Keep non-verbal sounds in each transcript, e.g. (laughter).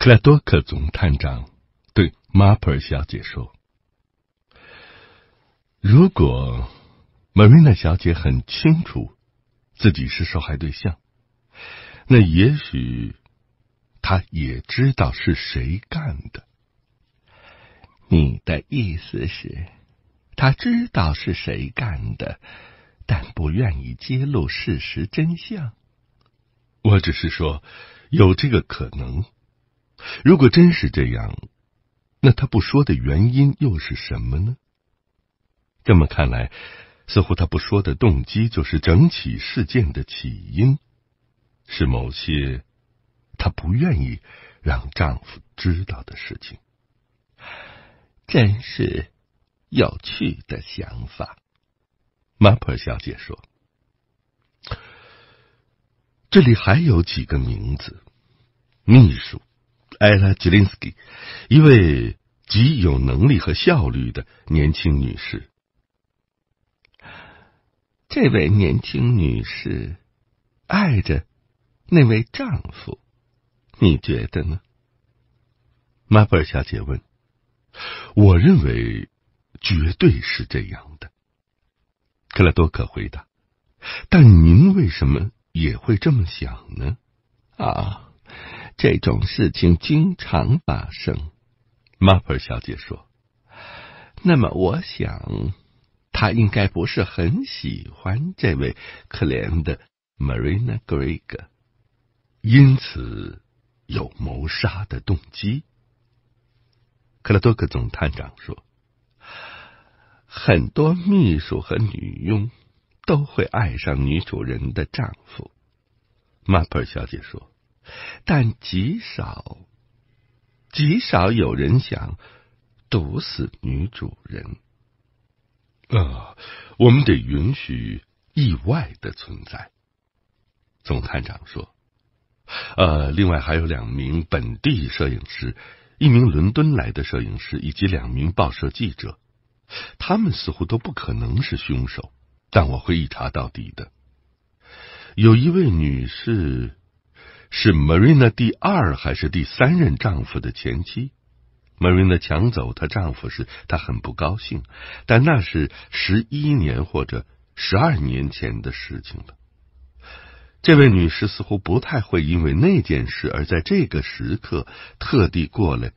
克莱多克总探长对马普尔小姐说：“如果玛瑞娜小姐很清楚自己是受害对象，那也许她也知道是谁干的。你的意思是，她知道是谁干的，但不愿意揭露事实真相？我只是说，有这个可能。”如果真是这样，那她不说的原因又是什么呢？这么看来，似乎她不说的动机就是整起事件的起因，是某些她不愿意让丈夫知道的事情。真是有趣的想法，马普尔小姐说。这里还有几个名字，秘书。艾拉·吉林斯基，一位极有能力和效率的年轻女士。这位年轻女士爱着那位丈夫，你觉得呢？马布尔小姐问。我认为绝对是这样的，克拉多克回答。但您为什么也会这么想呢？啊？这种事情经常发生，马普尔小姐说。那么我想，他应该不是很喜欢这位可怜的 Marina g r e g 因此有谋杀的动机。克罗多克总探长说，很多秘书和女佣都会爱上女主人的丈夫。马普尔小姐说。但极少，极少有人想毒死女主人。呃，我们得允许意外的存在。总探长说：“呃，另外还有两名本地摄影师，一名伦敦来的摄影师，以及两名报社记者。他们似乎都不可能是凶手，但我会一查到底的。有一位女士。”是 Marina 第二还是第三任丈夫的前妻？Marina 抢走她丈夫时，她很不高兴，但那是十一年或者十二年前的事情了。这位女士似乎不太会因为那件事而在这个时刻特地过来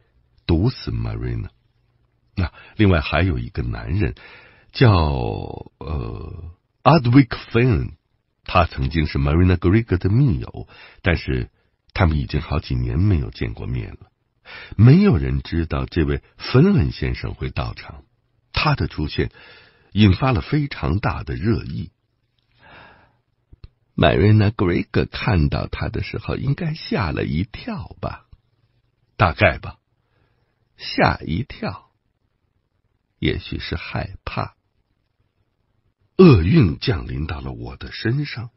毒死 Marina。那另外还有一个男人叫呃，Adwick Fin。他曾经是 Marina Grig 的密友，但是他们已经好几年没有见过面了。没有人知道这位芬伦先生会到场，他的出现引发了非常大的热议。Marina Grig 看到他的时候，应该吓了一跳吧，大概吧，吓一跳，也许是害怕。厄运降临到了我的身上，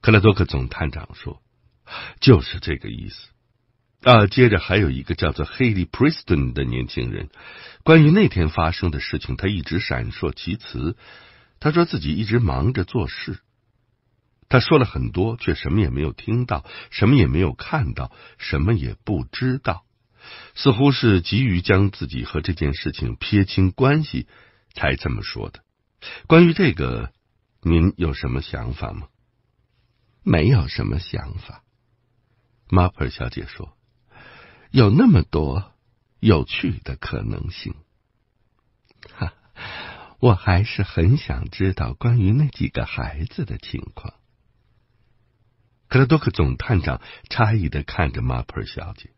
克莱多克总探长说：“就是这个意思。”啊，接着还有一个叫做黑利·普里斯顿的年轻人，关于那天发生的事情，他一直闪烁其词。他说自己一直忙着做事。他说了很多，却什么也没有听到，什么也没有看到，什么也不知道，似乎是急于将自己和这件事情撇清关系。才这么说的。关于这个，您有什么想法吗？没有什么想法，马普尔小姐说，有那么多有趣的可能性。哈，我还是很想知道关于那几个孩子的情况。克拉多克总探长诧异的看着马普尔小姐，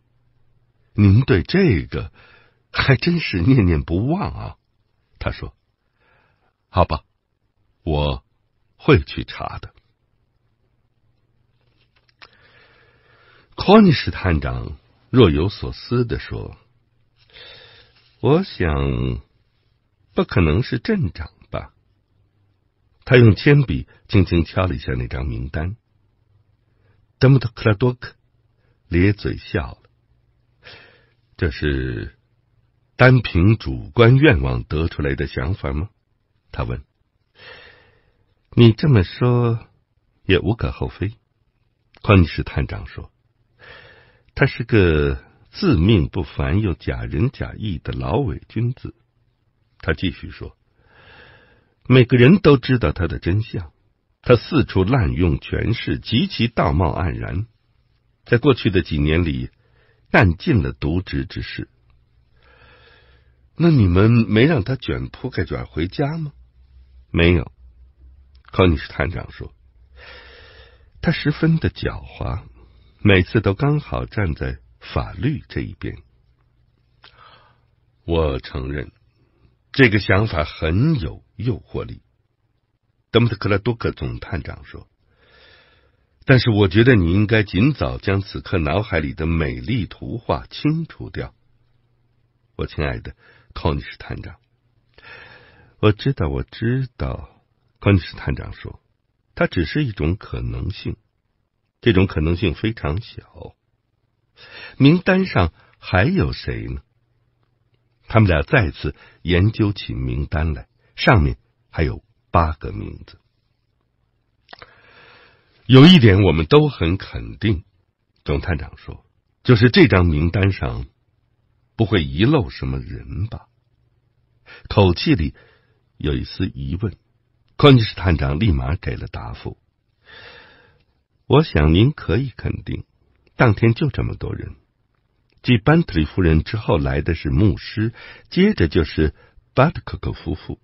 您对这个还真是念念不忘啊！他说：“好吧，我会去查的。”科尼斯探长若有所思的说：“我想，不可能是镇长吧？”他用铅笔轻轻敲了一下那张名单。德姆特克拉多克咧嘴笑了，这是。单凭主观愿望得出来的想法吗？他问。你这么说，也无可厚非。”昆尼探长说，“他是个自命不凡又假仁假义的老伪君子。”他继续说，“每个人都知道他的真相。他四处滥用权势，极其道貌岸然。在过去的几年里，干尽了渎职之事。”那你们没让他卷铺盖卷回家吗？没有，康女士探长说。他十分的狡猾，每次都刚好站在法律这一边。我承认，这个想法很有诱惑力，德姆特克拉多克总探长说。但是我觉得你应该尽早将此刻脑海里的美丽图画清除掉，我亲爱的。康女士探长，我知道，我知道。康女士探长说，它只是一种可能性，这种可能性非常小。名单上还有谁呢？他们俩再次研究起名单来，上面还有八个名字。有一点我们都很肯定，总探长说，就是这张名单上。不会遗漏什么人吧？口气里有一丝疑问。昆尼士探长立马给了答复。我想您可以肯定，当天就这么多人。继班特里夫人之后来的是牧师，接着就是巴特科克夫妇。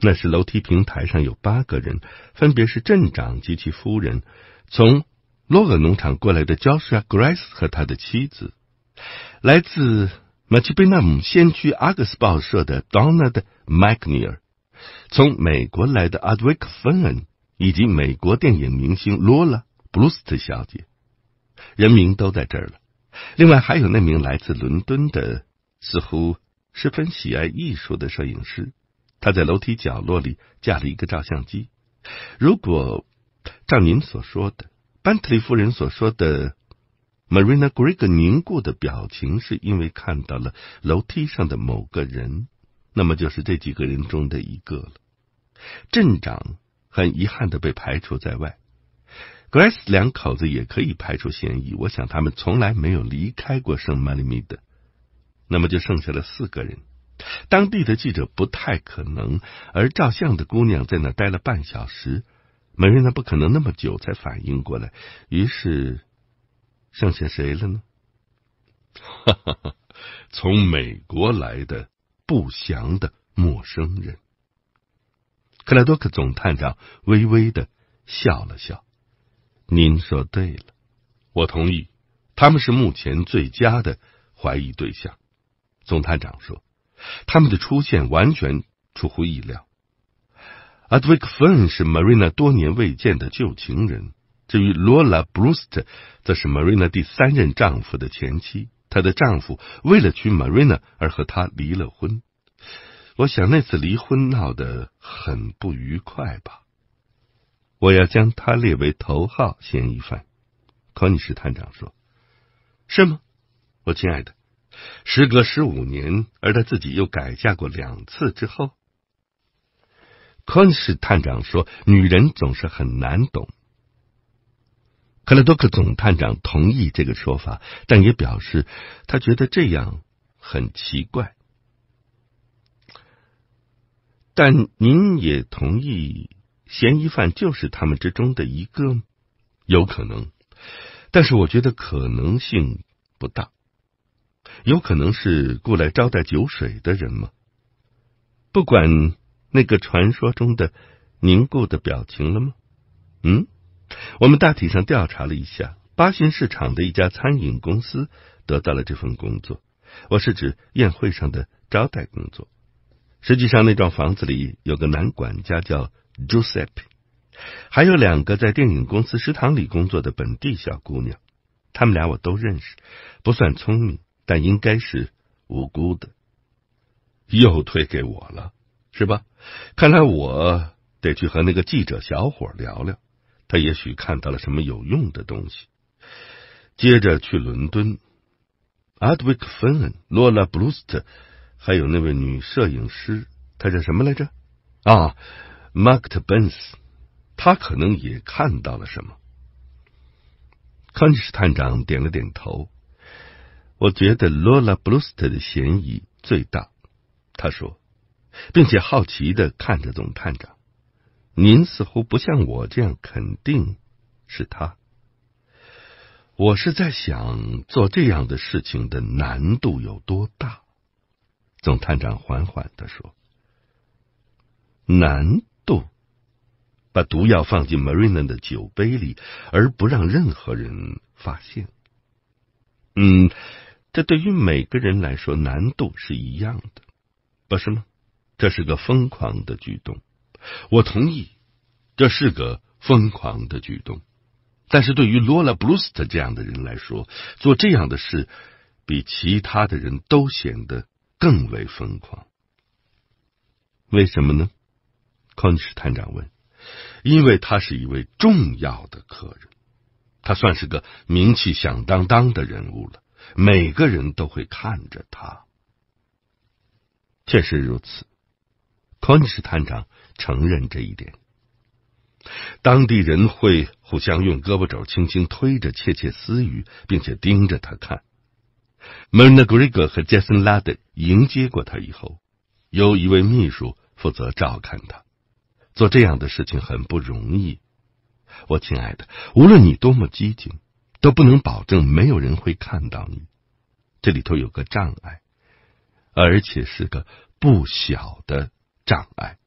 那时楼梯平台上有八个人，分别是镇长及其夫人，从洛格农场过来的乔 g r 格 c 斯和他的妻子，来自。马奇贝纳姆先驱阿格斯报社的 Donald McNear，从美国来的 Adwick 芬恩，以及美国电影明星罗拉布鲁斯特小姐，人名都在这儿了。另外还有那名来自伦敦的，似乎十分喜爱艺术的摄影师，他在楼梯角落里架了一个照相机。如果照您所说的，班特利夫人所说的。Marina g r e g 凝固的表情是因为看到了楼梯上的某个人，那么就是这几个人中的一个了。镇长很遗憾的被排除在外，Grace 两口子也可以排除嫌疑。我想他们从来没有离开过圣玛丽米的，那么就剩下了四个人。当地的记者不太可能，而照相的姑娘在那待了半小时，Marina 不可能那么久才反应过来。于是。向谁了呢？哈哈，从美国来的不祥的陌生人。克莱多克总探长微微的笑了笑：“您说对了，我同意，他们是目前最佳的怀疑对象。”总探长说：“他们的出现完全出乎意料阿德维克·芬是 Marina 多年未见的旧情人。至于罗拉·布鲁斯特，则是 Marina 第三任丈夫的前妻。她的丈夫为了娶 Marina 而和她离了婚。我想那次离婚闹得很不愉快吧？我要将她列为头号嫌疑犯。”可你是探长说，“是吗？我亲爱的，时隔十五年，而她自己又改嫁过两次之后。”可你是探长说：“女人总是很难懂。”克雷多克总探长同意这个说法，但也表示他觉得这样很奇怪。但您也同意，嫌疑犯就是他们之中的一个，有可能，但是我觉得可能性不大。有可能是雇来招待酒水的人吗？不管那个传说中的凝固的表情了吗？嗯。我们大体上调查了一下，八旬市场的一家餐饮公司得到了这份工作。我是指宴会上的招待工作。实际上，那幢房子里有个男管家叫 Giuseppe，还有两个在电影公司食堂里工作的本地小姑娘。他们俩我都认识，不算聪明，但应该是无辜的。又推给我了，是吧？看来我得去和那个记者小伙聊聊。他也许看到了什么有用的东西。接着去伦敦阿 d w i 芬恩、f e n 鲁 n Lola b s t e r 还有那位女摄影师，她叫什么来着？啊 m a r g 斯，t n 她可能也看到了什么。康尼斯探长点了点头。我觉得罗拉·布鲁斯特的嫌疑最大，他说，并且好奇的看着总探长。您似乎不像我这样肯定，是他。我是在想做这样的事情的难度有多大？总探长缓缓的说：“难度，把毒药放进 Marina 的酒杯里，而不让任何人发现。嗯，这对于每个人来说难度是一样的，不是吗？这是个疯狂的举动。”我同意，这是个疯狂的举动，但是对于罗拉·布鲁斯特这样的人来说，做这样的事比其他的人都显得更为疯狂。为什么呢？康士斯探长问：“因为他是一位重要的客人，他算是个名气响当当的人物了，每个人都会看着他。”确实如此，康士斯探长。承认这一点，当地人会互相用胳膊肘轻轻推着，窃窃私语，并且盯着他看。Marina Grig 和 Jason Ladd 迎接过他以后，由一位秘书负责照看他。做这样的事情很不容易，我亲爱的，无论你多么机警，都不能保证没有人会看到你。这里头有个障碍，而且是个不小的障碍。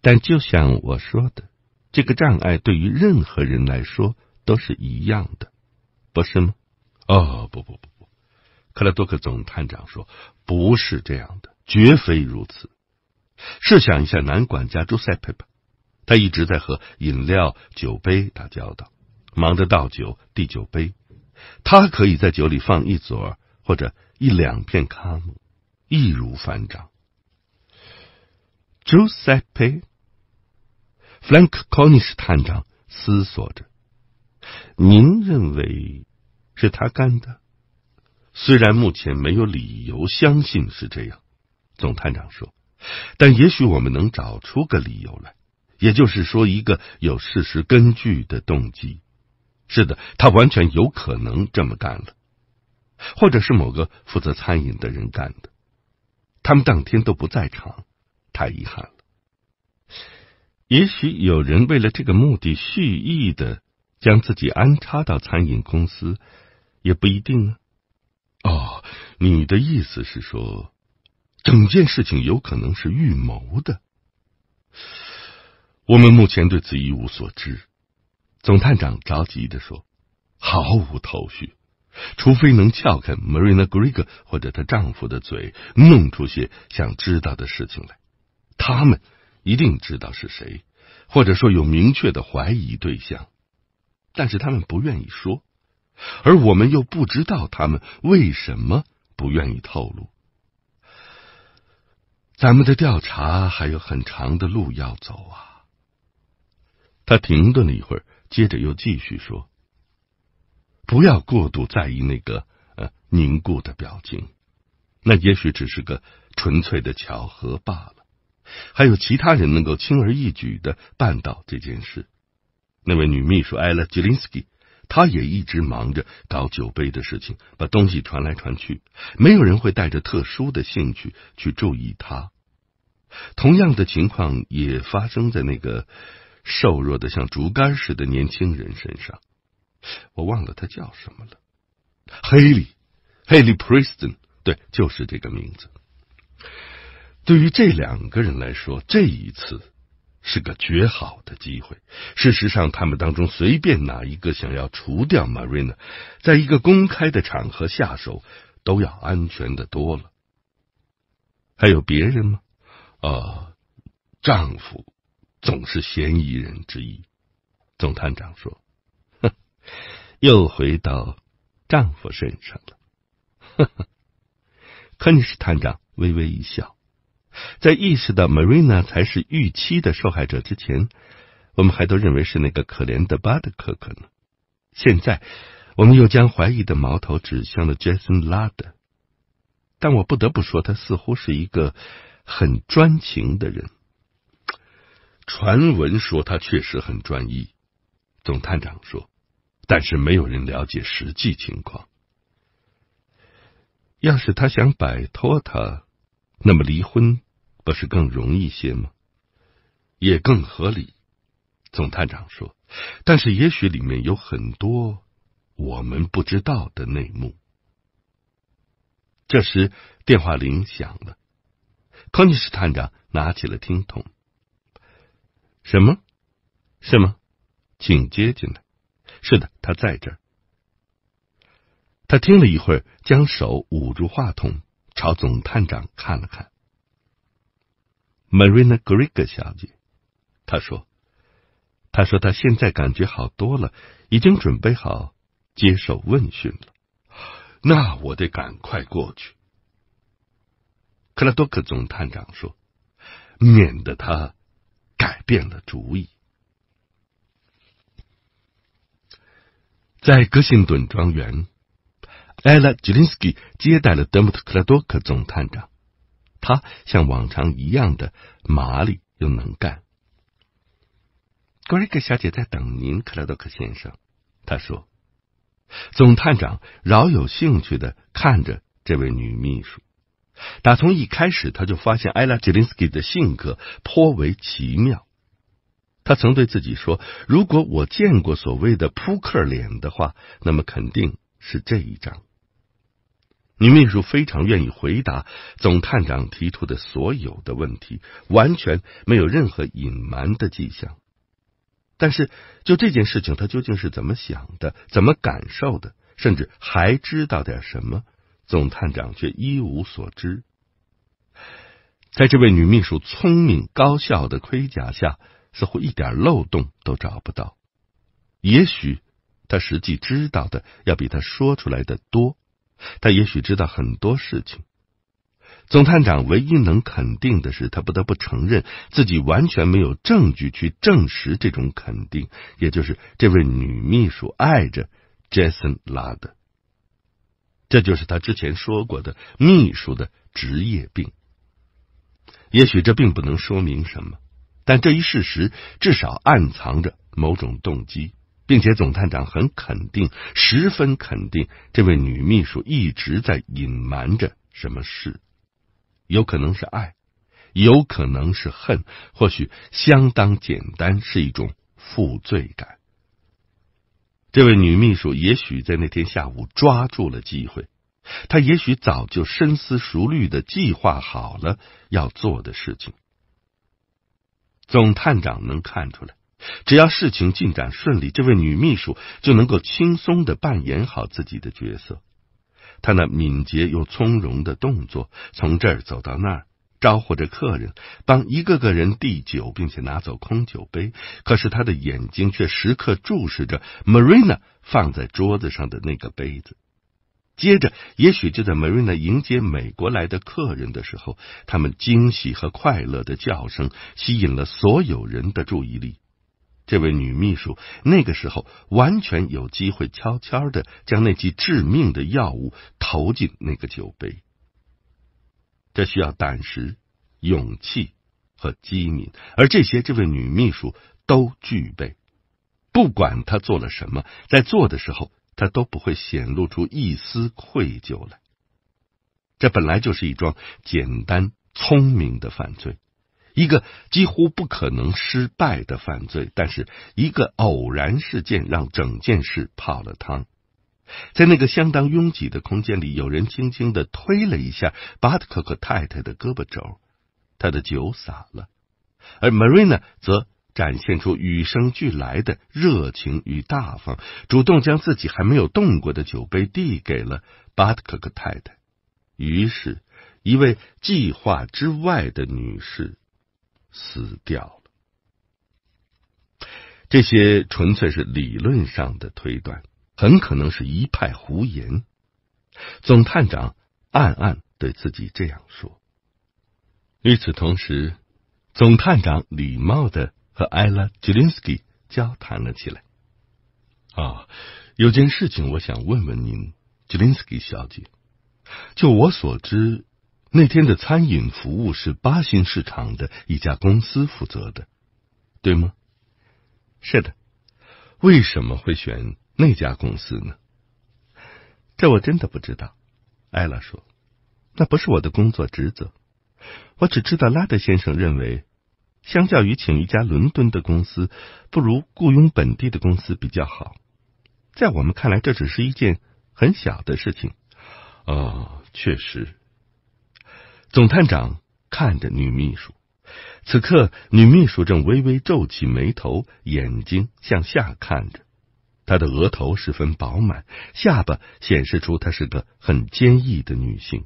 但就像我说的，这个障碍对于任何人来说都是一样的，不是吗？哦，不不不，不，克拉多克总探长说不是这样的，绝非如此。试想一下，男管家朱塞佩，他一直在和饮料、酒杯打交道，忙着倒酒、递酒杯，他可以在酒里放一撮或者一两片卡姆，易如反掌。朱塞佩，弗兰克·科尼斯探长思索着：“您认为是他干的？虽然目前没有理由相信是这样。”总探长说：“但也许我们能找出个理由来，也就是说一个有事实根据的动机。是的，他完全有可能这么干了，或者是某个负责餐饮的人干的。他们当天都不在场。”太遗憾了，也许有人为了这个目的蓄意的将自己安插到餐饮公司，也不一定啊。哦，你的意思是说，整件事情有可能是预谋的？我们目前对此一无所知。总探长着急的说：“毫无头绪，除非能撬开 Marina Griga 或者她丈夫的嘴，弄出些想知道的事情来。”他们一定知道是谁，或者说有明确的怀疑对象，但是他们不愿意说，而我们又不知道他们为什么不愿意透露。咱们的调查还有很长的路要走啊。他停顿了一会儿，接着又继续说：“不要过度在意那个呃凝固的表情，那也许只是个纯粹的巧合罢了。”还有其他人能够轻而易举的办到这件事。那位女秘书艾拉·吉林斯基，她也一直忙着搞酒杯的事情，把东西传来传去。没有人会带着特殊的兴趣去注意她。同样的情况也发生在那个瘦弱的像竹竿似的年轻人身上。我忘了他叫什么了。黑利，黑利·普里斯顿，对，就是这个名字。对于这两个人来说，这一次是个绝好的机会。事实上，他们当中随便哪一个想要除掉 i 瑞 a 在一个公开的场合下手，都要安全的多了。还有别人吗？啊，丈夫总是嫌疑人之一。总探长说：“哼，又回到丈夫身上了。(laughs) ”呵呵，肯尼斯探长微微一笑。在意识到 Marina 才是预期的受害者之前，我们还都认为是那个可怜的巴德可可呢。现在，我们又将怀疑的矛头指向了 Jason 拉德。但我不得不说，他似乎是一个很专情的人。传闻说他确实很专一，总探长说，但是没有人了解实际情况。要是他想摆脱他，那么离婚。不是更容易些吗？也更合理，总探长说。但是也许里面有很多我们不知道的内幕。这时电话铃响了，康尼斯探长拿起了听筒。什么？是吗？请接进来。是的，他在这儿。他听了一会儿，将手捂住话筒，朝总探长看了看。Marina g r i g a 小姐，她说：“她说她现在感觉好多了，已经准备好接受问讯了。那我得赶快过去。”克拉多克总探长说：“免得他改变了主意。”在格辛顿庄园，艾拉·吉林斯基接待了德姆特·克拉多克总探长。他像往常一样的麻利又能干。格瑞克小姐在等您，克拉多克先生，她说。总探长饶有兴趣的看着这位女秘书。打从一开始，他就发现艾拉杰林斯基的性格颇为奇妙。他曾对自己说：“如果我见过所谓的扑克脸的话，那么肯定是这一张。”女秘书非常愿意回答总探长提出的所有的问题，完全没有任何隐瞒的迹象。但是，就这件事情，她究竟是怎么想的，怎么感受的，甚至还知道点什么，总探长却一无所知。在这位女秘书聪明高效的盔甲下，似乎一点漏洞都找不到。也许，她实际知道的要比她说出来的多。他也许知道很多事情。总探长唯一能肯定的是，他不得不承认自己完全没有证据去证实这种肯定，也就是这位女秘书爱着杰森拉德。这就是他之前说过的秘书的职业病。也许这并不能说明什么，但这一事实至少暗藏着某种动机。并且总探长很肯定，十分肯定，这位女秘书一直在隐瞒着什么事，有可能是爱，有可能是恨，或许相当简单，是一种负罪感。这位女秘书也许在那天下午抓住了机会，她也许早就深思熟虑的计划好了要做的事情。总探长能看出来。只要事情进展顺利，这位女秘书就能够轻松的扮演好自己的角色。她那敏捷又从容的动作，从这儿走到那儿，招呼着客人，帮一个个人递酒，并且拿走空酒杯。可是她的眼睛却时刻注视着 Marina 放在桌子上的那个杯子。接着，也许就在 Marina 迎接美国来的客人的时候，他们惊喜和快乐的叫声吸引了所有人的注意力。这位女秘书那个时候完全有机会悄悄的将那剂致命的药物投进那个酒杯。这需要胆识、勇气和机敏，而这些这位女秘书都具备。不管她做了什么，在做的时候她都不会显露出一丝愧疚来。这本来就是一桩简单聪明的犯罪。一个几乎不可能失败的犯罪，但是一个偶然事件让整件事泡了汤。在那个相当拥挤的空间里，有人轻轻的推了一下巴特克克太太的胳膊肘，他的酒洒了。而玛瑞娜则展现出与生俱来的热情与大方，主动将自己还没有动过的酒杯递给了巴特克克太太。于是，一位计划之外的女士。死掉了。这些纯粹是理论上的推断，很可能是一派胡言。总探长暗暗对自己这样说。与此同时，总探长礼貌的和艾拉·吉林斯基交谈了起来。啊，有件事情我想问问您，吉林斯基小姐。就我所知。那天的餐饮服务是八星市场的一家公司负责的，对吗？是的。为什么会选那家公司呢？这我真的不知道。艾拉说：“那不是我的工作职责。我只知道拉德先生认为，相较于请一家伦敦的公司，不如雇佣本地的公司比较好。在我们看来，这只是一件很小的事情。”哦，确实。总探长看着女秘书，此刻女秘书正微微皱起眉头，眼睛向下看着。她的额头十分饱满，下巴显示出她是个很坚毅的女性。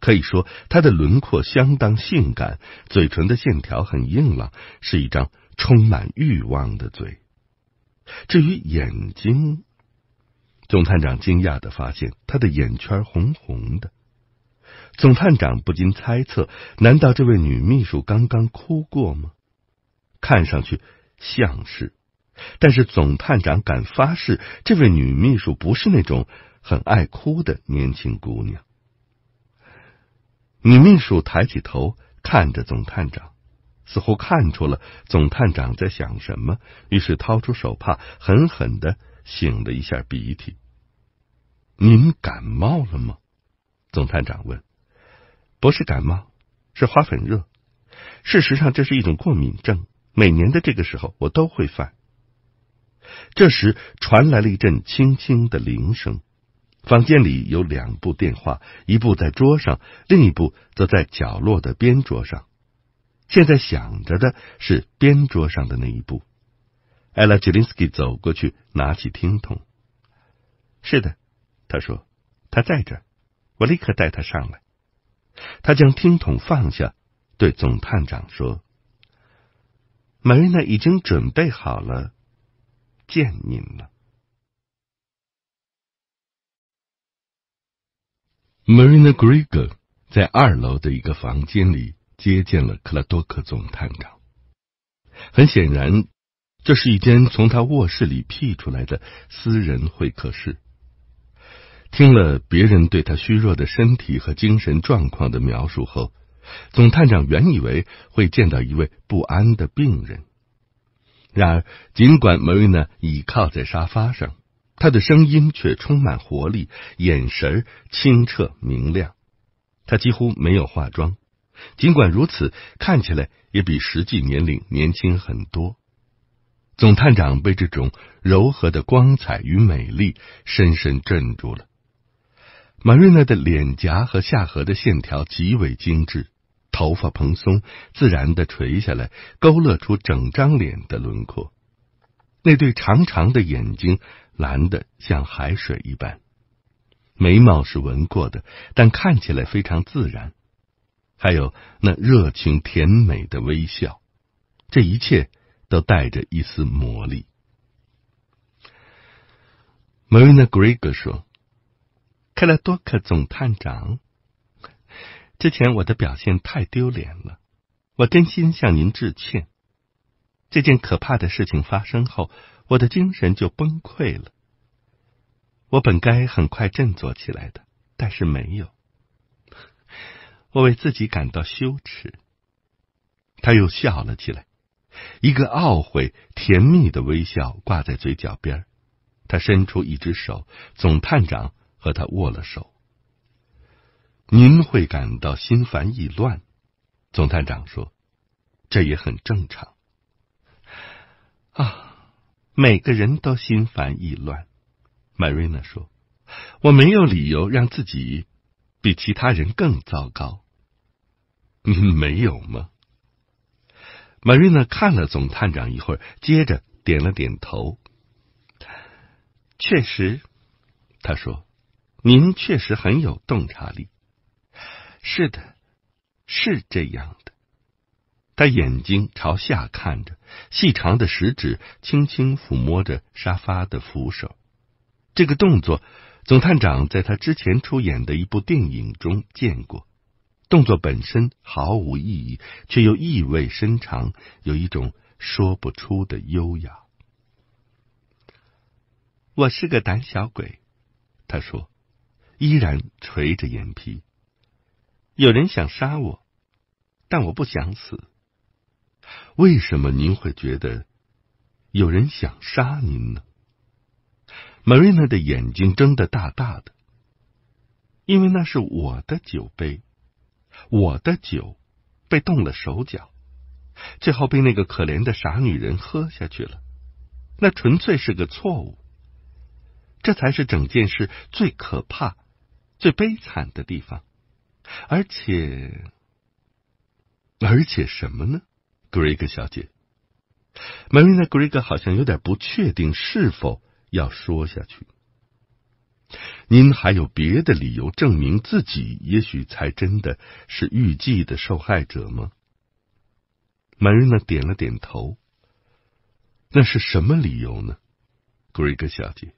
可以说，她的轮廓相当性感，嘴唇的线条很硬朗，是一张充满欲望的嘴。至于眼睛，总探长惊讶的发现，她的眼圈红红的。总探长不禁猜测：难道这位女秘书刚刚哭过吗？看上去像是，但是总探长敢发誓，这位女秘书不是那种很爱哭的年轻姑娘。女秘书抬起头看着总探长，似乎看出了总探长在想什么，于是掏出手帕，狠狠的擤了一下鼻涕。您感冒了吗？总探长问。不是感冒，是花粉热。事实上，这是一种过敏症。每年的这个时候，我都会犯。这时传来了一阵轻轻的铃声。房间里有两部电话，一部在桌上，另一部则在角落的边桌上。现在响着的是边桌上的那一部。艾拉·杰林斯基走过去，拿起听筒。“是的，”他说，“他在这儿，我立刻带他上来。”他将听筒放下，对总探长说：“Marina 已经准备好了，见您了。” Marina Grigio 在二楼的一个房间里接见了克拉多克总探长。很显然，这是一间从他卧室里辟出来的私人会客室。听了别人对他虚弱的身体和精神状况的描述后，总探长原以为会见到一位不安的病人。然而，尽管梅瑞娜倚靠在沙发上，她的声音却充满活力，眼神清澈明亮。她几乎没有化妆，尽管如此，看起来也比实际年龄年轻很多。总探长被这种柔和的光彩与美丽深深镇住了。马瑞娜的脸颊和下颌的线条极为精致，头发蓬松，自然的垂下来，勾勒出整张脸的轮廓。那对长长的眼睛，蓝的像海水一般，眉毛是纹过的，但看起来非常自然。还有那热情甜美的微笑，这一切都带着一丝魔力。g 瑞娜·格 o 格说。克拉多克总探长，之前我的表现太丢脸了，我真心向您致歉。这件可怕的事情发生后，我的精神就崩溃了。我本该很快振作起来的，但是没有。我为自己感到羞耻。他又笑了起来，一个懊悔甜蜜的微笑挂在嘴角边。他伸出一只手，总探长。和他握了手。您会感到心烦意乱，总探长说，这也很正常。啊，每个人都心烦意乱，麦瑞娜说，我没有理由让自己比其他人更糟糕。您没有吗？玛瑞娜看了总探长一会儿，接着点了点头。确实，他说。您确实很有洞察力，是的，是这样的。他眼睛朝下看着，细长的食指轻轻抚摸着沙发的扶手。这个动作，总探长在他之前出演的一部电影中见过。动作本身毫无意义，却又意味深长，有一种说不出的优雅。我是个胆小鬼，他说。依然垂着眼皮。有人想杀我，但我不想死。为什么您会觉得有人想杀您呢？Marina 的眼睛睁得大大的。因为那是我的酒杯，我的酒被动了手脚，最后被那个可怜的傻女人喝下去了。那纯粹是个错误。这才是整件事最可怕。最悲惨的地方，而且，而且什么呢，格瑞格小姐？梅瑞娜·格瑞格好像有点不确定是否要说下去。您还有别的理由证明自己也许才真的是预计的受害者吗？梅瑞娜点了点头。那是什么理由呢，格瑞格小姐？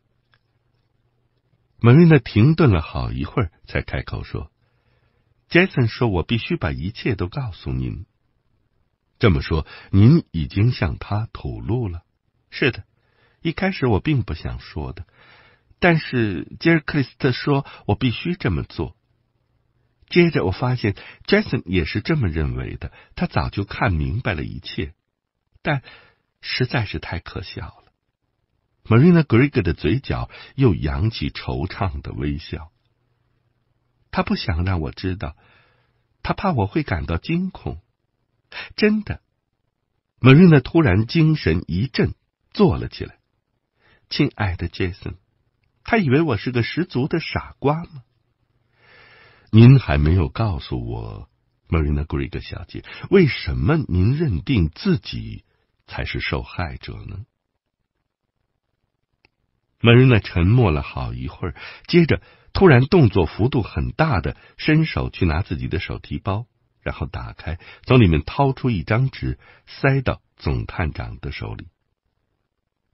梅瑞娜停顿了好一会儿，才开口说：“杰森说，我必须把一切都告诉您。这么说，您已经向他吐露了？是的，一开始我并不想说的，但是杰克利斯特说我必须这么做。接着我发现杰森也是这么认为的，他早就看明白了一切，但实在是太可笑了。”玛丽娜·格里格的嘴角又扬起惆怅的微笑。他不想让我知道，他怕我会感到惊恐。真的，玛丽娜突然精神一振，坐了起来。亲爱的杰森，他以为我是个十足的傻瓜吗？您还没有告诉我，玛丽娜·格里格小姐，为什么您认定自己才是受害者呢？梅瑞娜沉默了好一会儿，接着突然动作幅度很大的伸手去拿自己的手提包，然后打开，从里面掏出一张纸，塞到总探长的手里。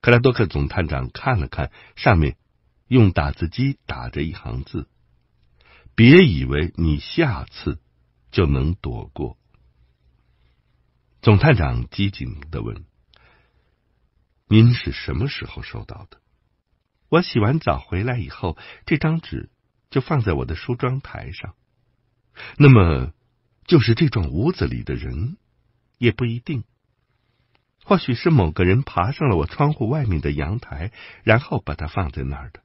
克拉多克总探长看了看，上面用打字机打着一行字：“别以为你下次就能躲过。”总探长机警的问：“您是什么时候收到的？”我洗完澡回来以后，这张纸就放在我的梳妆台上。那么，就是这幢屋子里的人，也不一定。或许是某个人爬上了我窗户外面的阳台，然后把它放在那儿的。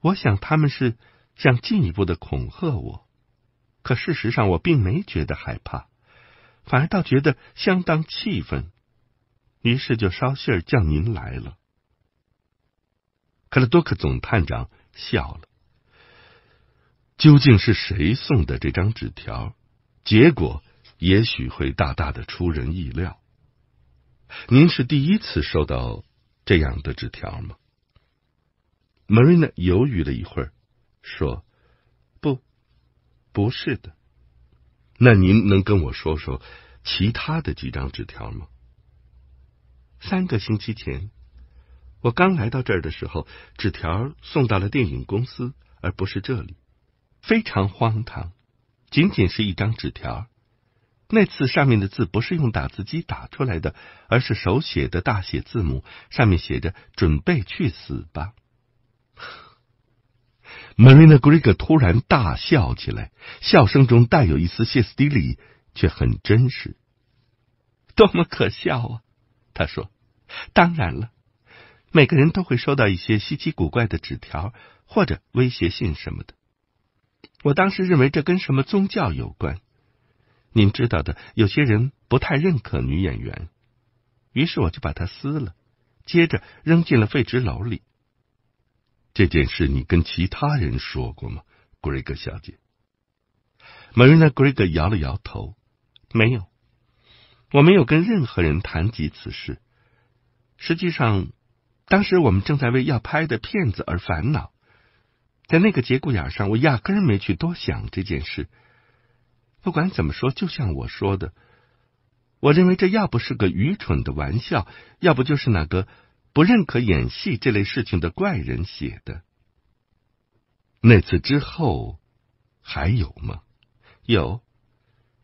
我想他们是想进一步的恐吓我，可事实上我并没觉得害怕，反而倒觉得相当气愤。于是就捎信儿叫您来了。克拉多克总探长笑了。究竟是谁送的这张纸条？结果也许会大大的出人意料。您是第一次收到这样的纸条吗？Marina 犹豫了一会儿，说：“不，不是的。”那您能跟我说说其他的几张纸条吗？三个星期前。我刚来到这儿的时候，纸条送到了电影公司，而不是这里，非常荒唐。仅仅是一张纸条，那次上面的字不是用打字机打出来的，而是手写的大写字母，上面写着“准备去死吧”。Marina g r i g o a 突然大笑起来，笑声中带有一丝歇斯底里，却很真实。多么可笑啊！他说：“当然了。”每个人都会收到一些稀奇古怪的纸条或者威胁信什么的。我当时认为这跟什么宗教有关。您知道的，有些人不太认可女演员，于是我就把它撕了，接着扔进了废纸篓里。这件事你跟其他人说过吗，格瑞格小姐？玛瑞娜·格瑞格摇了摇头，没有，我没有跟任何人谈及此事。实际上。当时我们正在为要拍的片子而烦恼，在那个节骨眼上，我压根儿没去多想这件事。不管怎么说，就像我说的，我认为这要不是个愚蠢的玩笑，要不就是哪个不认可演戏这类事情的怪人写的。那次之后还有吗？有，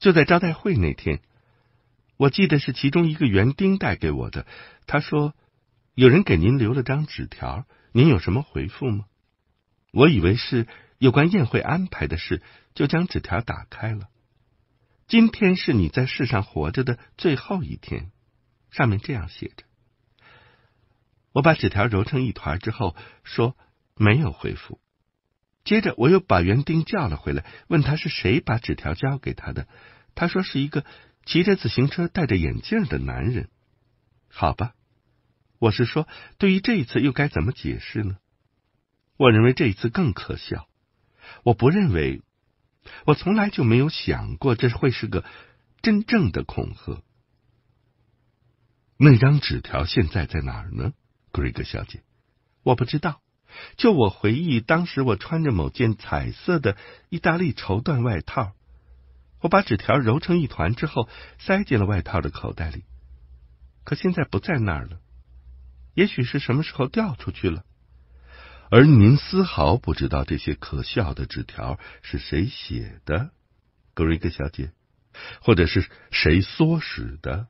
就在招待会那天，我记得是其中一个园丁带给我的。他说。有人给您留了张纸条，您有什么回复吗？我以为是有关宴会安排的事，就将纸条打开了。今天是你在世上活着的最后一天，上面这样写着。我把纸条揉成一团之后说没有回复。接着我又把园丁叫了回来，问他是谁把纸条交给他的。他说是一个骑着自行车、戴着眼镜的男人。好吧。我是说，对于这一次又该怎么解释呢？我认为这一次更可笑。我不认为，我从来就没有想过这会是个真正的恐吓。那张纸条现在在哪儿呢，格瑞格小姐？我不知道。就我回忆，当时我穿着某件彩色的意大利绸缎外套，我把纸条揉成一团之后塞进了外套的口袋里，可现在不在那儿了。也许是什么时候掉出去了，而您丝毫不知道这些可笑的纸条是谁写的，格瑞格小姐，或者是谁唆使的，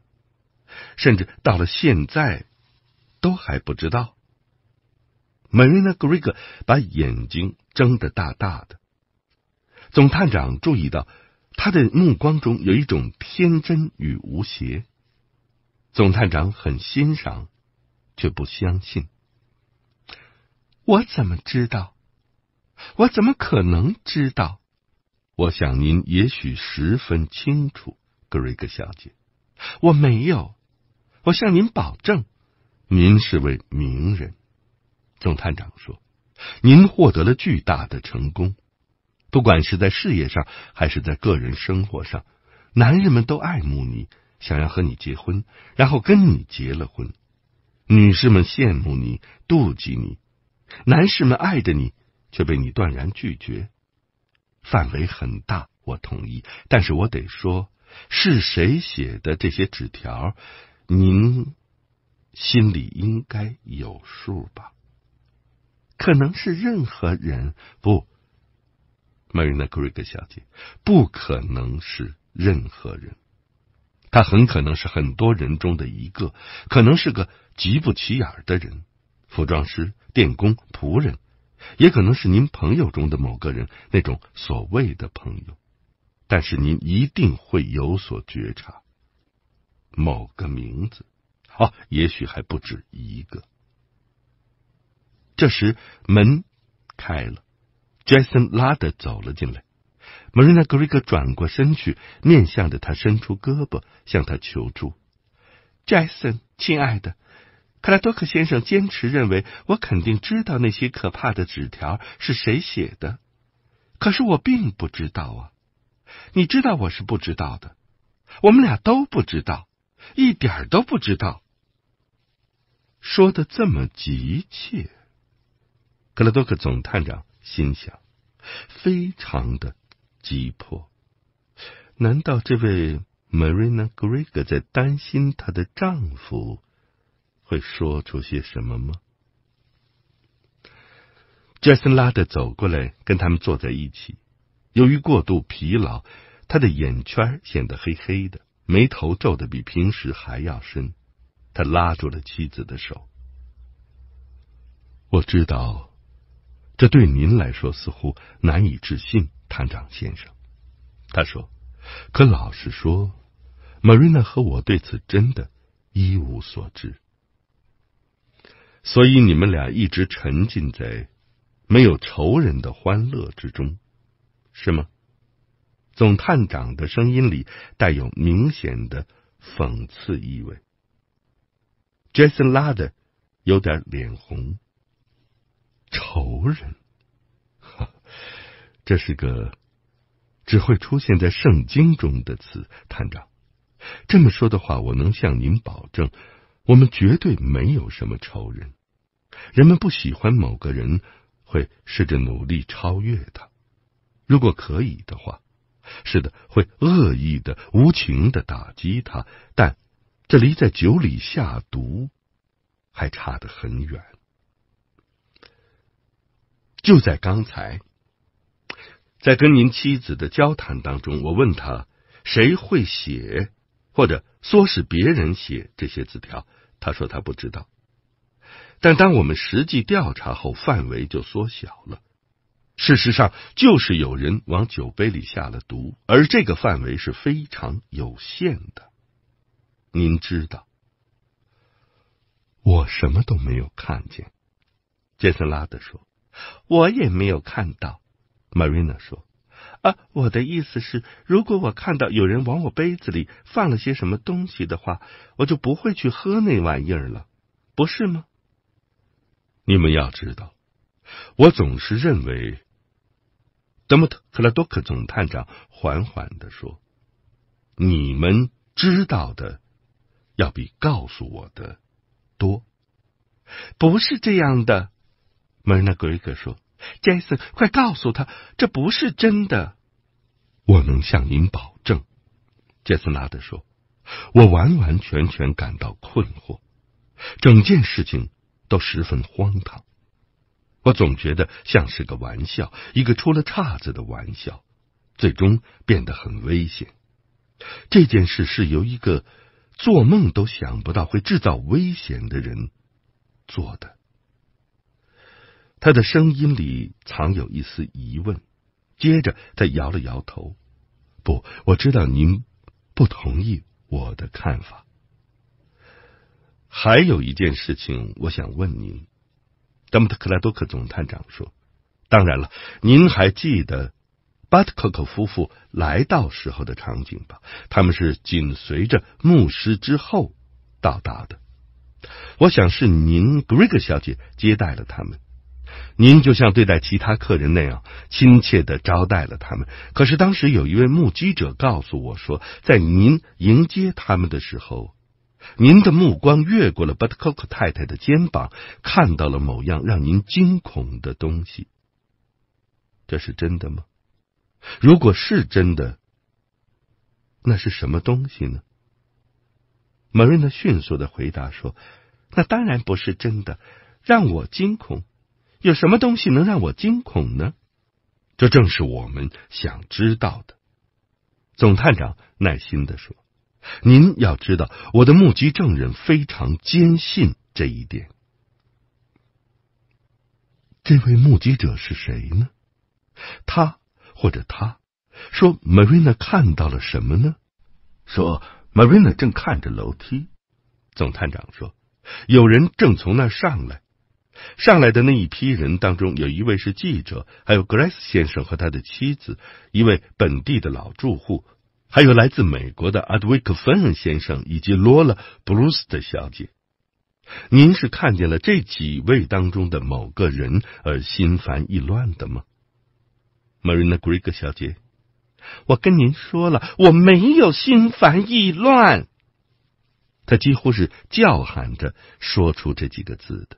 甚至到了现在都还不知道。美瑞娜·格瑞格把眼睛睁得大大的，总探长注意到他的目光中有一种天真与无邪，总探长很欣赏。却不相信，我怎么知道？我怎么可能知道？我想您也许十分清楚，格瑞格小姐。我没有，我向您保证。您是位名人，总探长说，您获得了巨大的成功，不管是在事业上还是在个人生活上，男人们都爱慕你，想要和你结婚，然后跟你结了婚。女士们羡慕你、妒忌你，男士们爱着你却被你断然拒绝，范围很大，我同意，但是我得说是谁写的这些纸条，您心里应该有数吧？可能是任何人不，梅丽娜·格瑞格小姐不可能是任何人。他很可能是很多人中的一个，可能是个极不起眼的人，服装师、电工、仆人，也可能是您朋友中的某个人，那种所谓的朋友。但是您一定会有所觉察，某个名字，哦，也许还不止一个。这时门开了，杰森·拉德走了进来。玛瑞娜·格瑞格转过身去，面向着他，伸出胳膊向他求助。“杰森，亲爱的，克拉多克先生坚持认为我肯定知道那些可怕的纸条是谁写的，可是我并不知道啊！你知道我是不知道的，我们俩都不知道，一点都不知道。”说的这么急切，克拉多克总探长心想，非常的。急迫？难道这位 Marina Gregg 在担心她的丈夫会说出些什么吗杰森拉德走过来跟他们坐在一起。由于过度疲劳，他的眼圈显得黑黑的，眉头皱得比平时还要深。他拉住了妻子的手。我知道，这对您来说似乎难以置信。探长先生，他说：“可老实说，玛瑞娜和我对此真的，一无所知。所以你们俩一直沉浸在没有仇人的欢乐之中，是吗？”总探长的声音里带有明显的讽刺意味。杰森拉的有点脸红，仇人。这是个只会出现在圣经中的词，探长。这么说的话，我能向您保证，我们绝对没有什么仇人。人们不喜欢某个人，会试着努力超越他，如果可以的话。是的，会恶意的、无情的打击他，但这离在酒里下毒还差得很远。就在刚才。在跟您妻子的交谈当中，我问他谁会写，或者唆使别人写这些字条。他说他不知道。但当我们实际调查后，范围就缩小了。事实上，就是有人往酒杯里下了毒，而这个范围是非常有限的。您知道，我什么都没有看见。杰森·拉德说：“我也没有看到。” i 瑞娜说：“啊，我的意思是，如果我看到有人往我杯子里放了些什么东西的话，我就不会去喝那玩意儿了，不是吗？”你们要知道，我总是认为，德莫特·克拉多克总探长缓缓的说：“你们知道的要比告诉我的多。”不是这样的，门纳格瑞克说。杰森，快告诉他，这不是真的！我能向您保证，杰森·纳德说，我完完全全感到困惑，整件事情都十分荒唐，我总觉得像是个玩笑，一个出了岔子的玩笑，最终变得很危险。这件事是由一个做梦都想不到会制造危险的人做的。他的声音里藏有一丝疑问，接着他摇了摇头：“不，我知道您不同意我的看法。”还有一件事情，我想问您，德姆特克拉多克总探长说：“当然了，您还记得巴特科克夫妇来到时候的场景吧？他们是紧随着牧师之后到达的。我想是您格瑞格小姐接待了他们。”您就像对待其他客人那样亲切的招待了他们。可是当时有一位目击者告诉我说，在您迎接他们的时候，您的目光越过了 But c o c 克太太的肩膀，看到了某样让您惊恐的东西。这是真的吗？如果是真的，那是什么东西呢？梅瑞娜迅速的回答说：“那当然不是真的，让我惊恐。”有什么东西能让我惊恐呢？这正是我们想知道的。总探长耐心的说：“您要知道，我的目击证人非常坚信这一点。这位目击者是谁呢？他或者他说，Marina 看到了什么呢？说，Marina 正看着楼梯。总探长说，有人正从那上来。”上来的那一批人当中，有一位是记者，还有格莱斯先生和他的妻子，一位本地的老住户，还有来自美国的阿德维克芬恩先生以及罗拉布鲁斯特小姐。您是看见了这几位当中的某个人而心烦意乱的吗，m a r i n a g r 雷 g 小姐？我跟您说了，我没有心烦意乱。他几乎是叫喊着说出这几个字的。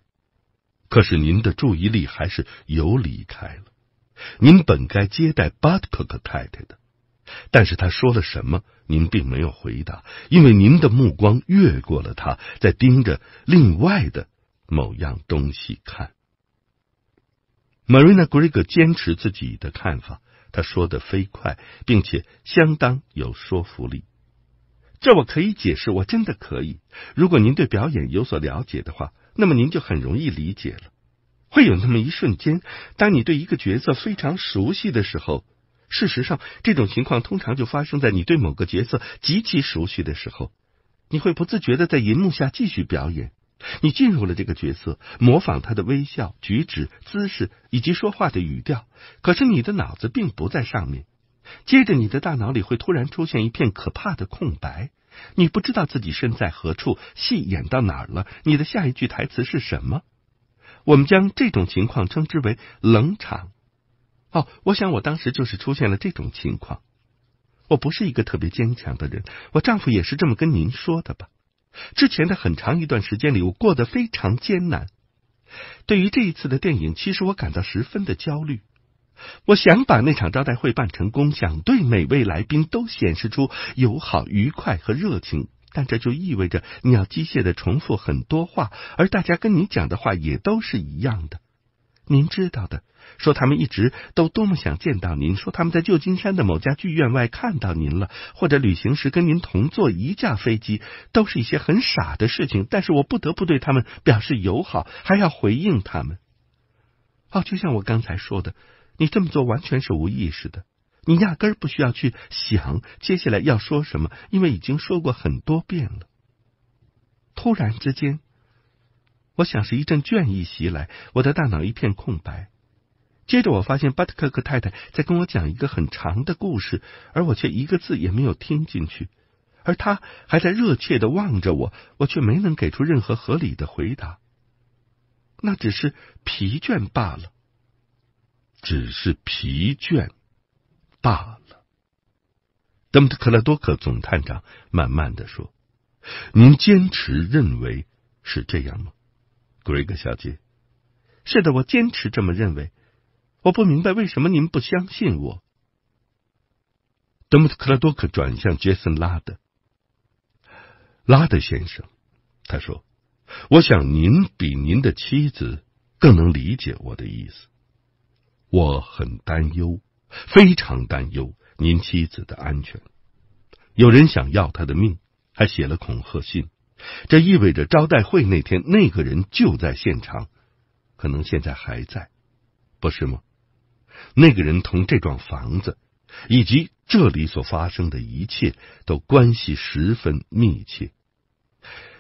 可是您的注意力还是游离开了。您本该接待巴特普克太太的，但是他说了什么，您并没有回答，因为您的目光越过了他，在盯着另外的某样东西看。玛瑞娜·格瑞格坚持自己的看法，他说的飞快，并且相当有说服力。这我可以解释，我真的可以。如果您对表演有所了解的话。那么您就很容易理解了。会有那么一瞬间，当你对一个角色非常熟悉的时候，事实上这种情况通常就发生在你对某个角色极其熟悉的时候。你会不自觉的在银幕下继续表演，你进入了这个角色，模仿他的微笑、举止、姿势以及说话的语调。可是你的脑子并不在上面，接着你的大脑里会突然出现一片可怕的空白。你不知道自己身在何处，戏演到哪儿了？你的下一句台词是什么？我们将这种情况称之为冷场。哦，我想我当时就是出现了这种情况。我不是一个特别坚强的人，我丈夫也是这么跟您说的吧。之前的很长一段时间里，我过得非常艰难。对于这一次的电影，其实我感到十分的焦虑。我想把那场招待会办成功，想对每位来宾都显示出友好、愉快和热情，但这就意味着你要机械的重复很多话，而大家跟你讲的话也都是一样的。您知道的，说他们一直都多么想见到您，说他们在旧金山的某家剧院外看到您了，或者旅行时跟您同坐一架飞机，都是一些很傻的事情。但是我不得不对他们表示友好，还要回应他们。哦，就像我刚才说的。你这么做完全是无意识的，你压根儿不需要去想接下来要说什么，因为已经说过很多遍了。突然之间，我想是一阵倦意袭来，我的大脑一片空白。接着我发现巴特克克太太在跟我讲一个很长的故事，而我却一个字也没有听进去，而他还在热切的望着我，我却没能给出任何合理的回答。那只是疲倦罢了。只是疲倦罢了。德姆特·克拉多克总探长慢慢的说：“您坚持认为是这样吗，格瑞格小姐？”“是的，我坚持这么认为。我不明白为什么您不相信我。”德姆特·克拉多克转向杰森·拉德：“拉德先生，他说：‘我想您比您的妻子更能理解我的意思。’”我很担忧，非常担忧您妻子的安全。有人想要他的命，还写了恐吓信。这意味着招待会那天那个人就在现场，可能现在还在，不是吗？那个人同这幢房子以及这里所发生的一切都关系十分密切。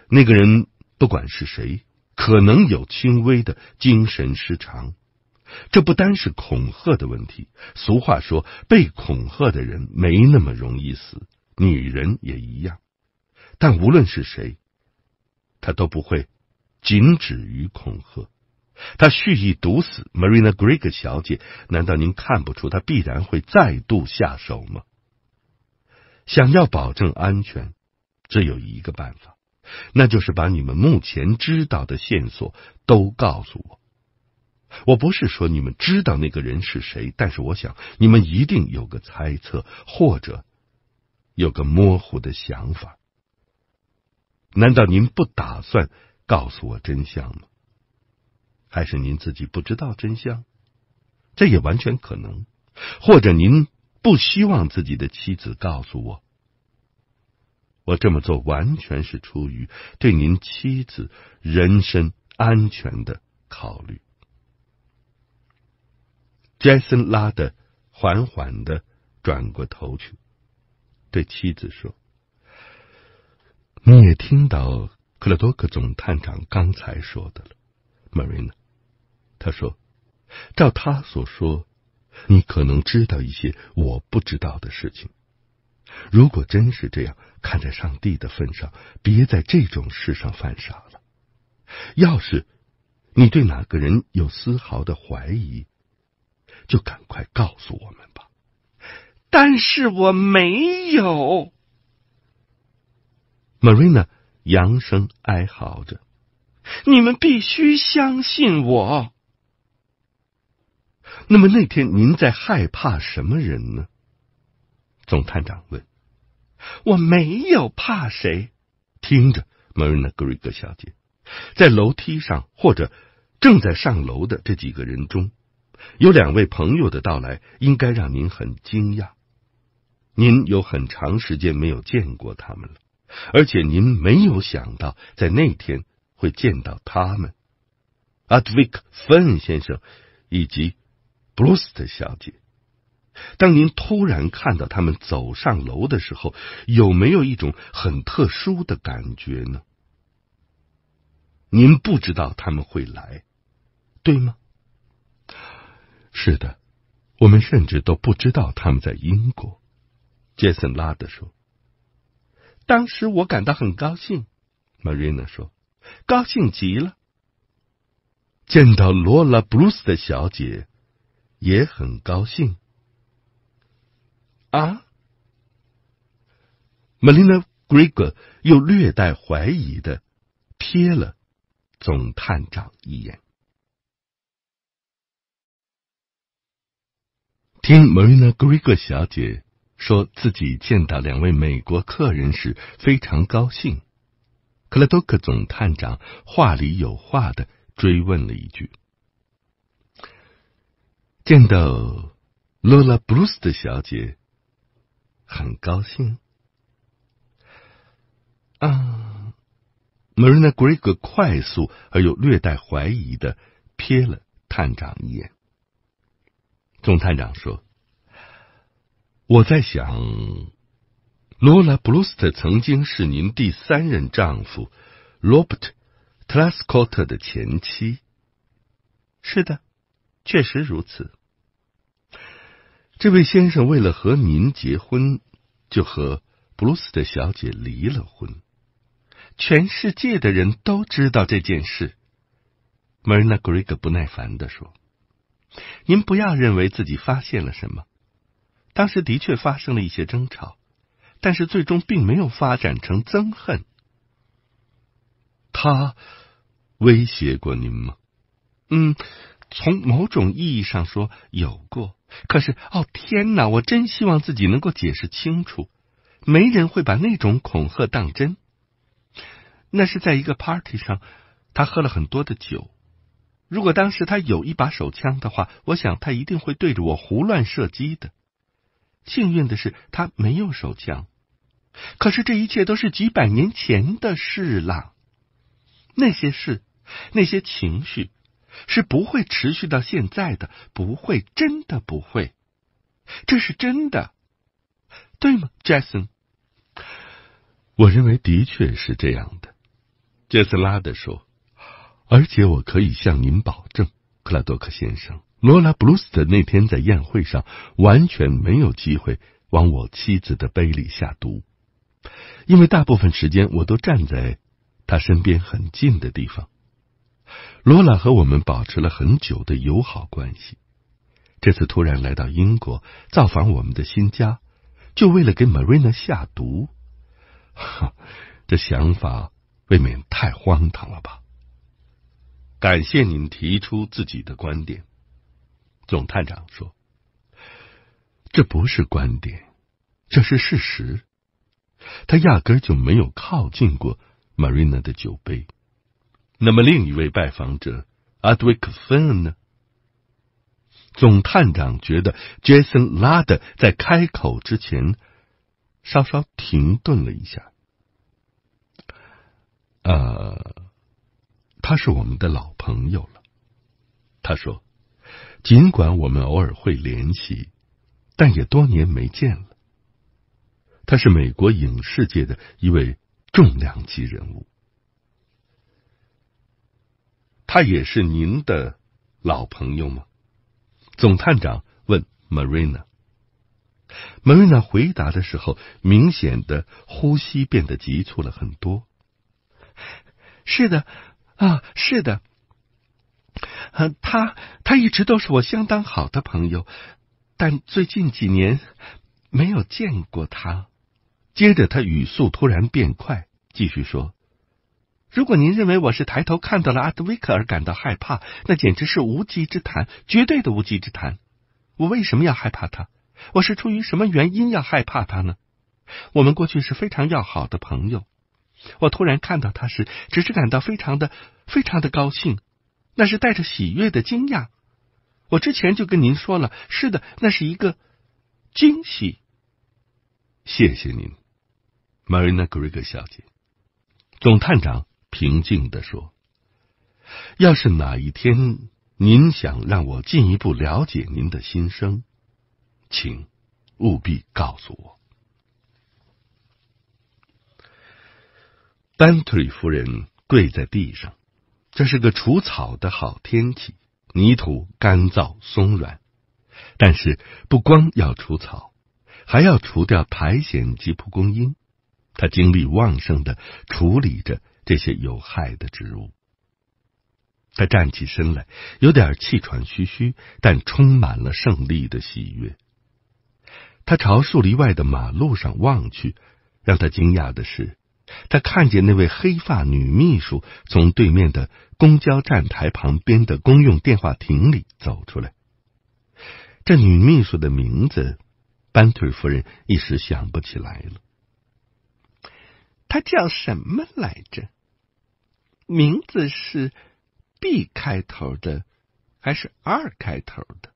那个人不管是谁，可能有轻微的精神失常。这不单是恐吓的问题。俗话说，被恐吓的人没那么容易死，女人也一样。但无论是谁，他都不会仅止于恐吓。他蓄意毒死 Marina Gregg 小姐，难道您看不出他必然会再度下手吗？想要保证安全，只有一个办法，那就是把你们目前知道的线索都告诉我。我不是说你们知道那个人是谁，但是我想你们一定有个猜测，或者有个模糊的想法。难道您不打算告诉我真相吗？还是您自己不知道真相？这也完全可能，或者您不希望自己的妻子告诉我。我这么做完全是出于对您妻子人身安全的考虑。杰森拉的缓缓的转过头去，对妻子说：“你也听到克罗多克总探长刚才说的了，玛瑞娜。他说，照他所说，你可能知道一些我不知道的事情。如果真是这样，看在上帝的份上，别在这种事上犯傻了。要是你对哪个人有丝毫的怀疑。”就赶快告诉我们吧！但是我没有。Marina 扬声哀嚎着：“你们必须相信我。”那么那天您在害怕什么人呢？总探长问：“我没有怕谁。”听着，m a r g r i 格瑞格小姐，在楼梯上或者正在上楼的这几个人中。有两位朋友的到来，应该让您很惊讶。您有很长时间没有见过他们了，而且您没有想到在那天会见到他们。a d v i 芬 f n 先生以及 b 鲁斯特 s t 小姐，当您突然看到他们走上楼的时候，有没有一种很特殊的感觉呢？您不知道他们会来，对吗？是的，我们甚至都不知道他们在英国。杰森拉德说：“当时我感到很高兴。”玛瑞娜说：“高兴极了，见到罗拉·布鲁斯的小姐也很高兴。”啊，玛丽娜·格雷格又略带怀疑的瞥了总探长一眼。听 Marina Gregor 小姐说自己见到两位美国客人时非常高兴，克拉多克总探长话里有话的追问了一句：“见到 Lola Bruce 的小姐很高兴？”啊，Marina Gregor 快速而又略带怀疑的瞥了探长一眼。宋探长说：“我在想，罗拉·布鲁斯特曾经是您第三任丈夫罗伯特·特拉斯科特的前妻。是的，确实如此。这位先生为了和您结婚，就和布鲁斯特小姐离了婚。全世界的人都知道这件事。”梅纳格瑞格不耐烦地说。您不要认为自己发现了什么。当时的确发生了一些争吵，但是最终并没有发展成憎恨。他威胁过您吗？嗯，从某种意义上说有过。可是，哦天哪，我真希望自己能够解释清楚。没人会把那种恐吓当真。那是在一个 party 上，他喝了很多的酒。如果当时他有一把手枪的话，我想他一定会对着我胡乱射击的。幸运的是，他没有手枪。可是这一切都是几百年前的事了。那些事，那些情绪是不会持续到现在的，不会，真的不会。这是真的，对吗，杰森？我认为的确是这样的，杰斯拉德说。而且我可以向您保证，克拉多克先生，罗拉·布鲁斯特那天在宴会上完全没有机会往我妻子的杯里下毒，因为大部分时间我都站在他身边很近的地方。罗拉和我们保持了很久的友好关系，这次突然来到英国造访我们的新家，就为了给玛瑞娜下毒，哈，这想法未免太荒唐了吧！感谢您提出自己的观点，总探长说：“这不是观点，这是事实。他压根就没有靠近过 i n 娜的酒杯。那么另一位拜访者阿德维克芬呢？”总探长觉得杰森拉德在开口之前稍稍停顿了一下。啊。他是我们的老朋友了，他说：“尽管我们偶尔会联系，但也多年没见了。”他是美国影视界的一位重量级人物。他也是您的老朋友吗？总探长问。Marina，Marina 回答的时候，明显的呼吸变得急促了很多。是的。啊，是的，他他一直都是我相当好的朋友，但最近几年没有见过他。接着他语速突然变快，继续说：“如果您认为我是抬头看到了阿德维克而感到害怕，那简直是无稽之谈，绝对的无稽之谈。我为什么要害怕他？我是出于什么原因要害怕他呢？我们过去是非常要好的朋友。”我突然看到他时，只是感到非常的、非常的高兴，那是带着喜悦的惊讶。我之前就跟您说了，是的，那是一个惊喜。谢谢您，Marina g g a 小姐。总探长平静的说：“要是哪一天您想让我进一步了解您的心声，请务必告诉我。”班特里夫人跪在地上，这是个除草的好天气，泥土干燥松软。但是不光要除草，还要除掉苔藓及蒲公英。他精力旺盛的处理着这些有害的植物。他站起身来，有点气喘吁吁，但充满了胜利的喜悦。他朝树林外的马路上望去，让他惊讶的是。他看见那位黑发女秘书从对面的公交站台旁边的公用电话亭里走出来。这女秘书的名字，班特夫人一时想不起来了。她叫什么来着？名字是 B 开头的，还是 R 开头的？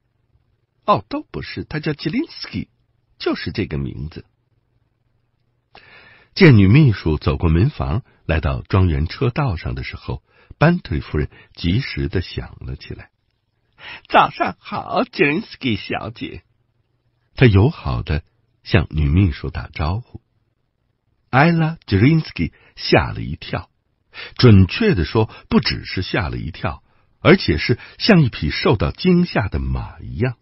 哦，都不是，她叫吉林斯基，就是这个名字。见女秘书走过门房，来到庄园车道上的时候，班特里夫人及时的响了起来：“早上好杰瑞斯基小姐。”她友好的向女秘书打招呼。艾拉杰瑞斯基吓了一跳，准确的说，不只是吓了一跳，而且是像一匹受到惊吓的马一样。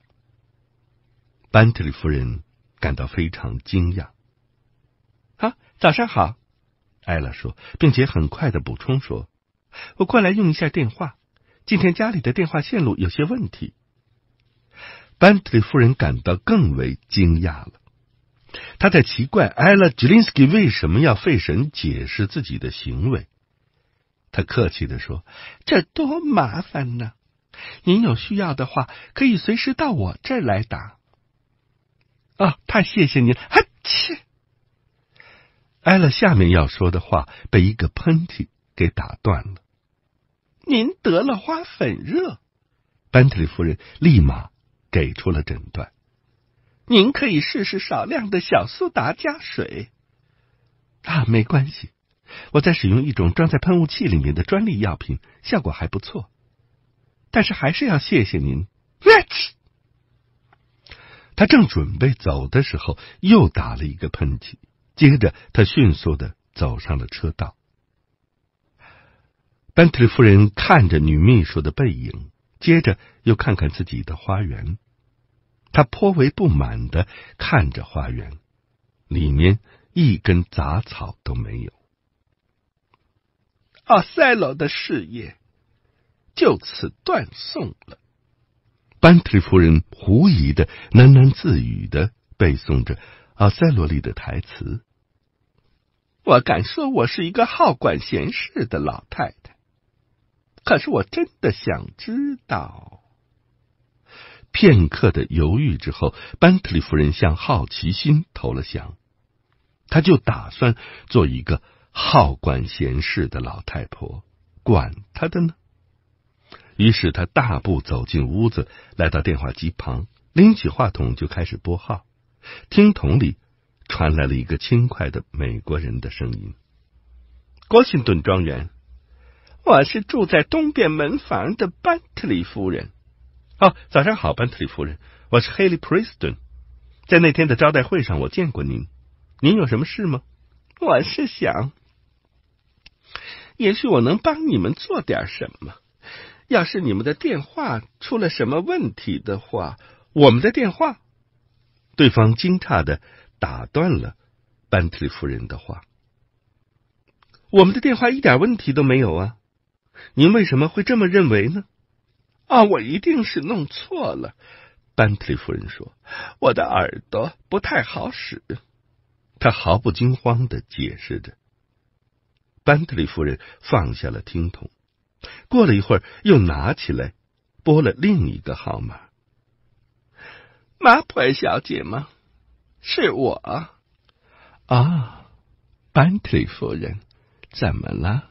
班特里夫人感到非常惊讶。早上好，艾拉说，并且很快的补充说：“我过来用一下电话，今天家里的电话线路有些问题。”班特里夫人感到更为惊讶了，她在奇怪艾拉·吉林斯基为什么要费神解释自己的行为。她客气的说：“这多麻烦呢，您有需要的话可以随时到我这儿来打。”啊，太谢谢您，哈切。艾拉下面要说的话被一个喷嚏给打断了。您得了花粉热，班特里夫人立马给出了诊断。您可以试试少量的小苏打加水。啊，没关系，我在使用一种装在喷雾器里面的专利药品，效果还不错。但是还是要谢谢您。我去。他正准备走的时候，又打了一个喷嚏。接着，他迅速的走上了车道。班特里夫人看着女秘书的背影，接着又看看自己的花园，她颇为不满地看着花园，里面一根杂草都没有。奥赛罗的事业就此断送了。班特里夫人狐疑的喃喃自语的背诵着奥赛罗里的台词。我敢说，我是一个好管闲事的老太太。可是我真的想知道。片刻的犹豫之后，班特利夫人向好奇心投了降。她就打算做一个好管闲事的老太婆，管她的呢。于是她大步走进屋子，来到电话机旁，拎起话筒就开始拨号。听筒里。传来了一个轻快的美国人的声音：“郭盛顿庄园，我是住在东边门房的班特里夫人。哦，早上好，班特里夫人，我是黑利·普里斯顿。在那天的招待会上，我见过您。您有什么事吗？我是想，也许我能帮你们做点什么。要是你们的电话出了什么问题的话，我们的电话。”对方惊诧的。打断了班特夫人的话。我们的电话一点问题都没有啊！您为什么会这么认为呢？啊，我一定是弄错了。班特里夫人说：“我的耳朵不太好使。”他毫不惊慌的解释着。班特里夫人放下了听筒，过了一会儿又拿起来拨了另一个号码：“马普尔小姐吗？”是我啊，班特里夫人，怎么了？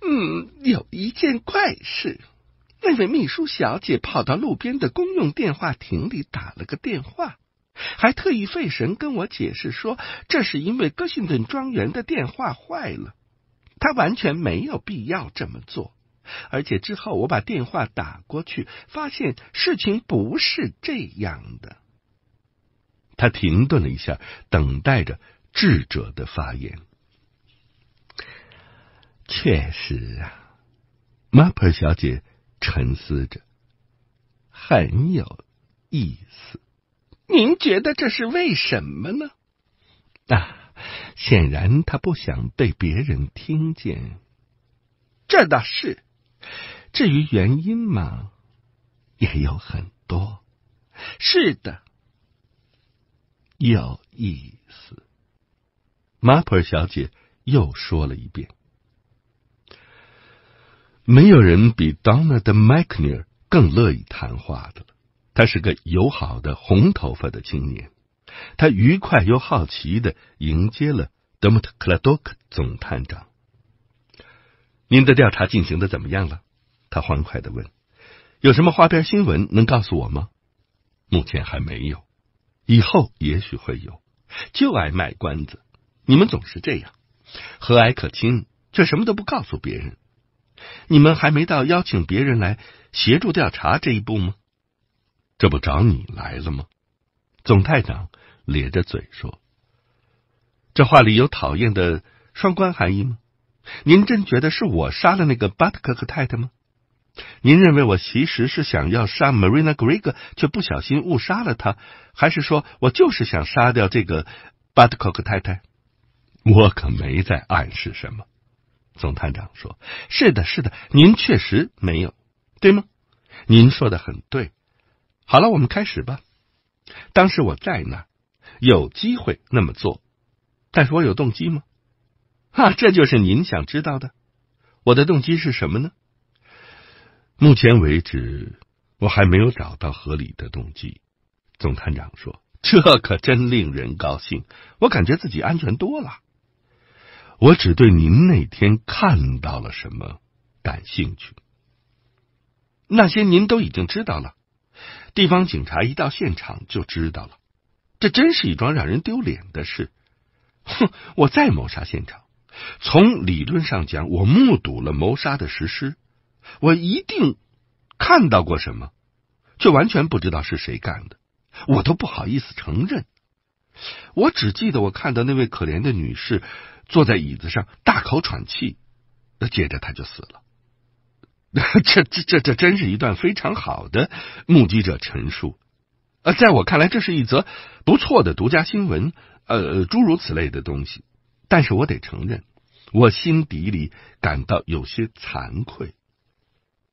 嗯，有一件怪事。那位秘书小姐跑到路边的公用电话亭里打了个电话，还特意费神跟我解释说，这是因为歌逊顿庄园的电话坏了。她完全没有必要这么做，而且之后我把电话打过去，发现事情不是这样的。他停顿了一下，等待着智者的发言。确实啊，马普小姐沉思着，很有意思。您觉得这是为什么呢？啊，显然他不想被别人听见。这倒是。至于原因嘛，也有很多。是的。有意思，马普尔小姐又说了一遍：“没有人比 Donna 的麦克尼尔更乐意谈话的了。他是个友好的红头发的青年，他愉快又好奇的迎接了德姆特克拉多克总探长。您的调查进行的怎么样了？”他欢快的问：“有什么花边新闻能告诉我吗？”“目前还没有。”以后也许会有，就爱卖关子。你们总是这样，和蔼可亲，却什么都不告诉别人。你们还没到邀请别人来协助调查这一步吗？这不找你来了吗？总探长咧着嘴说：“这话里有讨厌的双关含义吗？您真觉得是我杀了那个巴特克克太太吗？”您认为我其实是想要杀 Marina Gregg，却不小心误杀了她，还是说我就是想杀掉这个 Buttcock 太太？我可没在暗示什么。总探长说：“是的，是的，您确实没有，对吗？您说的很对。好了，我们开始吧。当时我在那，有机会那么做，但是我有动机吗？哈，这就是您想知道的。我的动机是什么呢？”目前为止，我还没有找到合理的动机。总探长说：“这可真令人高兴，我感觉自己安全多了。”我只对您那天看到了什么感兴趣。那些您都已经知道了，地方警察一到现场就知道了。这真是一桩让人丢脸的事。哼，我在谋杀现场，从理论上讲，我目睹了谋杀的实施。我一定看到过什么，却完全不知道是谁干的。我都不好意思承认。我只记得我看到那位可怜的女士坐在椅子上大口喘气，接着她就死了。(laughs) 这、这、这、这真是一段非常好的目击者陈述。呃，在我看来，这是一则不错的独家新闻。呃，诸如此类的东西。但是我得承认，我心底里感到有些惭愧。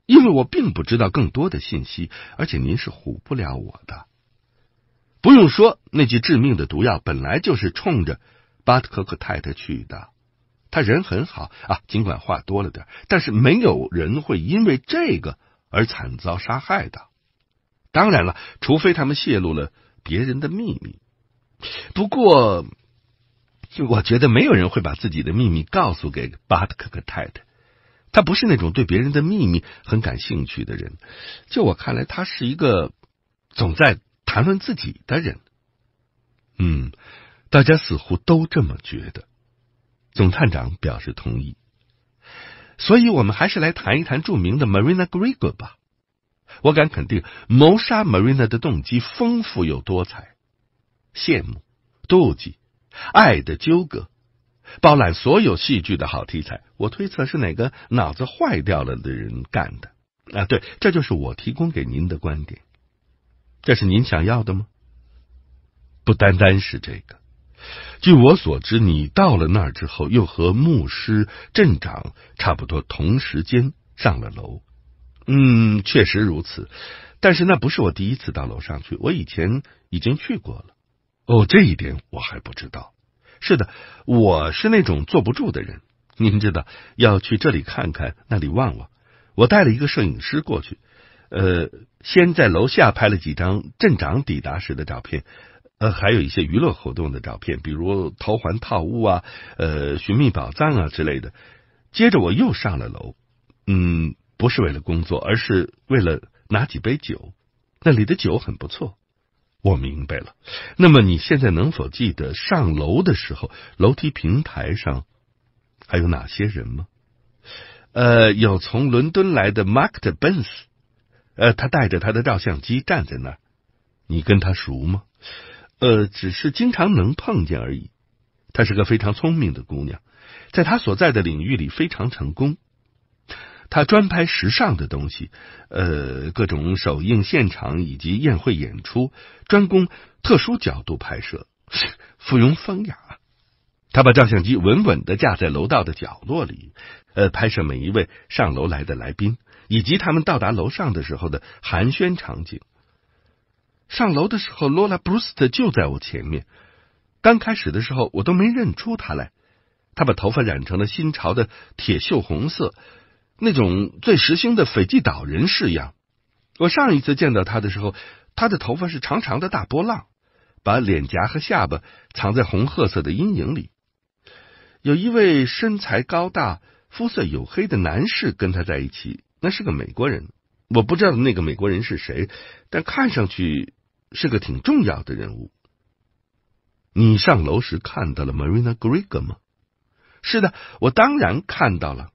因为我并不知道更多的信息，而且您是唬不了我的。不用说，那剂致命的毒药本来就是冲着巴特可克太太去的。他人很好啊，尽管话多了点，但是没有人会因为这个而惨遭杀害的。当然了，除非他们泄露了别人的秘密。不过，我觉得没有人会把自己的秘密告诉给巴特可克太太。他不是那种对别人的秘密很感兴趣的人，就我看来，他是一个总在谈论自己的人。嗯，大家似乎都这么觉得。总探长表示同意。所以我们还是来谈一谈著名的 Marina g r i g o 吧。我敢肯定，谋杀 Marina 的动机丰富又多彩：羡慕、妒忌、爱的纠葛。包揽所有戏剧的好题材，我推测是哪个脑子坏掉了的人干的啊？对，这就是我提供给您的观点。这是您想要的吗？不单单是这个。据我所知，你到了那儿之后，又和牧师、镇长差不多同时间上了楼。嗯，确实如此。但是那不是我第一次到楼上去，我以前已经去过了。哦，这一点我还不知道。是的，我是那种坐不住的人，您知道，要去这里看看，那里望望。我带了一个摄影师过去，呃，先在楼下拍了几张镇长抵达时的照片，呃，还有一些娱乐活动的照片，比如投环套屋啊，呃，寻觅宝藏啊之类的。接着我又上了楼，嗯，不是为了工作，而是为了拿几杯酒，那里的酒很不错。我明白了。那么你现在能否记得上楼的时候，楼梯平台上还有哪些人吗？呃，有从伦敦来的 m a r k e Benz，呃，他带着他的照相机站在那儿。你跟他熟吗？呃，只是经常能碰见而已。她是个非常聪明的姑娘，在她所在的领域里非常成功。他专拍时尚的东西，呃，各种首映现场以及宴会演出，专攻特殊角度拍摄，(sniffs) 附庸风雅。他把照相机稳稳的架在楼道的角落里，呃，拍摄每一位上楼来的来宾以及他们到达楼上的时候的寒暄场景。上楼的时候，罗拉·布鲁斯特就在我前面。刚开始的时候，我都没认出他来。他把头发染成了新潮的铁锈红色。那种最时兴的斐济岛人式样。我上一次见到他的时候，他的头发是长长的大波浪，把脸颊和下巴藏在红褐色的阴影里。有一位身材高大、肤色黝黑的男士跟他在一起，那是个美国人。我不知道那个美国人是谁，但看上去是个挺重要的人物。你上楼时看到了 Marina Grig a 吗？是的，我当然看到了。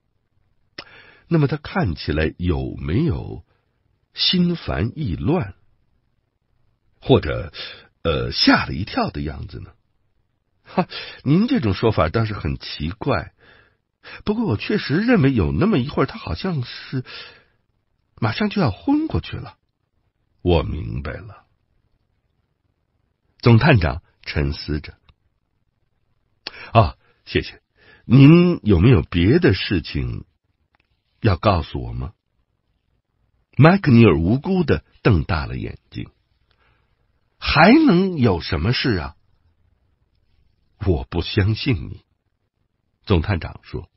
那么他看起来有没有心烦意乱，或者呃吓了一跳的样子呢？哈，您这种说法倒是很奇怪。不过我确实认为有那么一会儿，他好像是马上就要昏过去了。我明白了。总探长沉思着啊，谢谢您。有没有别的事情？要告诉我吗？麦克尼尔无辜的瞪大了眼睛，还能有什么事啊？我不相信你，总探长说。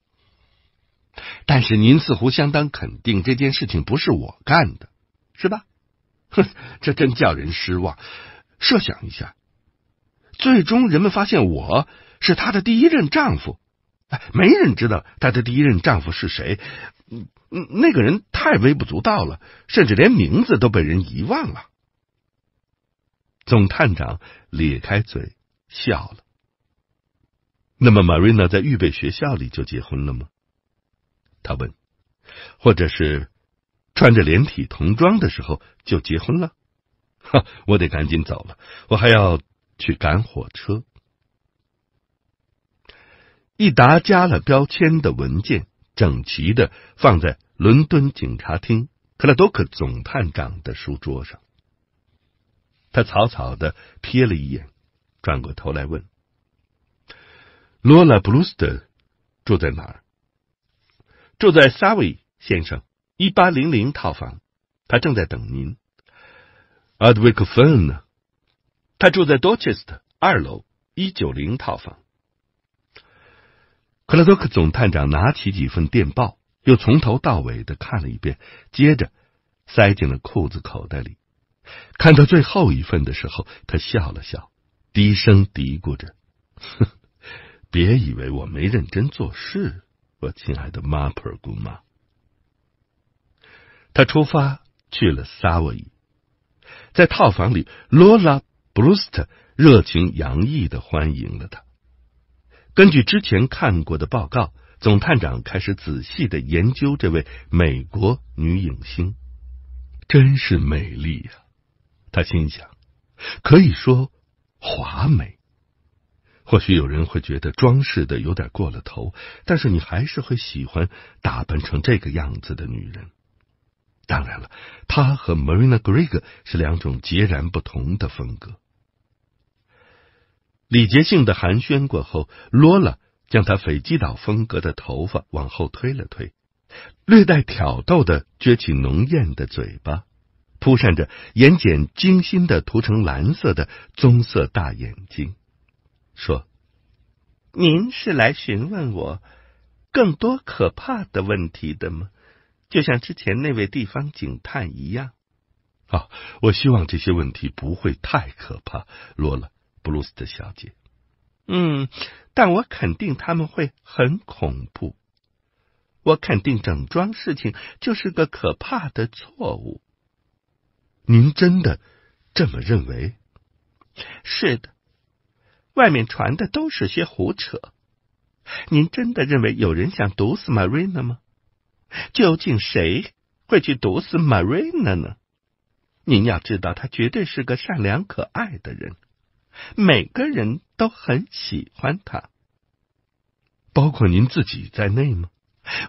但是您似乎相当肯定这件事情不是我干的，是吧？哼，(laughs) 这真叫人失望。设想一下，最终人们发现我是他的第一任丈夫。哎，没人知道她的第一任丈夫是谁，嗯，那个人太微不足道了，甚至连名字都被人遗忘了。总探长咧开嘴笑了。那么，玛瑞娜在预备学校里就结婚了吗？他问。或者是穿着连体童装的时候就结婚了？(laughs) 哈，我得赶紧走了，我还要去赶火车。一沓加了标签的文件整齐的放在伦敦警察厅克拉多克总探长的书桌上。他草草的瞥了一眼，转过头来问：“罗拉·布鲁斯特住在哪？”“住在萨维先生一八零零套房，他正在等您。”“阿德维克芬呢？”“他住在多切斯特二楼一九零套房。”克拉多克总探长拿起几份电报，又从头到尾的看了一遍，接着塞进了裤子口袋里。看到最后一份的时候，他笑了笑，低声嘀咕着：“别以为我没认真做事，我亲爱的马普尔姑妈。”他出发去了萨沃伊，在套房里，罗拉·布鲁斯特热情洋溢的欢迎了他。根据之前看过的报告，总探长开始仔细的研究这位美国女影星。真是美丽呀，他心想。可以说华美，或许有人会觉得装饰的有点过了头，但是你还是会喜欢打扮成这个样子的女人。当然了，她和 Marina Gregg 是两种截然不同的风格。礼节性的寒暄过后，罗拉将他斐济岛风格的头发往后推了推，略带挑逗的撅起浓艳的嘴巴，扑扇着眼睑，精心的涂成蓝色的棕色大眼睛，说：“您是来询问我更多可怕的问题的吗？就像之前那位地方警探一样。”“啊，我希望这些问题不会太可怕，罗拉。”布鲁斯特小姐，嗯，但我肯定他们会很恐怖。我肯定整桩事情就是个可怕的错误。您真的这么认为？是的，外面传的都是些胡扯。您真的认为有人想毒死 i 瑞娜吗？究竟谁会去毒死 i 瑞娜呢？您要知道，她绝对是个善良可爱的人。每个人都很喜欢他，包括您自己在内吗？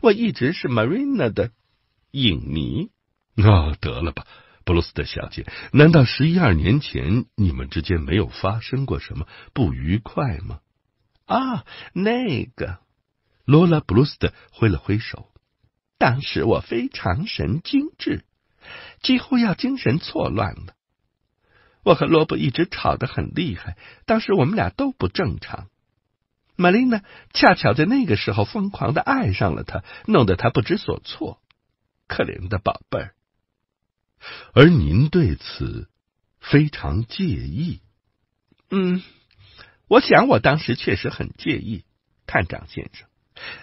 我一直是 Marina 的影迷。那得了吧，布鲁斯特小姐。难道十一二年前你们之间没有发生过什么不愉快吗？啊，那个，罗拉·布鲁斯特挥了挥手。当时我非常神经质，几乎要精神错乱了。我和萝卜一直吵得很厉害，当时我们俩都不正常。玛丽娜恰巧在那个时候疯狂的爱上了他，弄得他不知所措，可怜的宝贝儿。而您对此非常介意？嗯，我想我当时确实很介意，探长先生。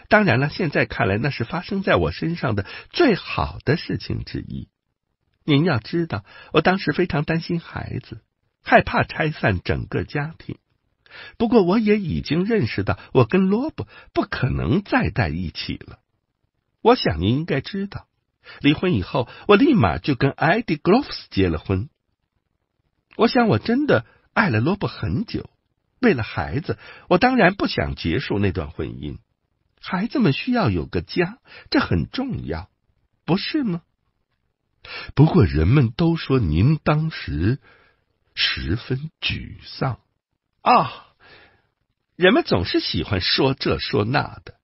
当然了，现在看来那是发生在我身上的最好的事情之一。您要知道，我当时非常担心孩子，害怕拆散整个家庭。不过，我也已经认识到，我跟萝卜不可能再在一起了。我想您应该知道，离婚以后，我立马就跟埃迪·格罗夫斯结了婚。我想，我真的爱了萝卜很久。为了孩子，我当然不想结束那段婚姻。孩子们需要有个家，这很重要，不是吗？不过，人们都说您当时十分沮丧啊。人们总是喜欢说这说那的，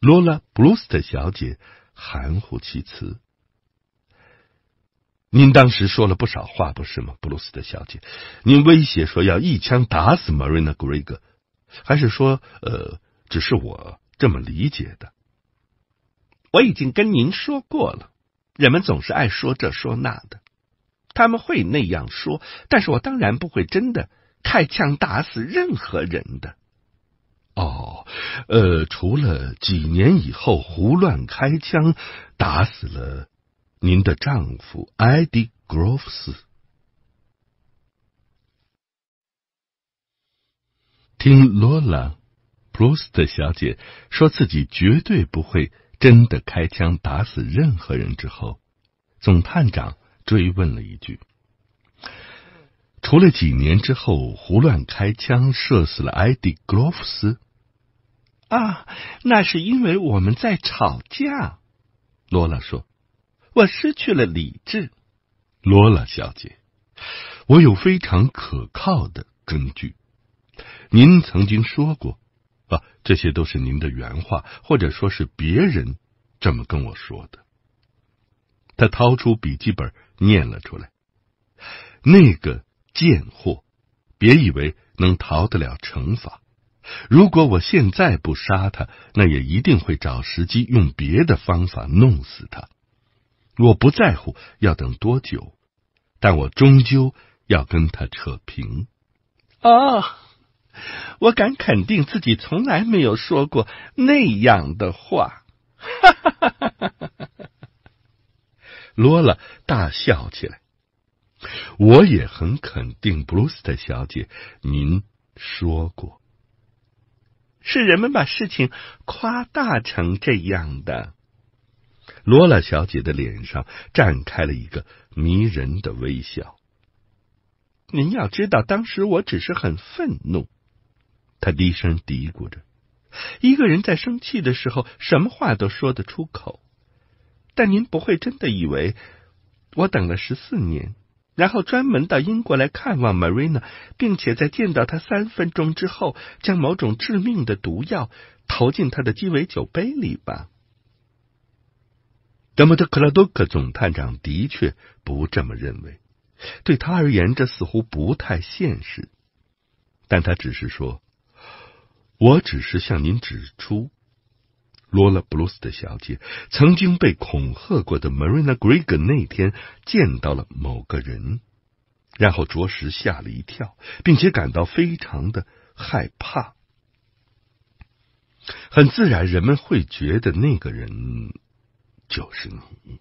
罗拉·布鲁斯特小姐含糊其辞。您当时说了不少话，不是吗，布鲁斯特小姐？您威胁说要一枪打死 Marina g r i g 还是说……呃，只是我这么理解的。我已经跟您说过了。人们总是爱说这说那的，他们会那样说，但是我当然不会真的开枪打死任何人的。哦，呃，除了几年以后胡乱开枪打死了您的丈夫埃迪·格罗斯。听罗拉·普鲁斯特小姐说自己绝对不会。真的开枪打死任何人之后，总探长追问了一句：“除了几年之后胡乱开枪射死了埃迪·格罗夫斯啊，那是因为我们在吵架。”罗拉说：“我失去了理智。”罗拉小姐，我有非常可靠的根据，您曾经说过。啊，这些都是您的原话，或者说是别人这么跟我说的。他掏出笔记本念了出来：“那个贱货，别以为能逃得了惩罚。如果我现在不杀他，那也一定会找时机用别的方法弄死他。我不在乎要等多久，但我终究要跟他扯平。”啊。我敢肯定，自己从来没有说过那样的话。(laughs) 罗拉大笑起来。我也很肯定，布鲁斯特小姐，您说过，是人们把事情夸大成这样的。罗拉小姐的脸上绽开了一个迷人的微笑。您要知道，当时我只是很愤怒。他低声嘀咕着：“一个人在生气的时候，什么话都说得出口。但您不会真的以为，我等了十四年，然后专门到英国来看望 Marina，并且在见到他三分钟之后，将某种致命的毒药投进他的鸡尾酒杯里吧？”德莫特·克拉多克总探长的确不这么认为。对他而言，这似乎不太现实。但他只是说。我只是向您指出，罗拉·布鲁斯特小姐曾经被恐吓过的 Marina Gregan 那天见到了某个人，然后着实吓了一跳，并且感到非常的害怕。很自然，人们会觉得那个人就是你。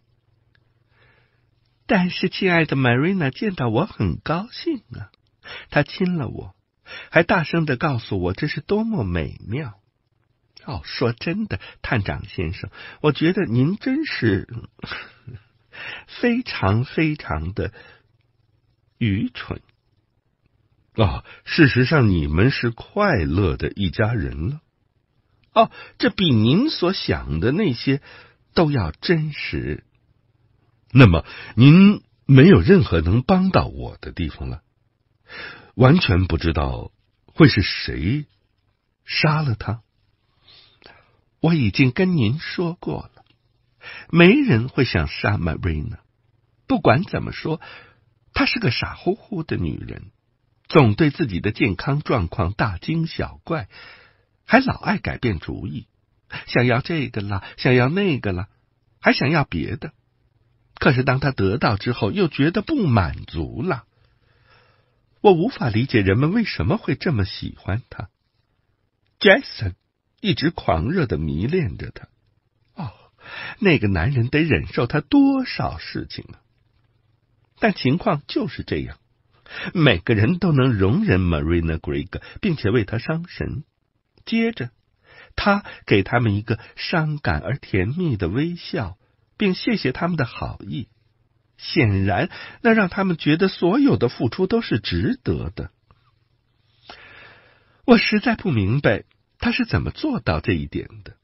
但是，亲爱的 Marina，见到我很高兴啊，她亲了我。还大声的告诉我这是多么美妙！哦，说真的，探长先生，我觉得您真是 (laughs) 非常非常的愚蠢。哦，事实上，你们是快乐的一家人了。哦，这比您所想的那些都要真实。那么，您没有任何能帮到我的地方了。完全不知道会是谁杀了他。我已经跟您说过了，没人会想杀玛瑞娜。不管怎么说，她是个傻乎乎的女人，总对自己的健康状况大惊小怪，还老爱改变主意，想要这个了，想要那个了，还想要别的。可是当他得到之后，又觉得不满足了。我无法理解人们为什么会这么喜欢他。Jason 一直狂热的迷恋着他。哦，那个男人得忍受他多少事情啊！但情况就是这样，每个人都能容忍 Marina Gregg，并且为他伤神。接着，他给他们一个伤感而甜蜜的微笑，并谢谢他们的好意。显然，那让他们觉得所有的付出都是值得的。我实在不明白他是怎么做到这一点的。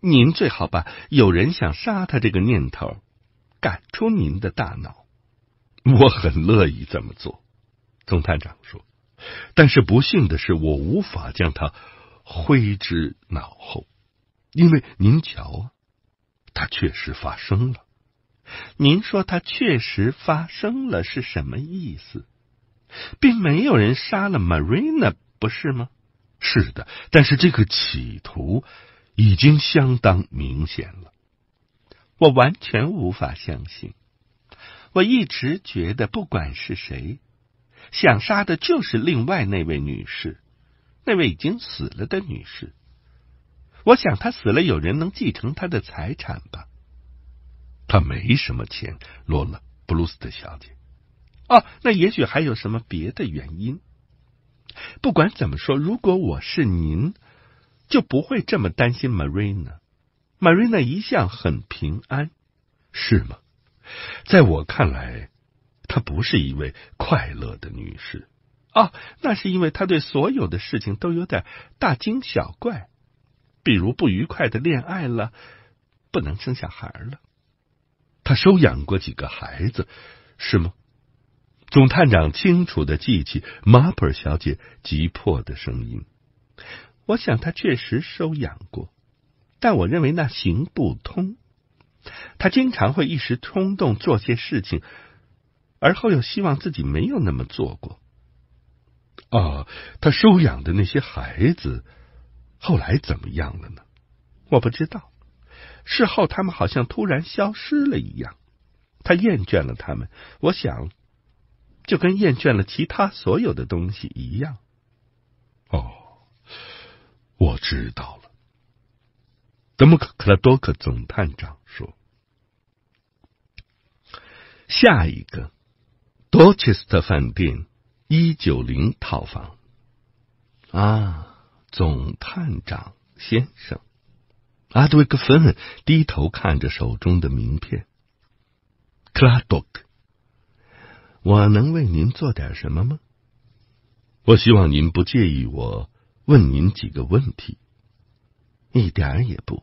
您最好把“有人想杀他”这个念头赶出您的大脑。我很乐意这么做，总探长说。但是不幸的是，我无法将它挥之脑后，因为您瞧，它确实发生了。您说他确实发生了是什么意思？并没有人杀了 Marina，不是吗？是的，但是这个企图已经相当明显了。我完全无法相信。我一直觉得，不管是谁想杀的，就是另外那位女士，那位已经死了的女士。我想她死了，有人能继承她的财产吧？他没什么钱，罗了布鲁斯特小姐。哦，那也许还有什么别的原因。不管怎么说，如果我是您，就不会这么担心。Marina。Marina 一向很平安，是吗？在我看来，她不是一位快乐的女士。哦，那是因为她对所有的事情都有点大惊小怪，比如不愉快的恋爱了，不能生小孩了。他收养过几个孩子，是吗？总探长清楚的记起马普尔小姐急迫的声音。我想他确实收养过，但我认为那行不通。他经常会一时冲动做些事情，而后又希望自己没有那么做过。啊，他收养的那些孩子后来怎么样了呢？我不知道。事后，他们好像突然消失了一样。他厌倦了他们，我想，就跟厌倦了其他所有的东西一样。哦，我知道了。德默克·克拉多克总探长说：“下一个，多切斯特饭店一九零套房。”啊，总探长先生。阿德维克芬低头看着手中的名片，克拉多克，我能为您做点什么吗？我希望您不介意我问您几个问题。一点儿也不，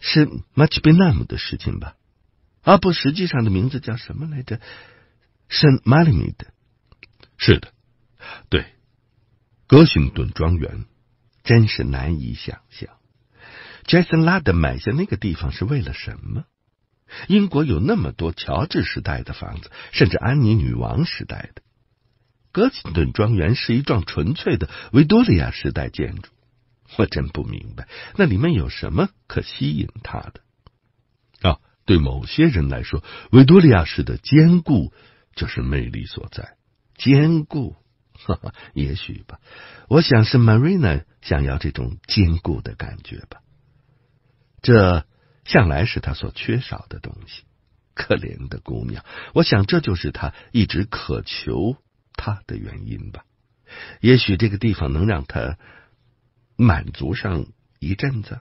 是马奇贝纳姆的事情吧？阿布实际上的名字叫什么来着？是马里米的。是的，对，歌勋顿庄园，真是难以想象。杰森拉德买下那个地方是为了什么？英国有那么多乔治时代的房子，甚至安妮女王时代的。格景顿庄园是一幢纯粹的维多利亚时代建筑，我真不明白那里面有什么可吸引他的。啊，对某些人来说，维多利亚式的坚固就是魅力所在。坚固，也许吧。我想是 Marina 想要这种坚固的感觉吧。这向来是他所缺少的东西。可怜的姑娘，我想这就是他一直渴求他的原因吧。也许这个地方能让他满足上一阵子。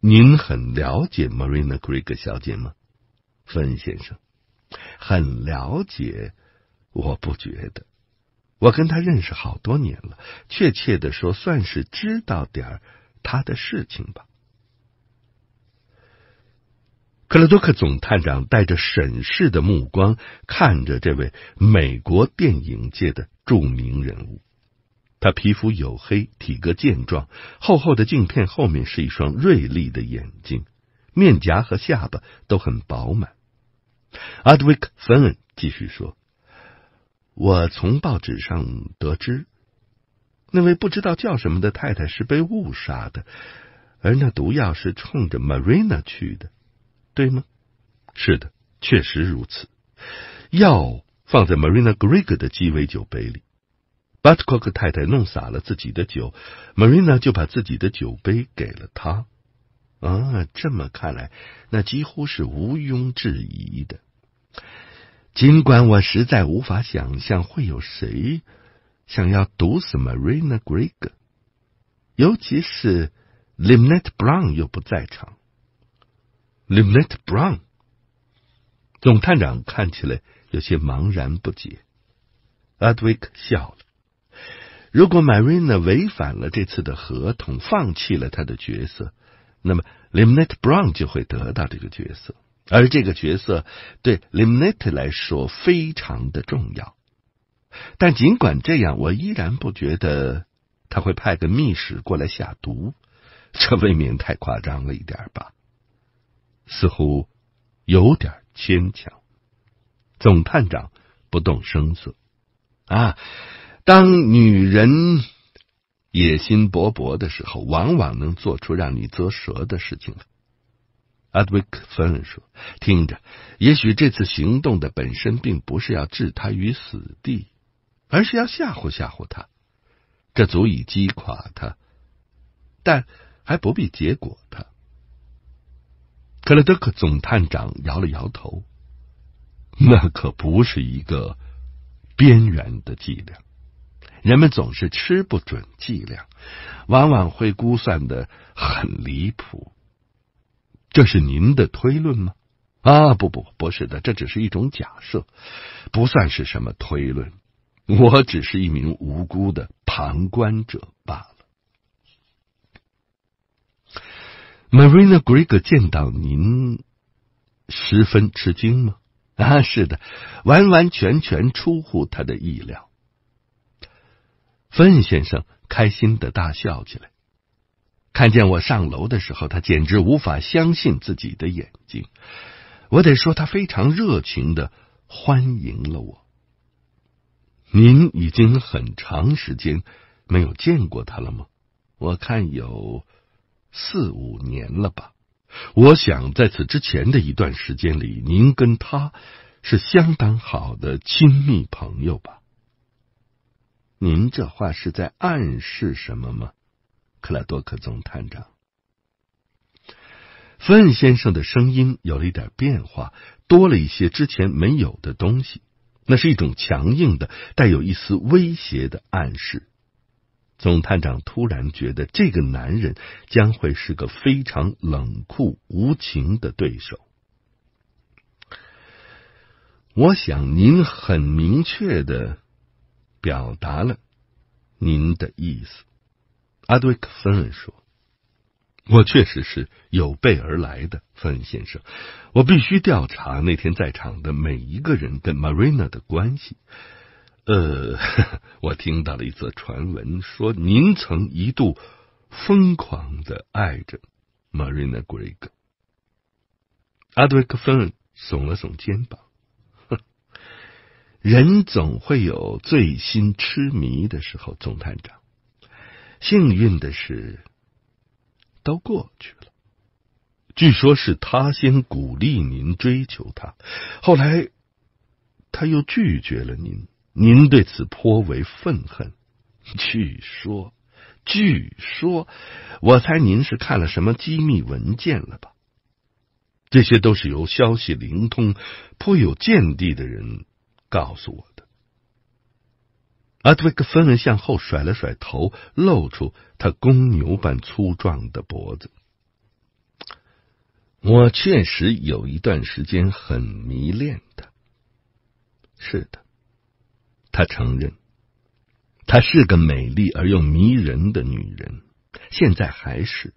您很了解 Marina g r e g 小姐吗，芬先生？很了解？我不觉得。我跟他认识好多年了，确切的说，算是知道点儿他的事情吧。克罗多克总探长带着审视的目光看着这位美国电影界的著名人物。他皮肤黝黑，体格健壮，厚厚的镜片后面是一双锐利的眼睛，面颊和下巴都很饱满。阿德维克·芬恩继续说：“我从报纸上得知，那位不知道叫什么的太太是被误杀的，而那毒药是冲着 Marina 去的。”对吗？是的，确实如此。药放在 Marina Gregg 的鸡尾酒杯里 b u t c o c k 太太弄洒了自己的酒，Marina 就把自己的酒杯给了他。啊，这么看来，那几乎是毋庸置疑的。尽管我实在无法想象会有谁想要毒死 Marina Gregg，尤其是 Limnet Brown 又不在场。Limit Brown，总探长看起来有些茫然不解。Adwick 笑了。如果 Marina 违反了这次的合同，放弃了他的角色，那么 Limit Brown 就会得到这个角色。而这个角色对 Limit 来说非常的重要。但尽管这样，我依然不觉得他会派个密使过来下毒，这未免太夸张了一点吧。似乎有点牵强。总探长不动声色。啊，当女人野心勃勃的时候，往往能做出让你啧舌的事情来。阿德维克芬说：“听着，也许这次行动的本身并不是要置他于死地，而是要吓唬吓唬他。这足以击垮他，但还不必结果他。”克雷德克总探长摇了摇头，那可不是一个边缘的伎俩。人们总是吃不准剂量，往往会估算的很离谱。这是您的推论吗？啊，不不，不是的，这只是一种假设，不算是什么推论。我只是一名无辜的旁观者。Marina Grig 见到您，十分吃惊吗？啊，是的，完完全全出乎他的意料。范先生开心的大笑起来。看见我上楼的时候，他简直无法相信自己的眼睛。我得说，他非常热情的欢迎了我。您已经很长时间没有见过他了吗？我看有。四五年了吧，我想在此之前的一段时间里，您跟他是相当好的亲密朋友吧？您这话是在暗示什么吗，克拉多克总探长？芬恩先生的声音有了一点变化，多了一些之前没有的东西，那是一种强硬的、带有一丝威胁的暗示。总探长突然觉得这个男人将会是个非常冷酷无情的对手。我想您很明确的表达了您的意思，阿德杜克森恩说：“我确实是有备而来的，芬恩先生，我必须调查那天在场的每一个人跟 Marina 的关系。”呃，(laughs) 我听到了一则传闻，说您曾一度疯狂的爱着 Marina g r e g 阿德克芬耸了耸肩膀，哼，人总会有醉心痴迷的时候，总探长。幸运的是，都过去了。据说是他先鼓励您追求他，后来他又拒绝了您。您对此颇为愤恨，据说，据说，我猜您是看了什么机密文件了吧？这些都是由消息灵通、颇有见地的人告诉我的。阿德维克夫人向后甩了甩头，露出他公牛般粗壮的脖子。我确实有一段时间很迷恋他，是的。他承认，她是个美丽而又迷人的女人，现在还是。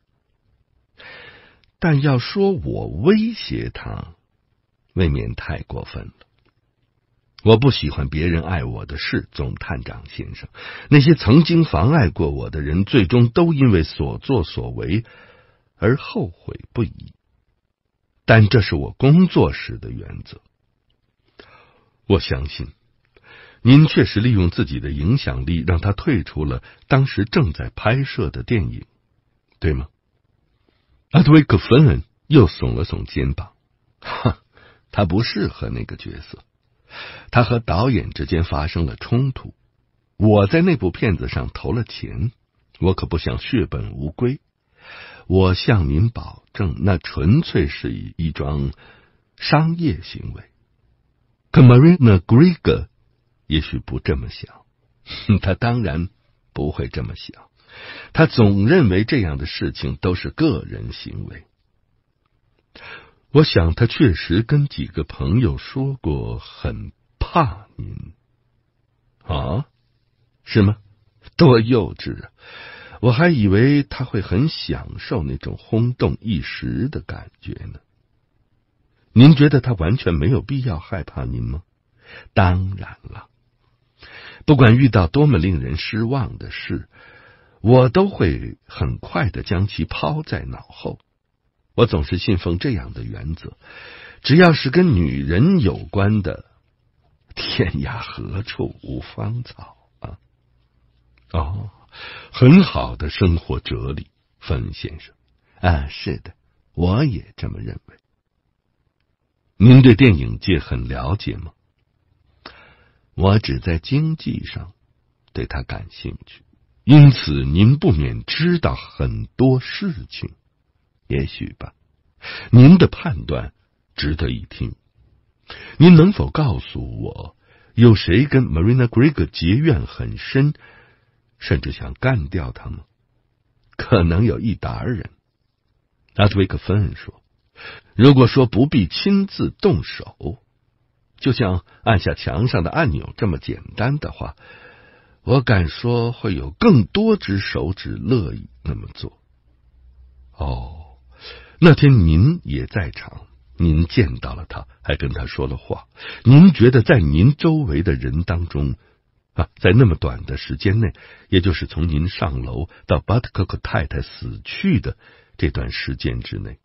但要说我威胁她，未免太过分了。我不喜欢别人碍我的事，总探长先生。那些曾经妨碍过我的人，最终都因为所作所为而后悔不已。但这是我工作时的原则。我相信。您确实利用自己的影响力让他退出了当时正在拍摄的电影，对吗？阿德维克芬恩又耸了耸肩膀，哈，他不适合那个角色。他和导演之间发生了冲突。我在那部片子上投了钱，我可不想血本无归。我向您保证，那纯粹是一桩商业行为。可 Marina Griga。也许不这么想，(laughs) 他当然不会这么想。他总认为这样的事情都是个人行为。我想他确实跟几个朋友说过很怕您啊，是吗？多幼稚啊！我还以为他会很享受那种轰动一时的感觉呢。您觉得他完全没有必要害怕您吗？当然了。不管遇到多么令人失望的事，我都会很快的将其抛在脑后。我总是信奉这样的原则：只要是跟女人有关的，天涯何处无芳草啊！哦，很好的生活哲理，冯先生。啊，是的，我也这么认为。您对电影界很了解吗？我只在经济上对他感兴趣，因此您不免知道很多事情，也许吧。您的判断值得一听。您能否告诉我，有谁跟 Marina Grig 结怨很深，甚至想干掉他吗？可能有一打人。阿斯维克芬恩说：“如果说不必亲自动手。”就像按下墙上的按钮这么简单的话，我敢说会有更多只手指乐意那么做。哦，那天您也在场，您见到了他，还跟他说了话。您觉得在您周围的人当中，啊，在那么短的时间内，也就是从您上楼到巴特克克太太死去的这段时间之内。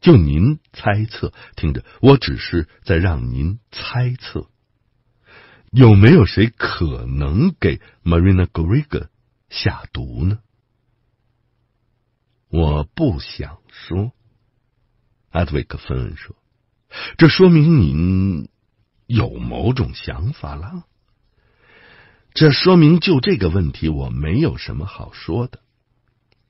就您猜测，听着，我只是在让您猜测，有没有谁可能给 Marina g r i g a 下毒呢？我不想说。阿德维克芬恩说：“这说明您有某种想法了。这说明就这个问题，我没有什么好说的。”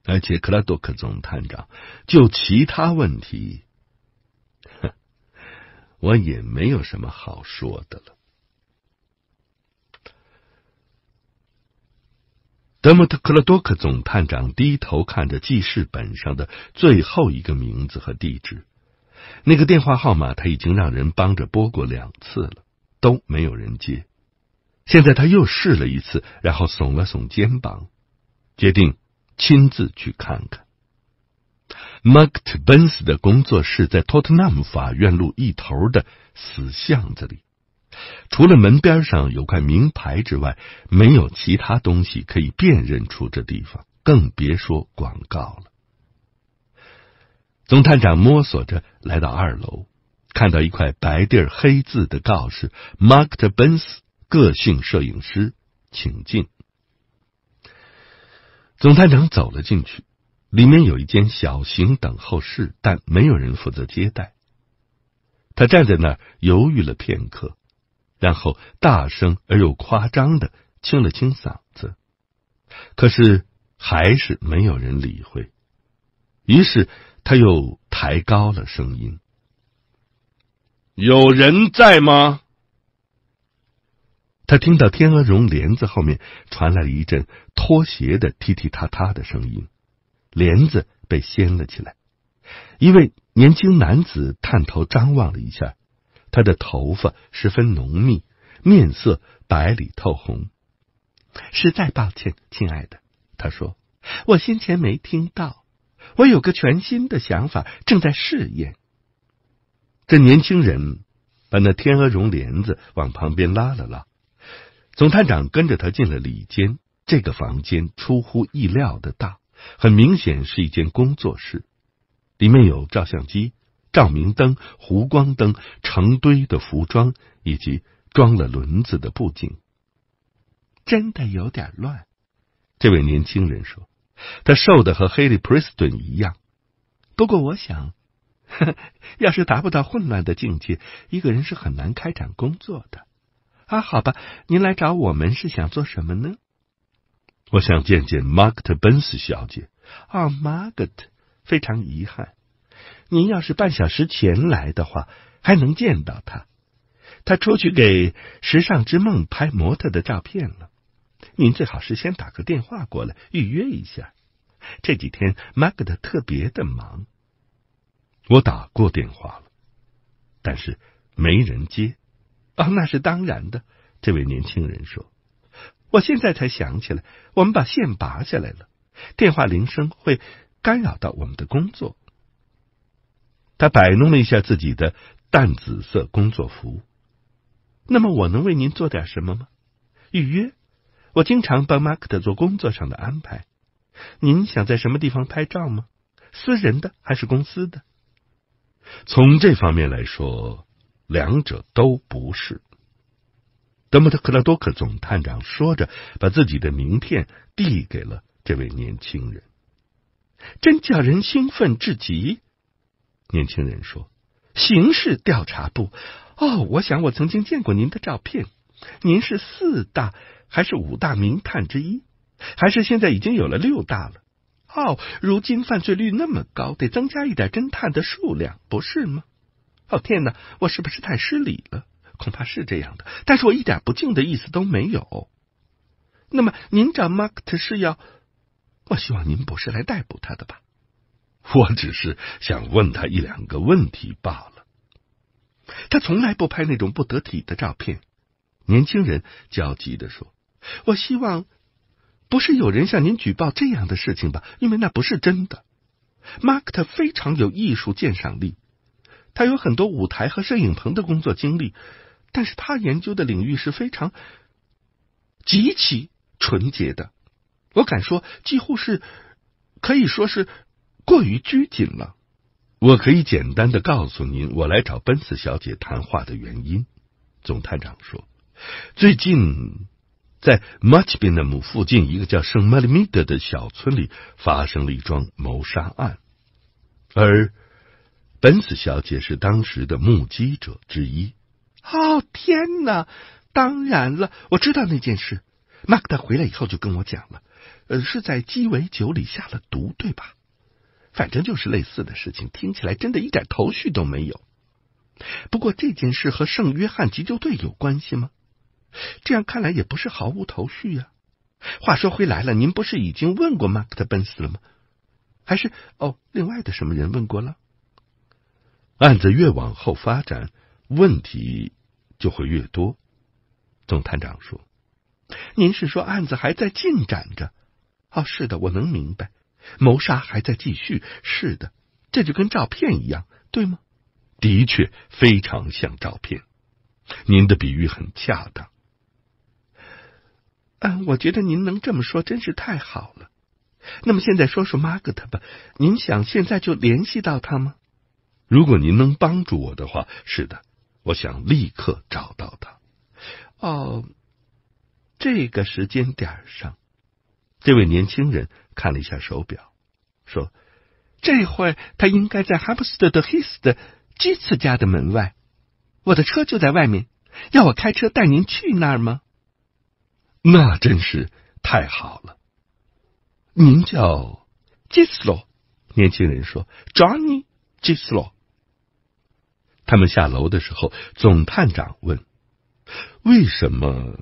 而且克拉多克总探长就其他问题，(laughs) 我也没有什么好说的了。德莫特·克拉多克总探长低头看着记事本上的最后一个名字和地址，那个电话号码他已经让人帮着拨过两次了，都没有人接。现在他又试了一次，然后耸了耸肩膀，决定。亲自去看看。Mark T. b e n s 的工作室在托特纳姆法院路一头的死巷子里，除了门边上有块名牌之外，没有其他东西可以辨认出这地方，更别说广告了。总探长摸索着来到二楼，看到一块白底黑字的告示：“Mark T. b e n s 个性摄影师，请进。”总探长走了进去，里面有一间小型等候室，但没有人负责接待。他站在那儿犹豫了片刻，然后大声而又夸张的清了清嗓子，可是还是没有人理会。于是他又抬高了声音：“有人在吗？”他听到天鹅绒帘子后面传来了一阵拖鞋的踢踢踏踏的声音，帘子被掀了起来。一位年轻男子探头张望了一下，他的头发十分浓密，面色白里透红。实在抱歉，亲爱的，他说：“我先前没听到，我有个全新的想法，正在试验。”这年轻人把那天鹅绒帘子往旁边拉了拉。总探长跟着他进了里间。这个房间出乎意料的大，很明显是一间工作室，里面有照相机、照明灯、弧光灯、成堆的服装以及装了轮子的布景，真的有点乱。这位年轻人说：“他瘦的和黑利·普里斯顿一样，不过我想，(laughs) 要是达不到混乱的境界，一个人是很难开展工作的。”啊，好吧，您来找我们是想做什么呢？我想见见 Margot b e n s 小姐。哦 m a r g t 非常遗憾，您要是半小时前来的话，还能见到她。她出去给《时尚之梦》拍模特的照片了。您最好是先打个电话过来预约一下。这几天 m a r g t 特别的忙。我打过电话了，但是没人接。哦，那是当然的。这位年轻人说：“我现在才想起来，我们把线拔下来了，电话铃声会干扰到我们的工作。”他摆弄了一下自己的淡紫色工作服。那么，我能为您做点什么吗？预约？我经常帮 Mark 做工作上的安排。您想在什么地方拍照吗？私人的还是公司的？从这方面来说。两者都不是。德莫特·克拉多克总探长说着，把自己的名片递给了这位年轻人。真叫人兴奋至极！年轻人说：“刑事调查部，哦，我想我曾经见过您的照片。您是四大还是五大名探之一？还是现在已经有了六大了？哦，如今犯罪率那么高，得增加一点侦探的数量，不是吗？”哦天呐，我是不是太失礼了？恐怕是这样的，但是我一点不敬的意思都没有。那么您找马克特是要……我希望您不是来逮捕他的吧？我只是想问他一两个问题罢了。他从来不拍那种不得体的照片。年轻人焦急的说：“我希望不是有人向您举报这样的事情吧？因为那不是真的。马克特非常有艺术鉴赏力。”他有很多舞台和摄影棚的工作经历，但是他研究的领域是非常极其纯洁的。我敢说，几乎是可以说是过于拘谨了。我可以简单的告诉您，我来找奔斯小姐谈话的原因。总探长说，最近在马奇宾纳姆附近一个叫圣玛丽米德的小村里发生了一桩谋杀案，而。本斯小姐是当时的目击者之一。哦天哪！当然了，我知道那件事。马克他回来以后就跟我讲了，呃，是在鸡尾酒里下了毒，对吧？反正就是类似的事情，听起来真的一点头绪都没有。不过这件事和圣约翰急救队有关系吗？这样看来也不是毫无头绪呀。话说回来了，您不是已经问过马克奔斯了吗？还是哦，另外的什么人问过了？案子越往后发展，问题就会越多。总探长说：“您是说案子还在进展着？”“哦，是的，我能明白，谋杀还在继续。”“是的，这就跟照片一样，对吗？”“的确，非常像照片。”“您的比喻很恰当。”“嗯，我觉得您能这么说真是太好了。”“那么现在说说玛格特吧，您想现在就联系到他吗？”如果您能帮助我的话，是的，我想立刻找到他。哦，这个时间点上，这位年轻人看了一下手表，说：“这会他应该在哈普斯特德·黑斯的基茨家的门外。我的车就在外面，要我开车带您去那儿吗？”那真是太好了。您叫基斯洛？年轻人说：“Johnny 基斯洛。”他们下楼的时候，总探长问：“为什么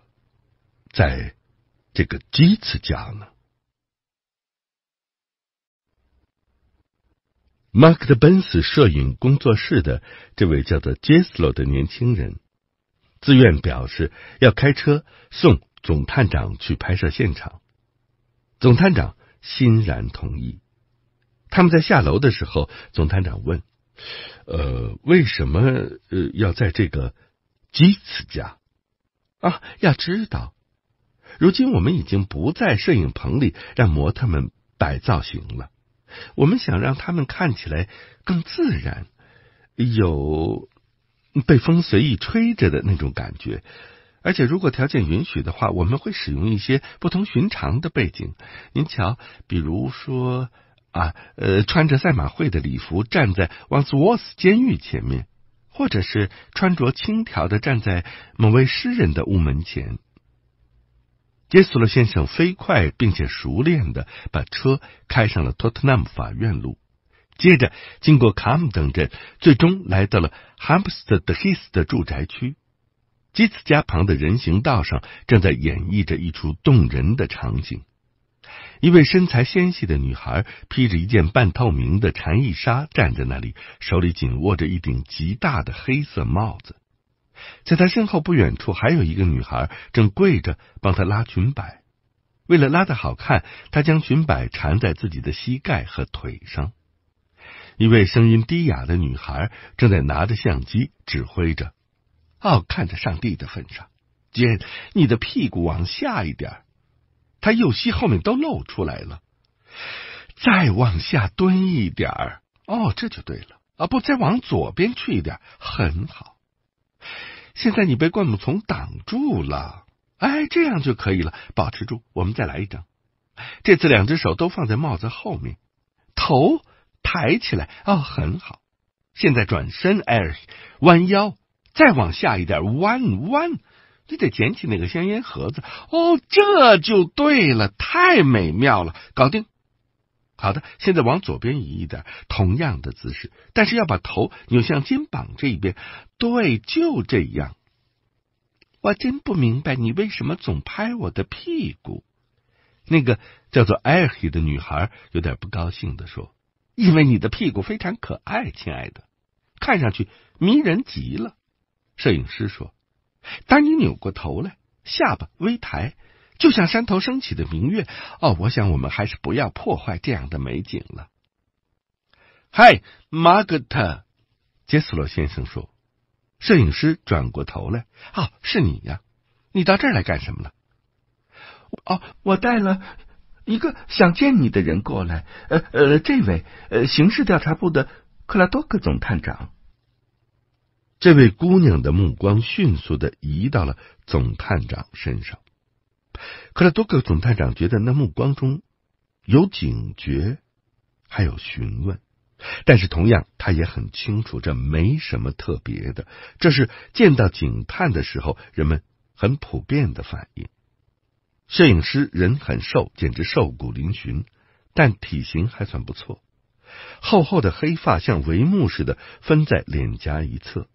在这个基茨家呢？”Mark 的 Ben's 摄影工作室的这位叫做 Jeslo 的年轻人自愿表示要开车送总探长去拍摄现场，总探长欣然同意。他们在下楼的时候，总探长问。呃，为什么呃要在这个基茨家啊？要知道，如今我们已经不在摄影棚里让模特们摆造型了。我们想让他们看起来更自然，有被风随意吹着的那种感觉。而且，如果条件允许的话，我们会使用一些不同寻常的背景。您瞧，比如说。啊，呃，穿着赛马会的礼服站在 w 斯沃斯 w o r 监狱前面，或者是穿着轻佻的站在某位诗人的屋门前。杰斯罗先生飞快并且熟练的把车开上了托特纳姆法院路，接着经过卡姆等镇，最终来到了 Hampstead h 的住宅区。基茨家旁的人行道上正在演绎着一出动人的场景。一位身材纤细的女孩披着一件半透明的蝉翼纱站在那里，手里紧握着一顶极大的黑色帽子。在她身后不远处，还有一个女孩正跪着帮她拉裙摆。为了拉得好看，她将裙摆缠在自己的膝盖和腿上。一位声音低哑的女孩正在拿着相机指挥着：“哦，看在上帝的份上，姐，你的屁股往下一点。”他右膝后面都露出来了，再往下蹲一点儿，哦，这就对了啊！不，再往左边去一点，很好。现在你被灌木丛挡住了，哎，这样就可以了，保持住。我们再来一张，这次两只手都放在帽子后面，头抬起来，哦，很好。现在转身，哎，弯腰，再往下一点，弯弯。你得捡起那个香烟盒子哦，这就对了，太美妙了，搞定。好的，现在往左边移一点，同样的姿势，但是要把头扭向肩膀这一边。对，就这样。我真不明白你为什么总拍我的屁股。那个叫做艾尔希的女孩有点不高兴的说：“因为你的屁股非常可爱，亲爱的，看上去迷人极了。”摄影师说。当你扭过头来，下巴微抬，就像山头升起的明月。哦，我想我们还是不要破坏这样的美景了。嗨，玛格特，杰斯罗先生说。摄影师转过头来，哦，是你呀！你到这儿来干什么了？哦，我带了一个想见你的人过来。呃呃，这位，呃，刑事调查部的克拉多克总探长。这位姑娘的目光迅速的移到了总探长身上，克拉多克总探长觉得那目光中有警觉，还有询问。但是同样，他也很清楚这没什么特别的，这是见到警探的时候人们很普遍的反应。摄影师人很瘦，简直瘦骨嶙峋，但体型还算不错。厚厚的黑发像帷幕似的分在脸颊一侧。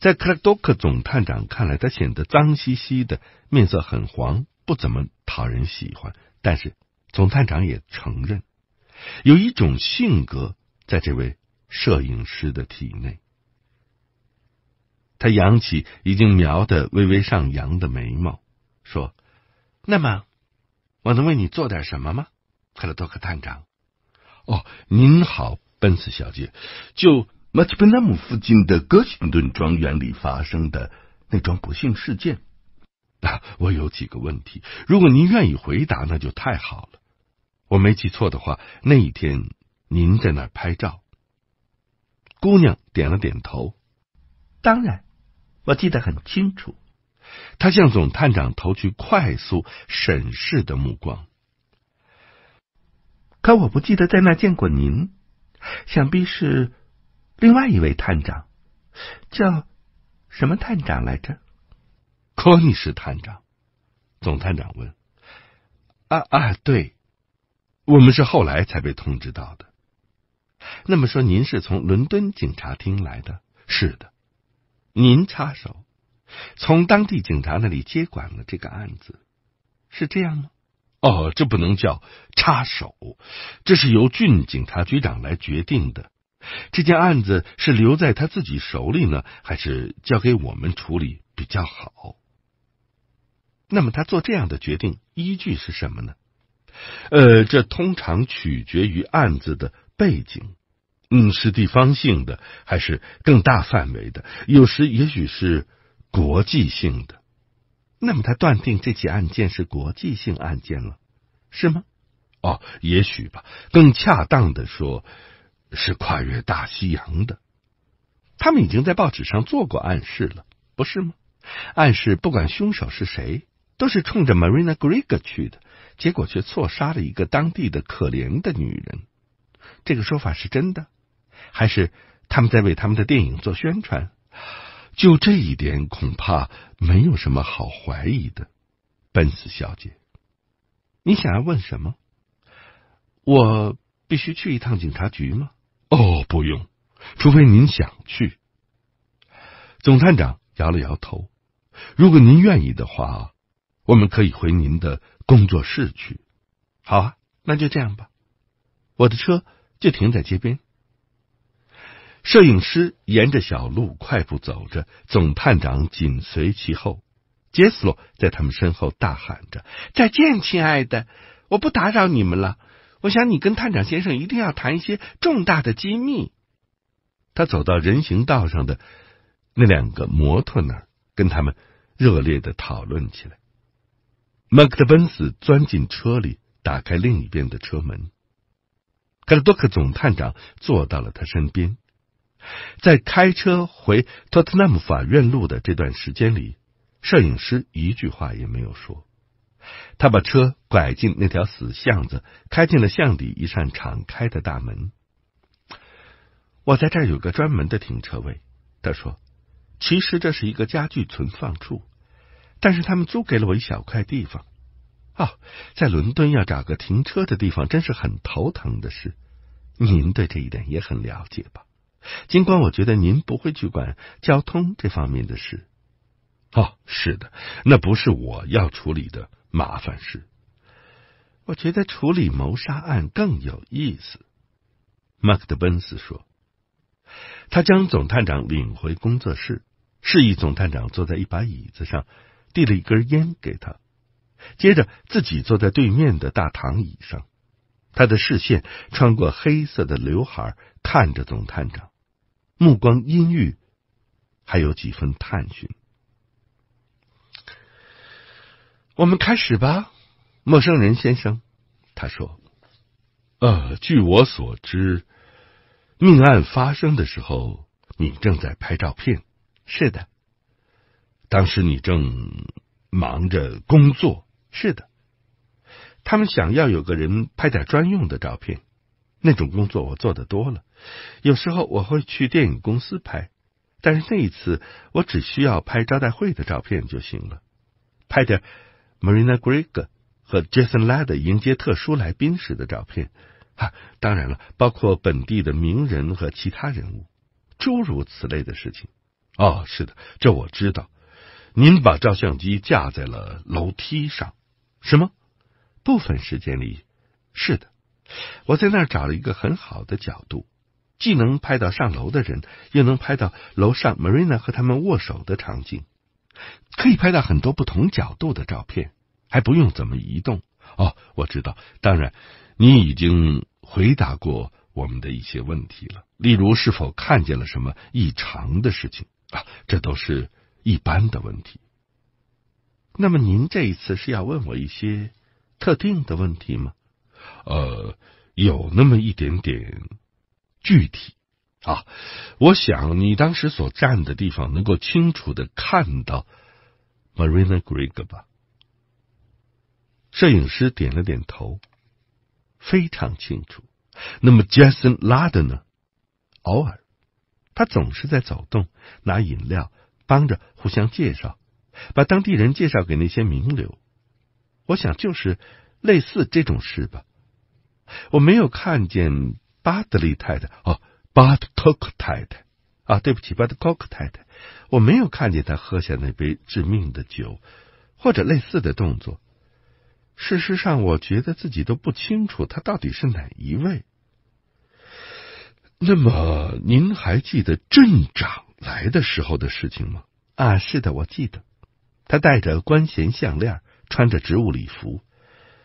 在克拉多克总探长看来，他显得脏兮兮的，面色很黄，不怎么讨人喜欢。但是总探长也承认，有一种性格在这位摄影师的体内。他扬起已经描得微微上扬的眉毛，说：“那么，我能为你做点什么吗，克拉多克探长？”哦，您好，奔驰小姐，就。马奇佩纳姆附近的格辛顿庄园里发生的那桩不幸事件，我有几个问题，如果您愿意回答，那就太好了。我没记错的话，那一天您在那拍照。姑娘点了点头，当然，我记得很清楚。他向总探长投去快速审视的目光。可我不记得在那见过您，想必是。另外一位探长叫什么探长来着？科尼斯探长。总探长问：“啊啊，对，我们是后来才被通知到的。那么说，您是从伦敦警察厅来的？是的，您插手，从当地警察那里接管了这个案子，是这样吗？哦，这不能叫插手，这是由郡警察局长来决定的。”这件案子是留在他自己手里呢，还是交给我们处理比较好？那么他做这样的决定依据是什么呢？呃，这通常取决于案子的背景，嗯，是地方性的，还是更大范围的？有时也许是国际性的。那么他断定这起案件是国际性案件了，是吗？哦，也许吧。更恰当的说。是跨越大西洋的，他们已经在报纸上做过暗示了，不是吗？暗示不管凶手是谁，都是冲着 Marina g r i g a 去的，结果却错杀了一个当地的可怜的女人。这个说法是真的，还是他们在为他们的电影做宣传？就这一点，恐怕没有什么好怀疑的。奔斯小姐，你想要问什么？我必须去一趟警察局吗？哦，不用，除非您想去。总探长摇了摇头。如果您愿意的话，我们可以回您的工作室去。好啊，那就这样吧。我的车就停在街边。摄影师沿着小路快步走着，总探长紧随其后。杰斯洛在他们身后大喊着：“再见，亲爱的，我不打扰你们了。”我想你跟探长先生一定要谈一些重大的机密。他走到人行道上的那两个摩托那儿，跟他们热烈的讨论起来。麦克德温斯钻进车里，打开另一边的车门。克雷多克总探长坐到了他身边。在开车回托特纳姆法院路的这段时间里，摄影师一句话也没有说。他把车拐进那条死巷子，开进了巷底一扇敞开的大门。我在这儿有个专门的停车位，他说：“其实这是一个家具存放处，但是他们租给了我一小块地方。”哦，在伦敦要找个停车的地方真是很头疼的事。您对这一点也很了解吧？尽管我觉得您不会去管交通这方面的事。哦，是的，那不是我要处理的。麻烦事。我觉得处理谋杀案更有意思。麦克德温斯说，他将总探长领回工作室，示意总探长坐在一把椅子上，递了一根烟给他，接着自己坐在对面的大躺椅上，他的视线穿过黑色的刘海看着总探长，目光阴郁，还有几分探寻。我们开始吧，陌生人先生。他说：“呃，据我所知，命案发生的时候，你正在拍照片。是的，当时你正忙着工作。是的，他们想要有个人拍点专用的照片，那种工作我做的多了。有时候我会去电影公司拍，但是那一次我只需要拍招待会的照片就行了，拍点。” Marina g r e g 和 Jason Ladd 迎接特殊来宾时的照片，哈，当然了，包括本地的名人和其他人物，诸如此类的事情。哦，是的，这我知道。您把照相机架在了楼梯上，是吗？部分时间里，是的。我在那儿找了一个很好的角度，既能拍到上楼的人，又能拍到楼上 Marina 和他们握手的场景。可以拍到很多不同角度的照片，还不用怎么移动哦。我知道，当然，你已经回答过我们的一些问题了，例如是否看见了什么异常的事情啊，这都是一般的问题。那么您这一次是要问我一些特定的问题吗？呃，有那么一点点具体。啊，我想你当时所站的地方能够清楚的看到 Marina Grigba。摄影师点了点头，非常清楚。那么 Jason 拉的呢？偶尔，他总是在走动，拿饮料，帮着互相介绍，把当地人介绍给那些名流。我想就是类似这种事吧。我没有看见巴德利太太。哦。巴特高克太太啊，对不起，巴特高克太太，我没有看见他喝下那杯致命的酒，或者类似的动作。事实上，我觉得自己都不清楚他到底是哪一位。那么，您还记得镇长来的时候的事情吗？啊，是的，我记得。他戴着官衔项链，穿着职务礼服。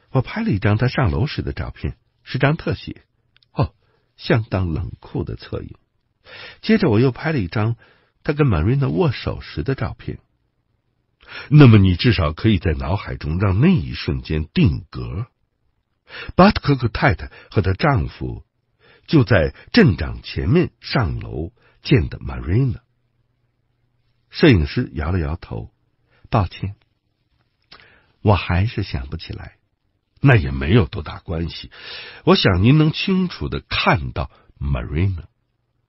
我拍了一张他上楼时的照片，是张特写。相当冷酷的侧影。接着，我又拍了一张他跟玛瑞娜握手时的照片。那么，你至少可以在脑海中让那一瞬间定格。巴特科克太太和她丈夫就在镇长前面上楼见的玛瑞娜。摄影师摇了摇头，抱歉，我还是想不起来。那也没有多大关系，我想您能清楚的看到 Marina，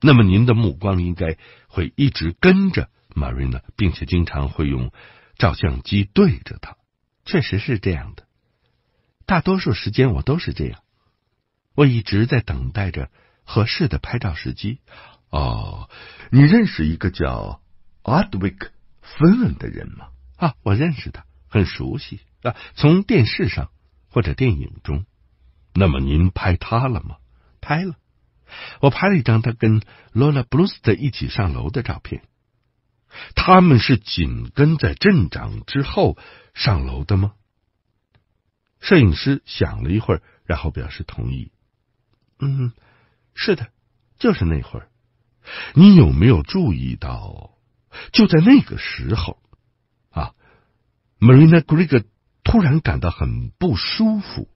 那么您的目光应该会一直跟着 Marina，并且经常会用照相机对着他。确实是这样的，大多数时间我都是这样，我一直在等待着合适的拍照时机。哦，你认识一个叫 a d w i c k 芬恩的人吗？啊，我认识他，很熟悉啊，从电视上。或者电影中，那么您拍他了吗？拍了，我拍了一张他跟 Lola b l u e s 一起上楼的照片。他们是紧跟在镇长之后上楼的吗？摄影师想了一会儿，然后表示同意。嗯，是的，就是那会儿。你有没有注意到，就在那个时候啊，Marina Grig。o r 突然感到很不舒服，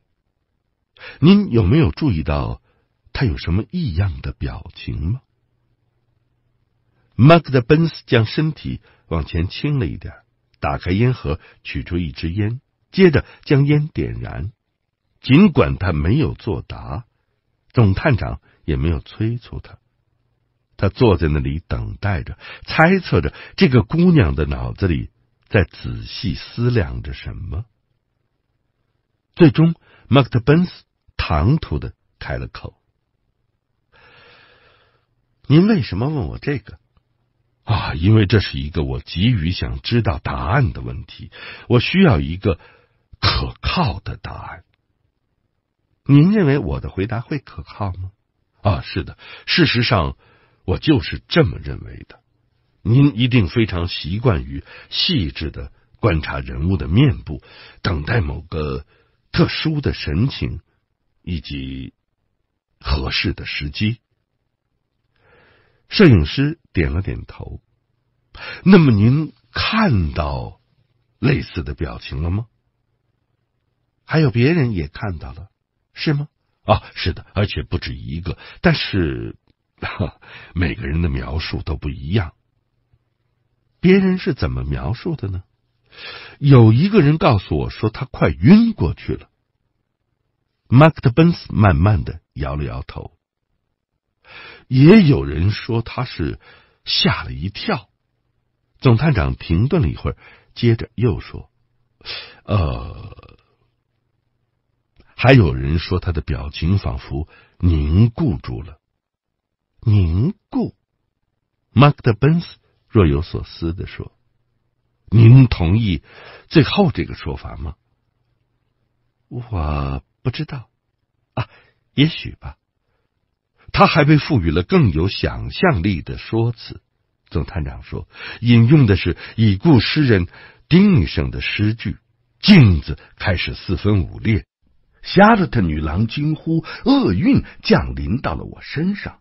您有没有注意到他有什么异样的表情吗？马克·的本斯将身体往前倾了一点，打开烟盒，取出一支烟，接着将烟点燃。尽管他没有作答，总探长也没有催促他，他坐在那里等待着，猜测着这个姑娘的脑子里在仔细思量着什么。最终，马克·特本斯唐突的开了口：“您为什么问我这个？啊，因为这是一个我急于想知道答案的问题。我需要一个可靠的答案。您认为我的回答会可靠吗？啊，是的。事实上，我就是这么认为的。您一定非常习惯于细致的观察人物的面部，等待某个。”特殊的神情，以及合适的时机。摄影师点了点头。那么您看到类似的表情了吗？还有别人也看到了，是吗？啊，是的，而且不止一个。但是 (laughs) 每个人的描述都不一样。别人是怎么描述的呢？有一个人告诉我说他快晕过去了。马克·德·本斯慢慢的摇了摇头。也有人说他是吓了一跳。总探长停顿了一会儿，接着又说：“呃，还有人说他的表情仿佛凝固住了。”凝固。马克·德·本斯若有所思的说。您同意最后这个说法吗？我不知道，啊，也许吧。他还被赋予了更有想象力的说辞。总探长说，引用的是已故诗人丁医生的诗句：“镜子开始四分五裂。”夏洛特女郎惊呼：“厄运降临到了我身上。”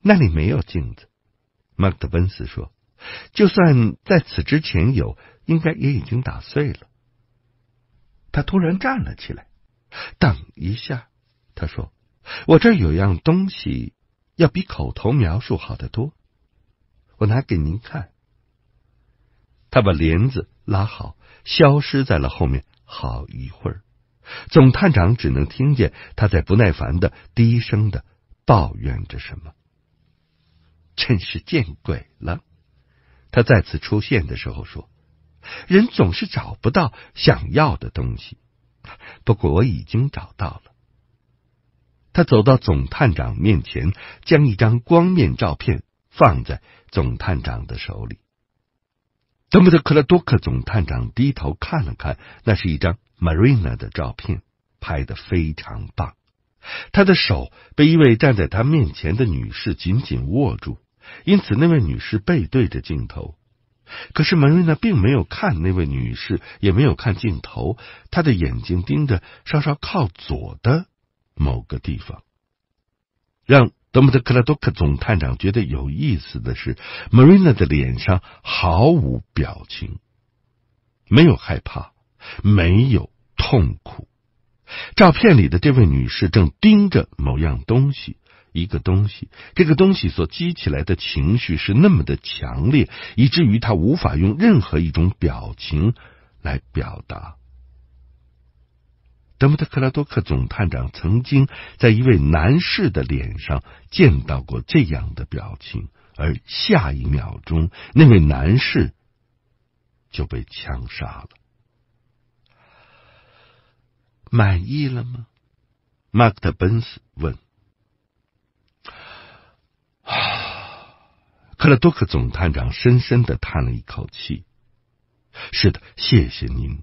那里没有镜子，麦克温斯说。就算在此之前有，应该也已经打碎了。他突然站了起来，“等一下！”他说，“我这儿有样东西，要比口头描述好得多，我拿给您看。”他把帘子拉好，消失在了后面。好一会儿，总探长只能听见他在不耐烦的低声的抱怨着什么。“真是见鬼了！”他再次出现的时候说：“人总是找不到想要的东西，不过我已经找到了。”他走到总探长面前，将一张光面照片放在总探长的手里。德姆特·克拉多克总探长低头看了看，那是一张 Marina 的照片，拍的非常棒。他的手被一位站在他面前的女士紧紧握住。因此，那位女士背对着镜头。可是，梅瑞娜并没有看那位女士，也没有看镜头。她的眼睛盯着稍稍靠左的某个地方。让德姆特克拉多克总探长觉得有意思的是，梅瑞娜的脸上毫无表情，没有害怕，没有痛苦。照片里的这位女士正盯着某样东西。一个东西，这个东西所激起来的情绪是那么的强烈，以至于他无法用任何一种表情来表达。德姆特·克拉多克总探长曾经在一位男士的脸上见到过这样的表情，而下一秒钟，那位男士就被枪杀了。满意了吗？马克·特本斯问。克拉多克总探长深深的叹了一口气。是的，谢谢您。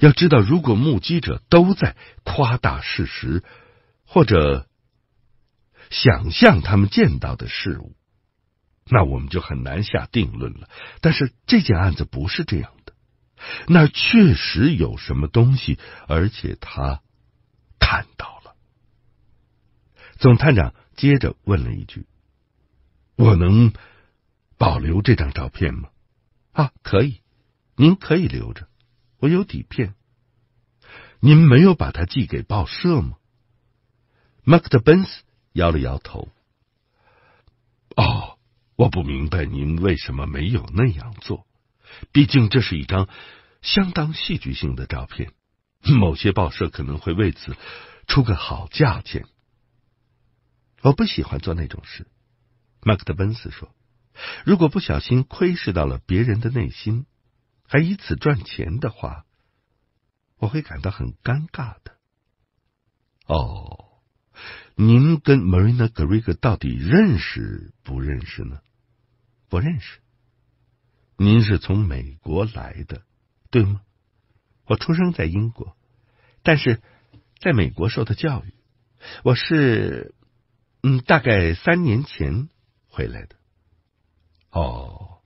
要知道，如果目击者都在夸大事实或者想象他们见到的事物，那我们就很难下定论了。但是这件案子不是这样的，那确实有什么东西，而且他看到了。总探长接着问了一句：“我能？”保留这张照片吗？啊，可以，您可以留着，我有底片。您没有把它寄给报社吗？麦克德本斯摇了摇头。哦，我不明白您为什么没有那样做。毕竟这是一张相当戏剧性的照片，某些报社可能会为此出个好价钱。我不喜欢做那种事，麦克德本斯说。如果不小心窥视到了别人的内心，还以此赚钱的话，我会感到很尴尬的。哦，您跟 Marina g r i g 到底认识不认识呢？不认识。您是从美国来的，对吗？我出生在英国，但是在美国受的教育。我是，嗯，大概三年前回来的。哦，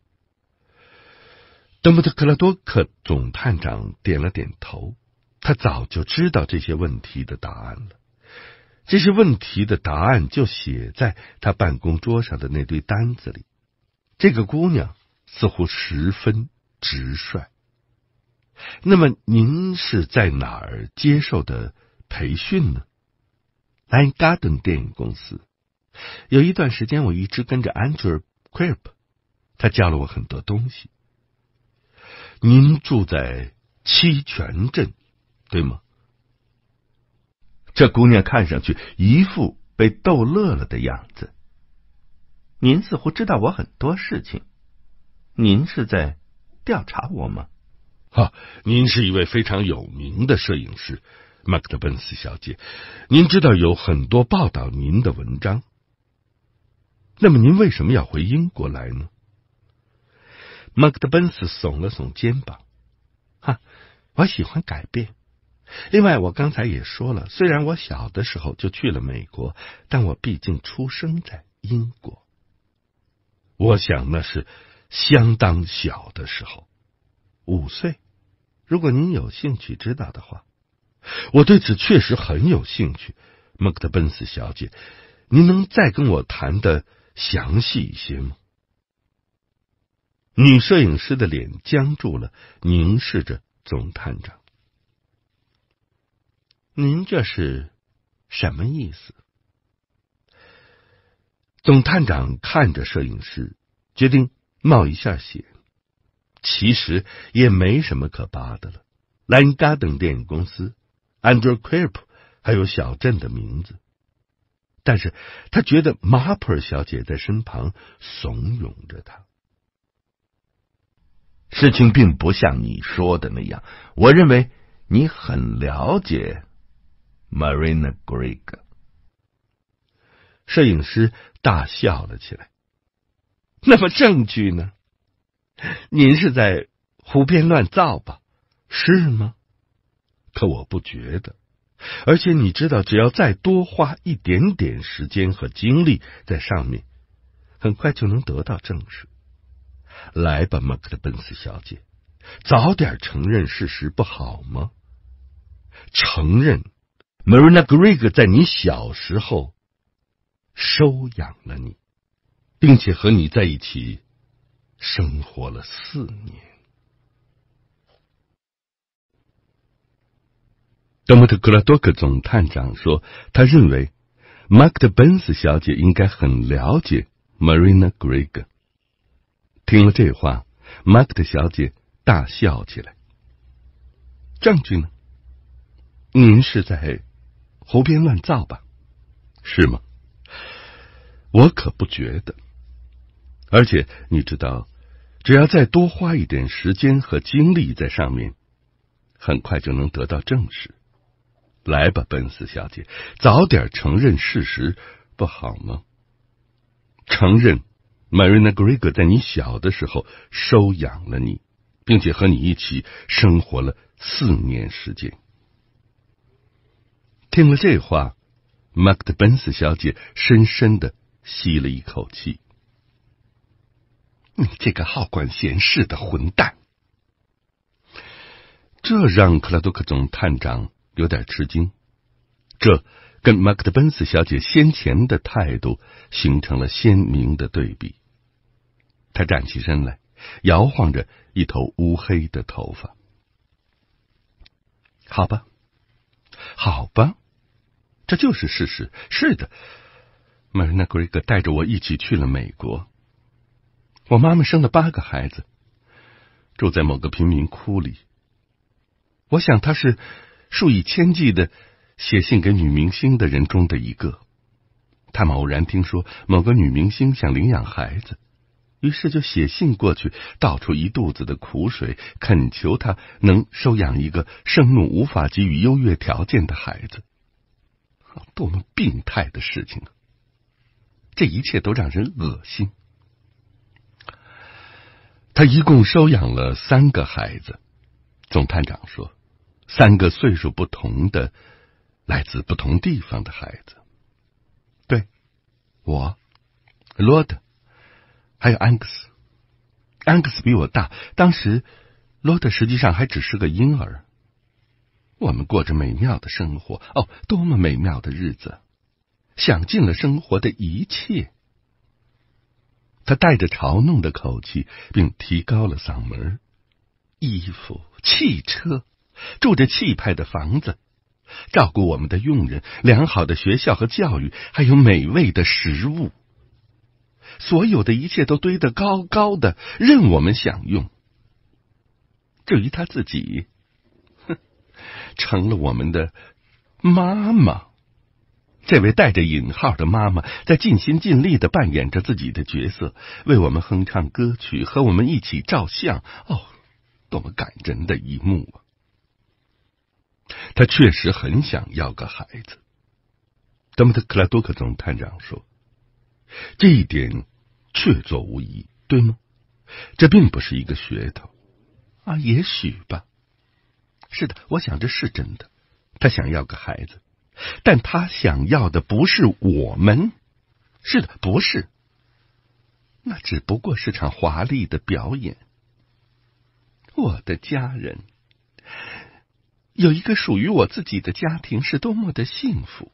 德姆特克拉多克总探长点了点头。他早就知道这些问题的答案了。这些问题的答案就写在他办公桌上的那堆单子里。这个姑娘似乎十分直率。那么您是在哪儿接受的培训呢？兰嘎顿电影公司。有一段时间，我一直跟着 Andrew e p 他教了我很多东西。您住在七泉镇，对吗？这姑娘看上去一副被逗乐了的样子。您似乎知道我很多事情。您是在调查我吗？啊，您是一位非常有名的摄影师，麦克德本斯小姐。您知道有很多报道您的文章。那么，您为什么要回英国来呢？蒙特奔斯耸了耸肩膀，哈，我喜欢改变。另外，我刚才也说了，虽然我小的时候就去了美国，但我毕竟出生在英国。我想那是相当小的时候，五岁。如果您有兴趣知道的话，我对此确实很有兴趣。蒙特奔斯小姐，您能再跟我谈的详细一些吗？女摄影师的脸僵住了，凝视着总探长。您这是什么意思？总探长看着摄影师，决定冒一下险。其实也没什么可扒的了，兰加等电影公司，Andrew Creep，还有小镇的名字。但是他觉得马普尔小姐在身旁怂恿着他。事情并不像你说的那样，我认为你很了解 Marina g r e g 摄影师大笑了起来。那么证据呢？您是在胡编乱造吧？是吗？可我不觉得。而且你知道，只要再多花一点点时间和精力在上面，很快就能得到证实。来吧，马克·的本斯小姐，早点承认事实不好吗？承认，Marina g r e g 在你小时候收养了你，并且和你在一起生活了四年。德莫特·格拉多克总探长说，他认为马克·的本斯小姐应该很了解 Marina g r e g 听了这话，马克特小姐大笑起来。证据呢？您是在胡编乱造吧？是吗？我可不觉得。而且你知道，只要再多花一点时间和精力在上面，很快就能得到证实。来吧，奔斯小姐，早点承认事实不好吗？承认。Marina Gregor 在你小的时候收养了你，并且和你一起生活了四年时间。听了这话，马克特本斯小姐深深的吸了一口气。你这个好管闲事的混蛋！这让克拉多克总探长有点吃惊，这跟马克特本斯小姐先前的态度形成了鲜明的对比。他站起身来，摇晃着一头乌黑的头发。“好吧，好吧，这就是事实。是的，Marina g r g 带着我一起去了美国。我妈妈生了八个孩子，住在某个贫民窟里。我想他是数以千计的写信给女明星的人中的一个。他们偶然听说某个女明星想领养孩子。”于是就写信过去，倒出一肚子的苦水，恳求他能收养一个生母无法给予优越条件的孩子。多么病态的事情啊！这一切都让人恶心。他一共收养了三个孩子，总探长说，三个岁数不同的、来自不同地方的孩子。对，我，罗德。还有安克斯，安克斯比我大。当时罗德实际上还只是个婴儿。我们过着美妙的生活，哦，多么美妙的日子！享尽了生活的一切。他带着嘲弄的口气，并提高了嗓门：衣服、汽车、住着气派的房子、照顾我们的佣人、良好的学校和教育，还有美味的食物。所有的一切都堆得高高的，任我们享用。至于他自己，哼，(laughs) 成了我们的妈妈。这位带着引号的妈妈在尽心尽力的扮演着自己的角色，为我们哼唱歌曲，和我们一起照相。哦，多么感人的一幕啊！他确实很想要个孩子，德姆特·克拉多克总探长说。这一点确凿无疑，对吗？这并不是一个噱头啊，也许吧。是的，我想这是真的。她想要个孩子，但她想要的不是我们。是的，不是。那只不过是场华丽的表演。我的家人有一个属于我自己的家庭，是多么的幸福。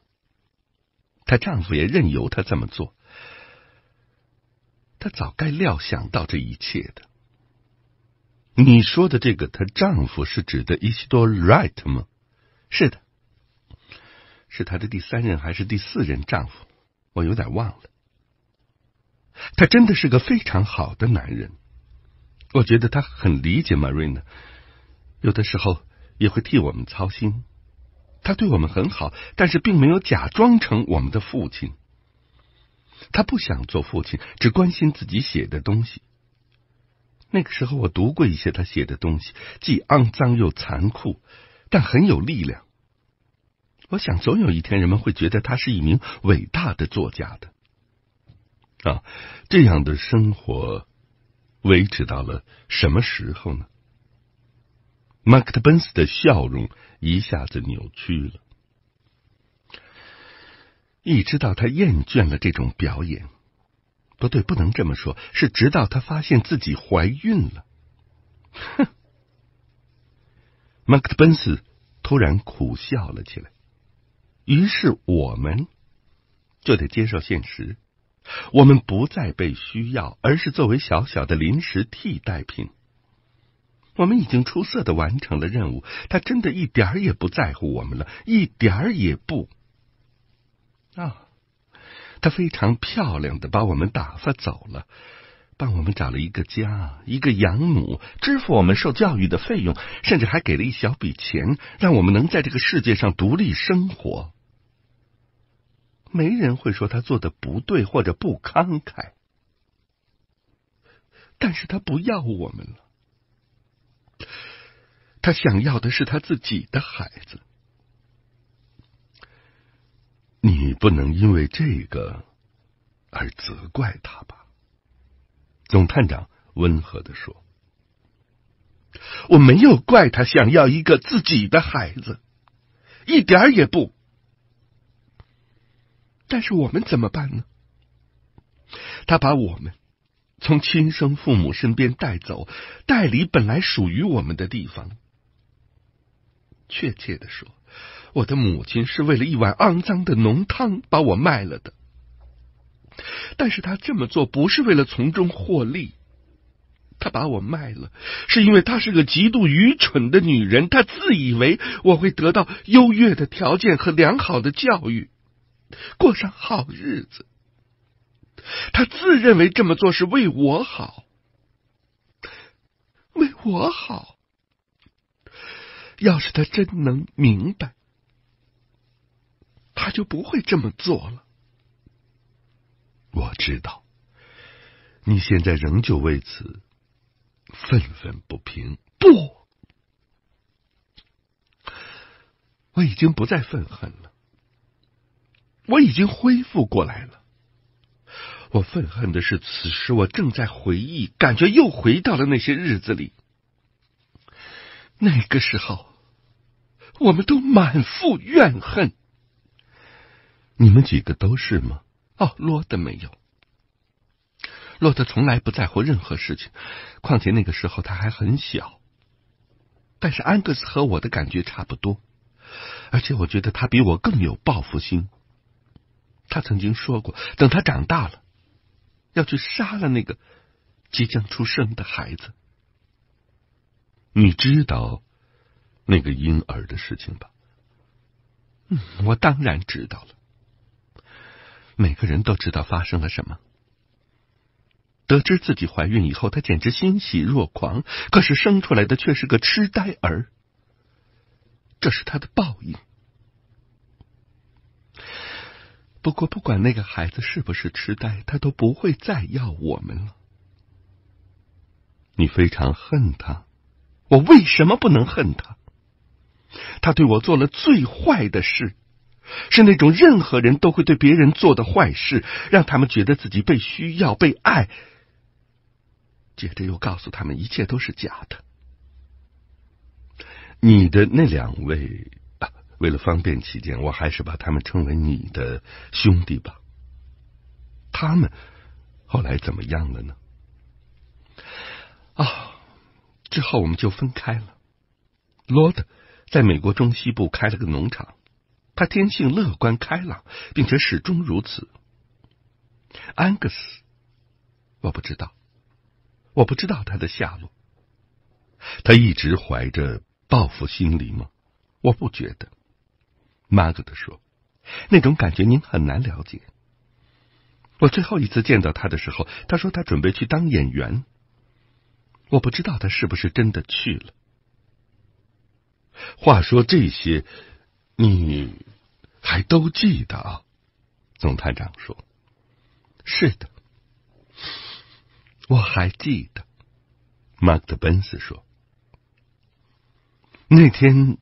她丈夫也任由她这么做。她早该料想到这一切的。你说的这个她丈夫是指的伊西多 r g h t 吗？是的，是他的第三任还是第四任丈夫？我有点忘了。他真的是个非常好的男人，我觉得他很理解 Marina，有的时候也会替我们操心。他对我们很好，但是并没有假装成我们的父亲。他不想做父亲，只关心自己写的东西。那个时候，我读过一些他写的东西，既肮脏又残酷，但很有力量。我想，总有一天人们会觉得他是一名伟大的作家的。啊，这样的生活维持到了什么时候呢？马克·特本斯的笑容一下子扭曲了。一直到他厌倦了这种表演，不对，不能这么说，是直到他发现自己怀孕了。哼，马克·特本斯突然苦笑了起来。于是我们就得接受现实，我们不再被需要，而是作为小小的临时替代品。我们已经出色的完成了任务，他真的一点儿也不在乎我们了，一点儿也不。啊，他非常漂亮的把我们打发走了，帮我们找了一个家，一个养母，支付我们受教育的费用，甚至还给了一小笔钱，让我们能在这个世界上独立生活。没人会说他做的不对或者不慷慨，但是他不要我们了，他想要的是他自己的孩子。你不能因为这个而责怪他吧？总探长温和的说：“我没有怪他想要一个自己的孩子，一点儿也不。但是我们怎么办呢？他把我们从亲生父母身边带走，带离本来属于我们的地方。确切的说。”我的母亲是为了一碗肮脏的浓汤把我卖了的，但是他这么做不是为了从中获利，他把我卖了，是因为他是个极度愚蠢的女人，他自以为我会得到优越的条件和良好的教育，过上好日子，他自认为这么做是为我好，为我好。要是他真能明白。他就不会这么做了。我知道，你现在仍旧为此愤愤不平。不，我已经不再愤恨了。我已经恢复过来了。我愤恨的是，此时我正在回忆，感觉又回到了那些日子里。那个时候，我们都满腹怨恨。你们几个都是吗？哦，罗德没有。洛特从来不在乎任何事情，况且那个时候他还很小。但是安格斯和我的感觉差不多，而且我觉得他比我更有报复心。他曾经说过，等他长大了，要去杀了那个即将出生的孩子。你知道那个婴儿的事情吧？嗯，我当然知道了。每个人都知道发生了什么。得知自己怀孕以后，她简直欣喜若狂。可是生出来的却是个痴呆儿，这是她的报应。不过，不管那个孩子是不是痴呆，她都不会再要我们了。你非常恨他，我为什么不能恨他？他对我做了最坏的事。是那种任何人都会对别人做的坏事，让他们觉得自己被需要、被爱，接着又告诉他们一切都是假的。你的那两位，为了方便起见，我还是把他们称为你的兄弟吧。他们后来怎么样了呢？啊，之后我们就分开了。罗德在美国中西部开了个农场。他天性乐观开朗，并且始终如此。安格斯，我不知道，我不知道他的下落。他一直怀着报复心理吗？我不觉得。玛格特说：“那种感觉您很难了解。”我最后一次见到他的时候，他说他准备去当演员。我不知道他是不是真的去了。话说这些。你还都记得啊？总探长说：“是的，我还记得。”马克·本斯说：“那天，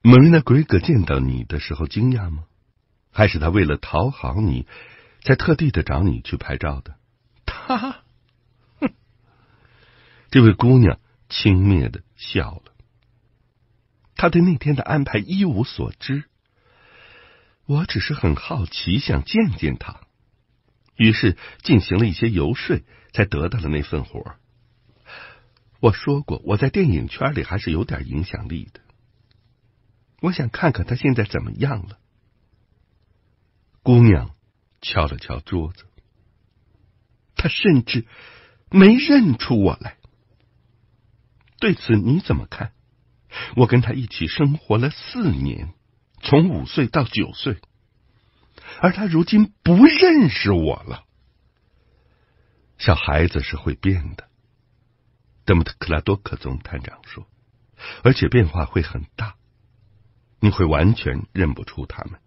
蒙瑞娜·格格见到你的时候惊讶吗？还是他为了讨好你，才特地的找你去拍照的？”他，哼，(laughs) 这位姑娘轻蔑的笑了。他对那天的安排一无所知，我只是很好奇，想见见他，于是进行了一些游说，才得到了那份活。我说过，我在电影圈里还是有点影响力的。我想看看他现在怎么样了。姑娘敲了敲桌子，他甚至没认出我来。对此你怎么看？我跟他一起生活了四年，从五岁到九岁，而他如今不认识我了。小孩子是会变的，德姆特克拉多克总探长说，而且变化会很大，你会完全认不出他们。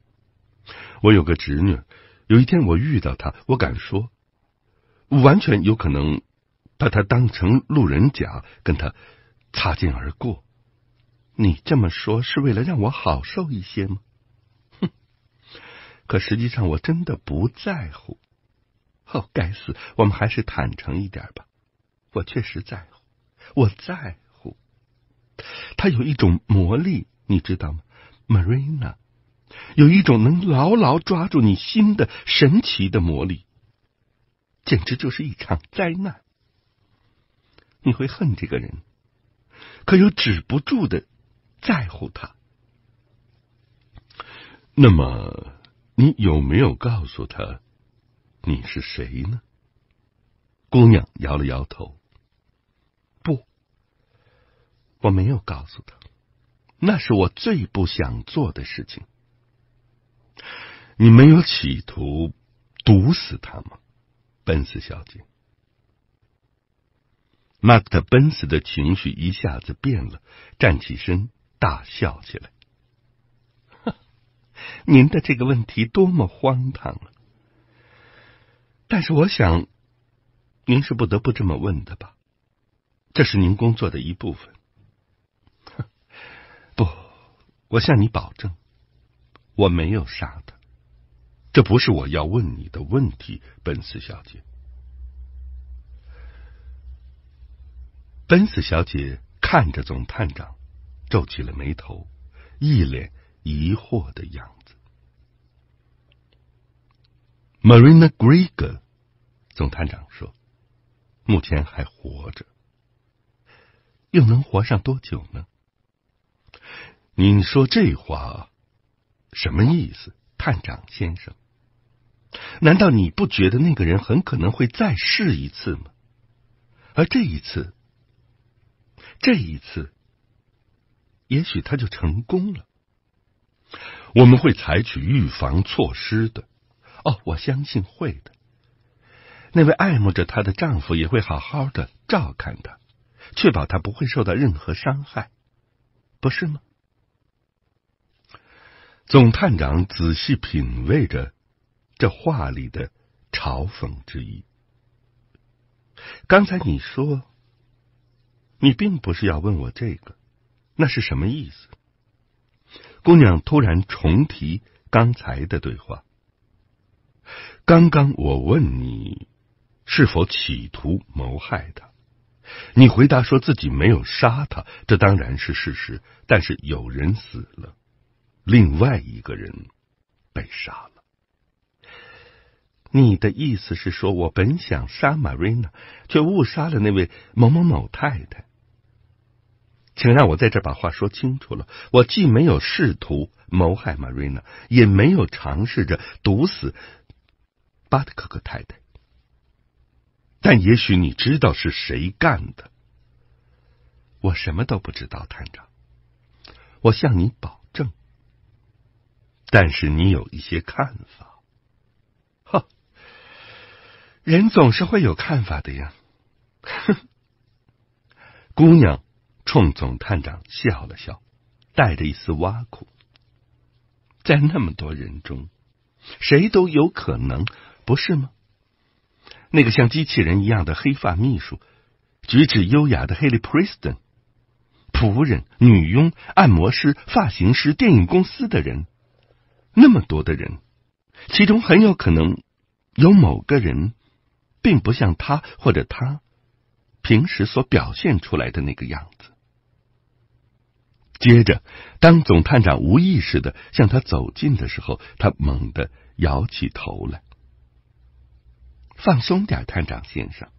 我有个侄女，有一天我遇到她，我敢说，完全有可能把她当成路人甲，跟她擦肩而过。你这么说是为了让我好受一些吗？哼！(laughs) 可实际上我真的不在乎。哦，该死！我们还是坦诚一点吧。我确实在乎，我在乎。他有一种魔力，你知道吗，Marina？有一种能牢牢抓住你心的神奇的魔力。简直就是一场灾难。你会恨这个人，可又止不住的。在乎他，那么你有没有告诉他你是谁呢？姑娘摇了摇头，不，我没有告诉他，那是我最不想做的事情。你没有企图毒死他吗，奔斯小姐？马克·奔斯的情绪一下子变了，站起身。大笑起来，哈！(laughs) 您的这个问题多么荒唐啊！但是我想，您是不得不这么问的吧？这是您工作的一部分。(laughs) 不，我向你保证，我没有杀他。这不是我要问你的问题，本斯小姐。本斯小姐看着总探长。皱起了眉头，一脸疑惑的样子。Marina Grig，o r 总探长说，目前还活着，又能活上多久呢？你说这话什么意思，探长先生？难道你不觉得那个人很可能会再试一次吗？而这一次，这一次。也许他就成功了。我们会采取预防措施的。哦，我相信会的。那位爱慕着她的丈夫也会好好的照看她，确保她不会受到任何伤害，不是吗？总探长仔细品味着这话里的嘲讽之意。刚才你说，你并不是要问我这个。那是什么意思？姑娘突然重提刚才的对话。刚刚我问你是否企图谋害他，你回答说自己没有杀他，这当然是事实。但是有人死了，另外一个人被杀了。你的意思是说，我本想杀玛瑞娜，却误杀了那位某某某太太。请让我在这把话说清楚了。我既没有试图谋害马瑞娜，也没有尝试着毒死巴特克克太太。但也许你知道是谁干的。我什么都不知道，探长。我向你保证。但是你有一些看法，哈。人总是会有看法的呀，哼，姑娘。冲总探长笑了笑，带着一丝挖苦。在那么多人中，谁都有可能，不是吗？那个像机器人一样的黑发秘书，举止优雅的 h 利 l 里斯 p r i s 仆人、女佣、按摩师、发型师、电影公司的人，那么多的人，其中很有可能有某个人，并不像他或者他平时所表现出来的那个样子。接着，当总探长无意识的向他走近的时候，他猛地摇起头来。“放松点，探长先生。”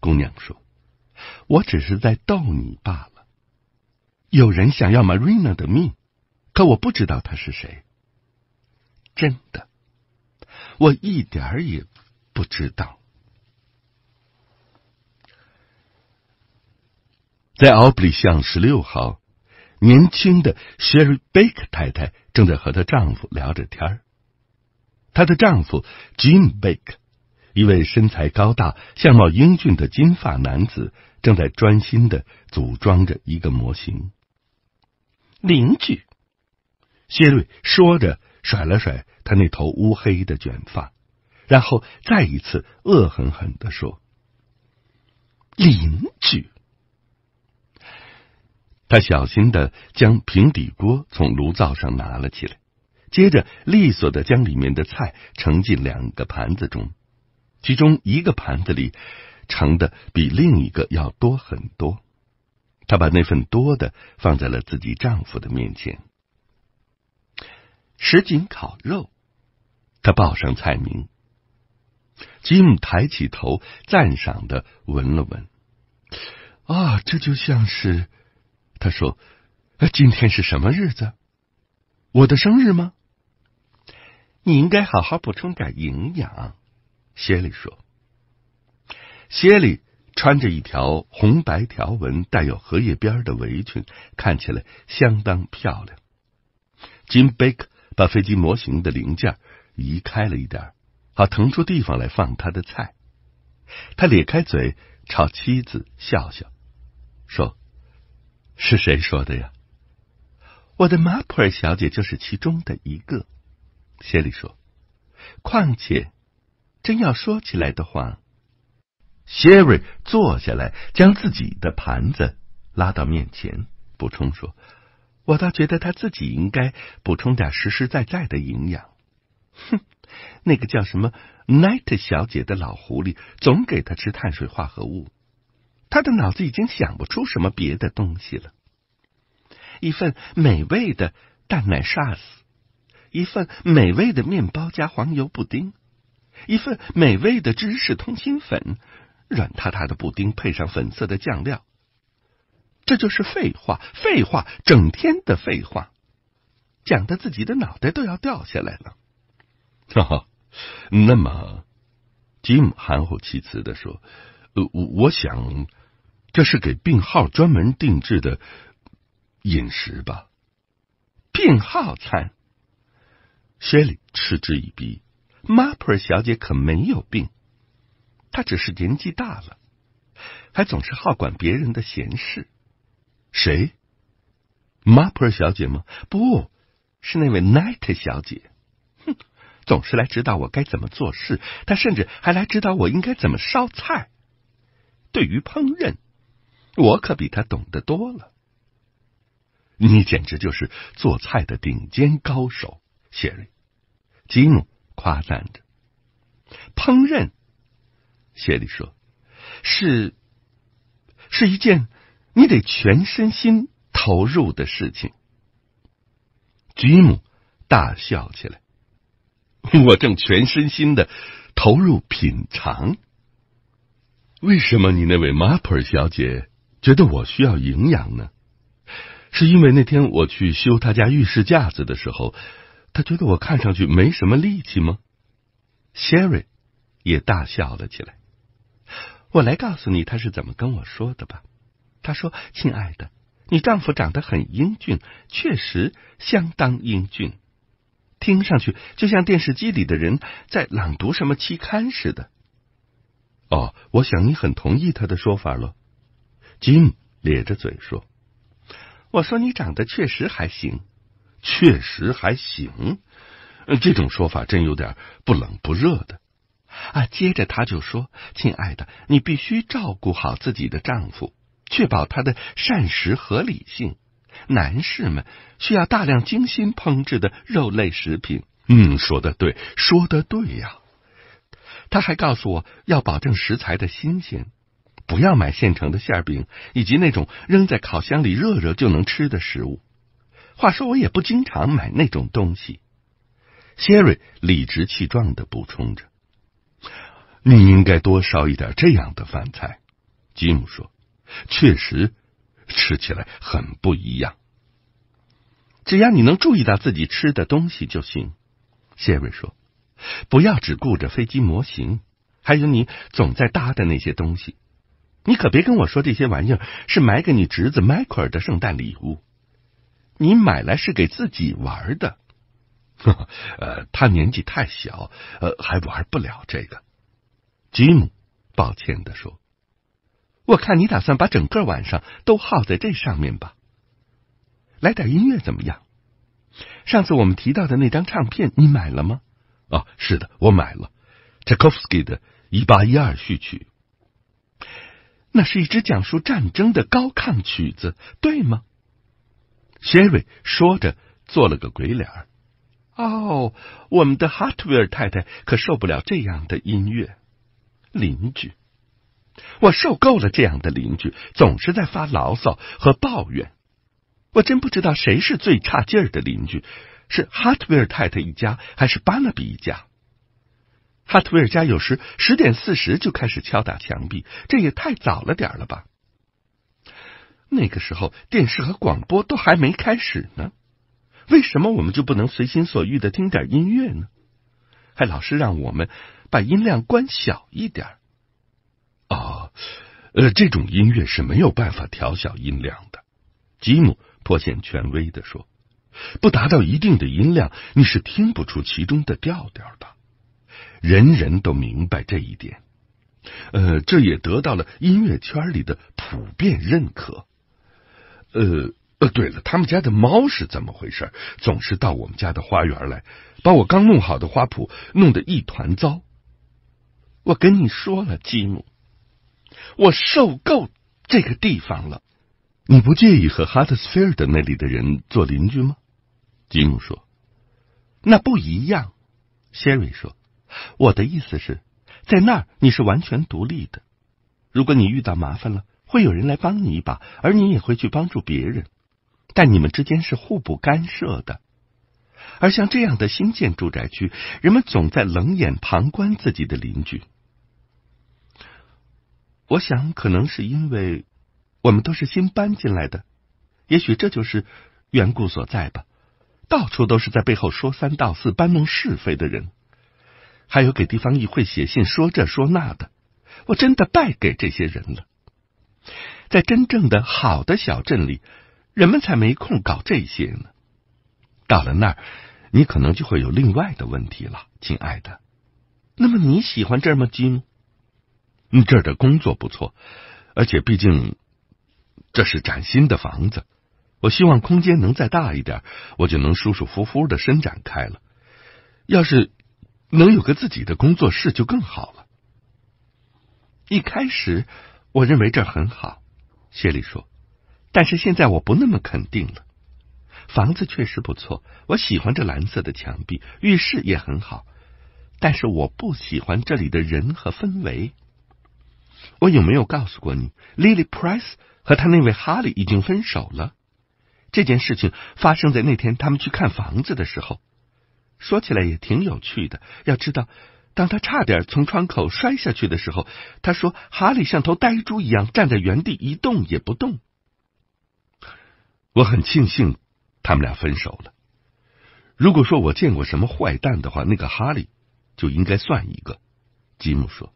姑娘说，“我只是在逗你罢了。有人想要 Marina 的命，可我不知道他是谁。真的，我一点儿也不知道。”在奥布里巷十六号。年轻的谢瑞·贝克太太正在和她丈夫聊着天儿，她的丈夫 Jim b 姆·贝克，一位身材高大、相貌英俊的金发男子，正在专心的组装着一个模型。邻居，谢瑞说着，甩了甩他那头乌黑的卷发，然后再一次恶狠狠的说：“邻居。”她小心的将平底锅从炉灶上拿了起来，接着利索的将里面的菜盛进两个盘子中，其中一个盘子里盛的比另一个要多很多。她把那份多的放在了自己丈夫的面前。什锦烤肉，她报上菜名。吉姆抬起头，赞赏的闻了闻，啊，这就像是。他说：“今天是什么日子？我的生日吗？”你应该好好补充点营养。”谢里说。谢里穿着一条红白条纹、带有荷叶边的围裙，看起来相当漂亮。金贝克把飞机模型的零件移开了一点，好腾出地方来放他的菜。他咧开嘴朝妻子笑笑，说。是谁说的呀？我的马普尔小姐就是其中的一个，谢里说。况且，真要说起来的话，谢瑞坐下来，将自己的盘子拉到面前，补充说：“我倒觉得他自己应该补充点实实在在的营养。”哼，那个叫什么奈特小姐的老狐狸，总给他吃碳水化合物。他的脑子已经想不出什么别的东西了。一份美味的蛋奶沙司，一份美味的面包加黄油布丁，一份美味的芝士通心粉，软塌塌的布丁配上粉色的酱料。这就是废话，废话，整天的废话，讲的自己的脑袋都要掉下来了。哈哈，那么，Jim 含糊其辞的说：“呃，我想。”这是给病号专门定制的饮食吧？病号餐？雪莉嗤之以鼻。马普尔小姐可没有病，她只是年纪大了，还总是好管别人的闲事。谁？马普尔小姐吗？不是那位奈特小姐。哼，总是来指导我该怎么做事。她甚至还来指导我应该怎么烧菜。对于烹饪。我可比他懂得多了。你简直就是做菜的顶尖高手，谢瑞。吉姆夸赞着。烹饪，谢里说：“是，是一件你得全身心投入的事情。”吉姆大笑起来。我正全身心的投入品尝。为什么你那位马普尔小姐？觉得我需要营养呢，是因为那天我去修他家浴室架子的时候，他觉得我看上去没什么力气吗？Sherry 也大笑了起来。我来告诉你他是怎么跟我说的吧。他说：“亲爱的，你丈夫长得很英俊，确实相当英俊，听上去就像电视机里的人在朗读什么期刊似的。”哦，我想你很同意他的说法了。金咧着嘴说：“我说你长得确实还行，确实还行。这种说法真有点不冷不热的啊。”接着他就说：“亲爱的，你必须照顾好自己的丈夫，确保他的膳食合理性。男士们需要大量精心烹制的肉类食品。嗯，说的对，说的对呀。”他还告诉我，要保证食材的新鲜。不要买现成的馅饼，以及那种扔在烤箱里热热就能吃的食物。话说，我也不经常买那种东西。谢瑞理直气壮的补充着：“你应该多烧一点这样的饭菜。”吉姆说：“确实，吃起来很不一样。”只要你能注意到自己吃的东西就行。”谢瑞说：“不要只顾着飞机模型，还有你总在搭的那些东西。”你可别跟我说这些玩意儿是买给你侄子迈克尔的圣诞礼物，你买来是给自己玩的。呵呵，呃，他年纪太小，呃，还玩不了这个。吉姆抱歉的说：“我看你打算把整个晚上都耗在这上面吧？来点音乐怎么样？上次我们提到的那张唱片你买了吗？”“啊，是的，我买了，柴可夫斯基的《一八一二序曲》。”那是一支讲述战争的高亢曲子，对吗？杰瑞说着做了个鬼脸。哦，我们的哈特维尔太太可受不了这样的音乐。邻居，我受够了这样的邻居，总是在发牢骚和抱怨。我真不知道谁是最差劲的邻居，是哈特维尔太太一家，还是巴纳比一家？哈特尔家有时十点四十就开始敲打墙壁，这也太早了点了吧？那个时候电视和广播都还没开始呢，为什么我们就不能随心所欲的听点音乐呢？还老是让我们把音量关小一点？哦，呃，这种音乐是没有办法调小音量的。吉姆颇显权威的说：“不达到一定的音量，你是听不出其中的调调的。”人人都明白这一点，呃，这也得到了音乐圈里的普遍认可。呃呃，对了，他们家的猫是怎么回事？总是到我们家的花园来，把我刚弄好的花圃弄得一团糟。我跟你说了，吉姆，我受够这个地方了。你不介意和哈特菲尔德那里的人做邻居吗？吉姆说：“那不一样。”谢瑞说。我的意思是，在那儿你是完全独立的。如果你遇到麻烦了，会有人来帮你一把，而你也会去帮助别人。但你们之间是互不干涉的。而像这样的新建住宅区，人们总在冷眼旁观自己的邻居。我想，可能是因为我们都是新搬进来的，也许这就是缘故所在吧。到处都是在背后说三道四、搬弄是非的人。还有给地方议会写信说这说那的，我真的败给这些人了。在真正的好的小镇里，人们才没空搞这些呢。到了那儿，你可能就会有另外的问题了，亲爱的。那么你喜欢这儿吗，吉姆？这儿的工作不错，而且毕竟这是崭新的房子。我希望空间能再大一点，我就能舒舒服服的伸展开了。要是。能有个自己的工作室就更好了。一开始我认为这很好，谢丽说，但是现在我不那么肯定了。房子确实不错，我喜欢这蓝色的墙壁，浴室也很好，但是我不喜欢这里的人和氛围。我有没有告诉过你，Lily Price 和他那位哈利已经分手了？这件事情发生在那天他们去看房子的时候。说起来也挺有趣的。要知道，当他差点从窗口摔下去的时候，他说：“哈利像头呆猪一样站在原地一动也不动。”我很庆幸他们俩分手了。如果说我见过什么坏蛋的话，那个哈利就应该算一个。吉姆说：“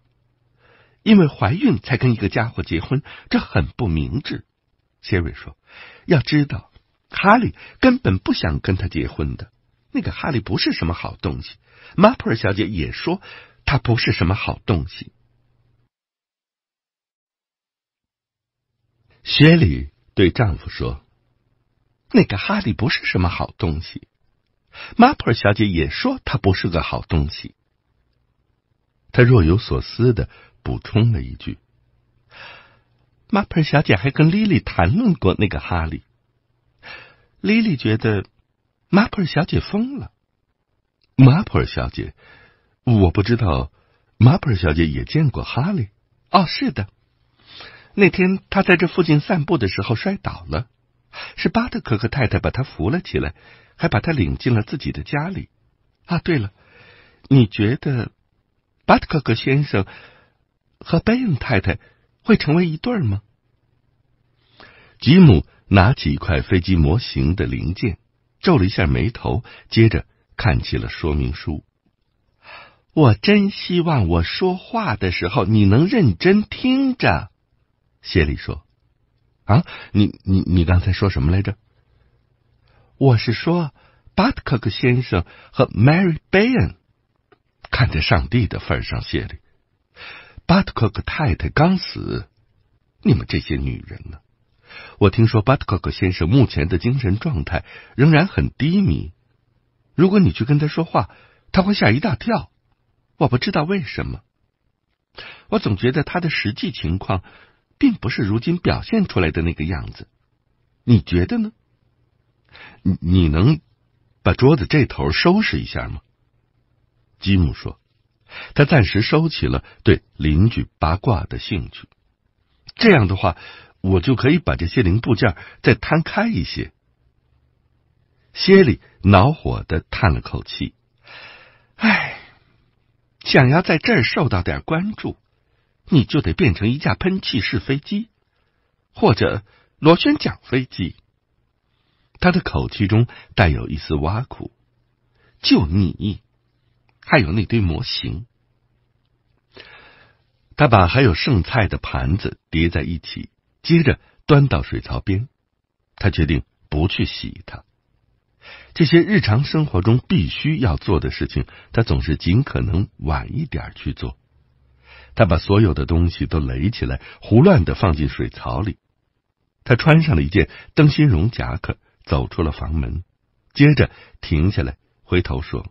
因为怀孕才跟一个家伙结婚，这很不明智。”杰瑞说：“要知道，哈利根本不想跟他结婚的。”那个哈利不是什么好东西，马普尔小姐也说他不是什么好东西。雪莉对丈夫说：“那个哈利不是什么好东西，马普尔小姐也说他不是个好东西。”他若有所思的补充了一句：“马普尔小姐还跟莉莉谈论过那个哈利。”莉莉觉得。马普尔小姐疯了。马普尔小姐，我不知道。马普尔小姐也见过哈利。哦，是的，那天她在这附近散步的时候摔倒了，是巴特可克太太把她扶了起来，还把她领进了自己的家里。啊，对了，你觉得巴特可克先生和贝恩太太会成为一对吗？吉姆拿起一块飞机模型的零件。皱了一下眉头，接着看起了说明书。我真希望我说话的时候你能认真听着，谢里说。啊，你你你刚才说什么来着？我是说，巴特克克先生和 Mary Bayon。看在上帝的份上，谢里，巴特克克太太刚死，你们这些女人呢？我听说巴特克克先生目前的精神状态仍然很低迷。如果你去跟他说话，他会吓一大跳。我不知道为什么，我总觉得他的实际情况并不是如今表现出来的那个样子。你觉得呢？你你能把桌子这头收拾一下吗？吉姆说，他暂时收起了对邻居八卦的兴趣。这样的话。我就可以把这些零部件再摊开一些。谢里恼火的叹了口气：“哎，想要在这儿受到点关注，你就得变成一架喷气式飞机，或者螺旋桨飞机。”他的口气中带有一丝挖苦：“就你，还有那堆模型。”他把还有剩菜的盘子叠在一起。接着端到水槽边，他决定不去洗它。这些日常生活中必须要做的事情，他总是尽可能晚一点去做。他把所有的东西都垒起来，胡乱的放进水槽里。他穿上了一件灯芯绒夹克，走出了房门。接着停下来，回头说：“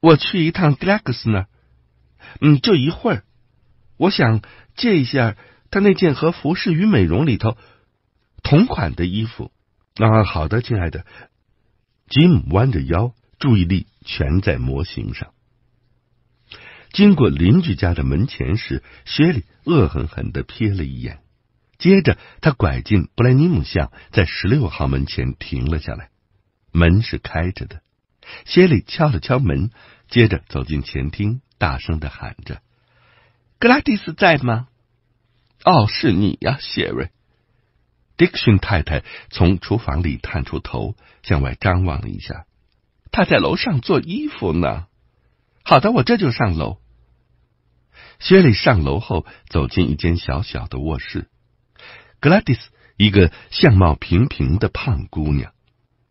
我去一趟迪莱克斯儿，嗯，就一会儿。我想借一下。”他那件和《服饰与美容》里头同款的衣服。啊，好的，亲爱的。吉姆弯着腰，注意力全在模型上。经过邻居家的门前时，薛里恶狠狠的瞥了一眼。接着，他拐进布莱尼姆巷，在十六号门前停了下来。门是开着的，薛里敲了敲门，接着走进前厅，大声的喊着：“格拉蒂斯在吗？”哦，是你呀，谢瑞。迪克逊太太从厨房里探出头，向外张望了一下。他在楼上做衣服呢。好的，我这就上楼。谢丽上楼后，走进一间小小的卧室。格拉迪斯，一个相貌平平的胖姑娘，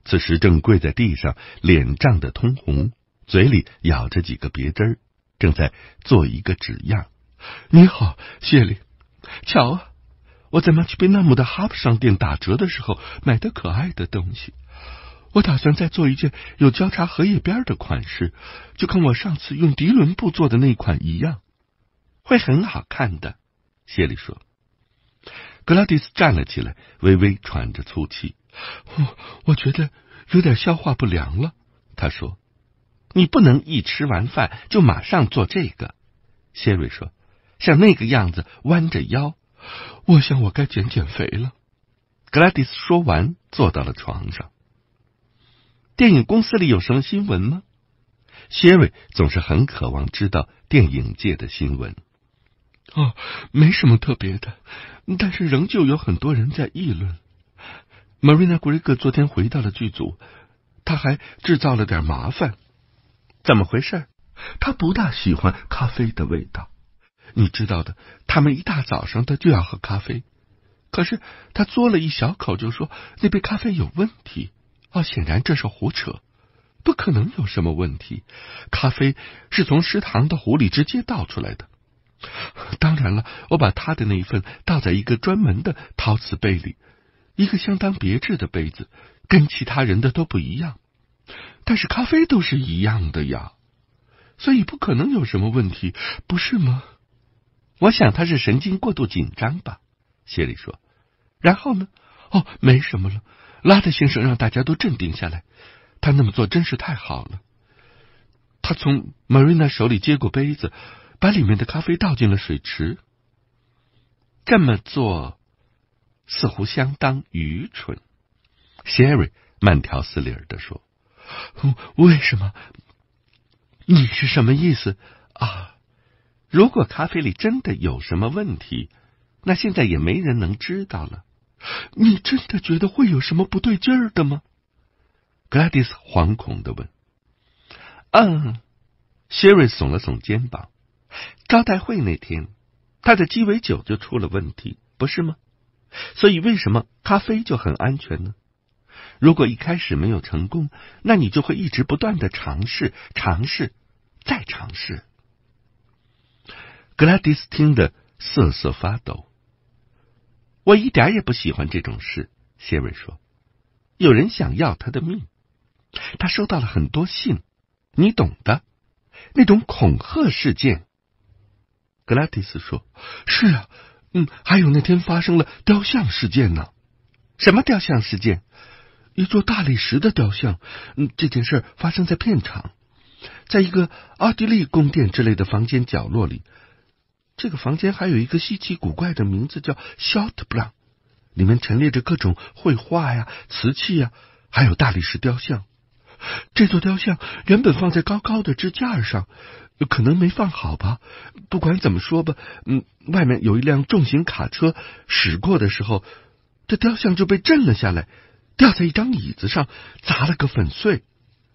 此时正跪在地上，脸胀得通红，嘴里咬着几个别针，正在做一个纸样。你好，谢丽。瞧啊，我在马奇贝纳姆的哈布商店打折的时候买的可爱的东西。我打算再做一件有交叉荷叶边的款式，就跟我上次用涤纶布做的那款一样，会很好看的。谢里说。格拉迪斯站了起来，微微喘着粗气。我我觉得有点消化不良了。他说：“你不能一吃完饭就马上做这个。”谢瑞说。像那个样子弯着腰，我想我该减减肥了。格拉蒂斯说完，坐到了床上。电影公司里有什么新闻吗？谢瑞总是很渴望知道电影界的新闻。哦，没什么特别的，但是仍旧有很多人在议论。Marina g r e g 昨天回到了剧组，他还制造了点麻烦。怎么回事？他不大喜欢咖啡的味道。你知道的，他们一大早上的就要喝咖啡，可是他嘬了一小口就说那杯咖啡有问题。哦，显然这是胡扯，不可能有什么问题。咖啡是从食堂的壶里直接倒出来的。当然了，我把他的那一份倒在一个专门的陶瓷杯里，一个相当别致的杯子，跟其他人的都不一样。但是咖啡都是一样的呀，所以不可能有什么问题，不是吗？我想他是神经过度紧张吧，谢里说。然后呢？哦，没什么了。拉德先生让大家都镇定下来，他那么做真是太好了。他从玛瑞娜手里接过杯子，把里面的咖啡倒进了水池。这么做似乎相当愚蠢，谢 y 慢条斯理的说。为什么？你是什么意思啊？如果咖啡里真的有什么问题，那现在也没人能知道了。你真的觉得会有什么不对劲儿的吗？格拉迪斯惶恐的问。嗯，谢瑞耸了耸肩膀。招待会那天，他的鸡尾酒就出了问题，不是吗？所以为什么咖啡就很安全呢？如果一开始没有成功，那你就会一直不断的尝试，尝试，再尝试。格拉迪斯听得瑟瑟发抖。我一点也不喜欢这种事，谢瑞说：“有人想要他的命，他收到了很多信，你懂的，那种恐吓事件。”格拉迪斯说：“是啊，嗯，还有那天发生了雕像事件呢。什么雕像事件？一座大理石的雕像。嗯，这件事发生在片场，在一个奥地利宫殿之类的房间角落里。”这个房间还有一个稀奇古怪的名字叫 “Short b l o w n 里面陈列着各种绘画呀、瓷器呀，还有大理石雕像。这座雕像原本放在高高的支架上，可能没放好吧？不管怎么说吧，嗯，外面有一辆重型卡车驶过的时候，这雕像就被震了下来，掉在一张椅子上，砸了个粉碎。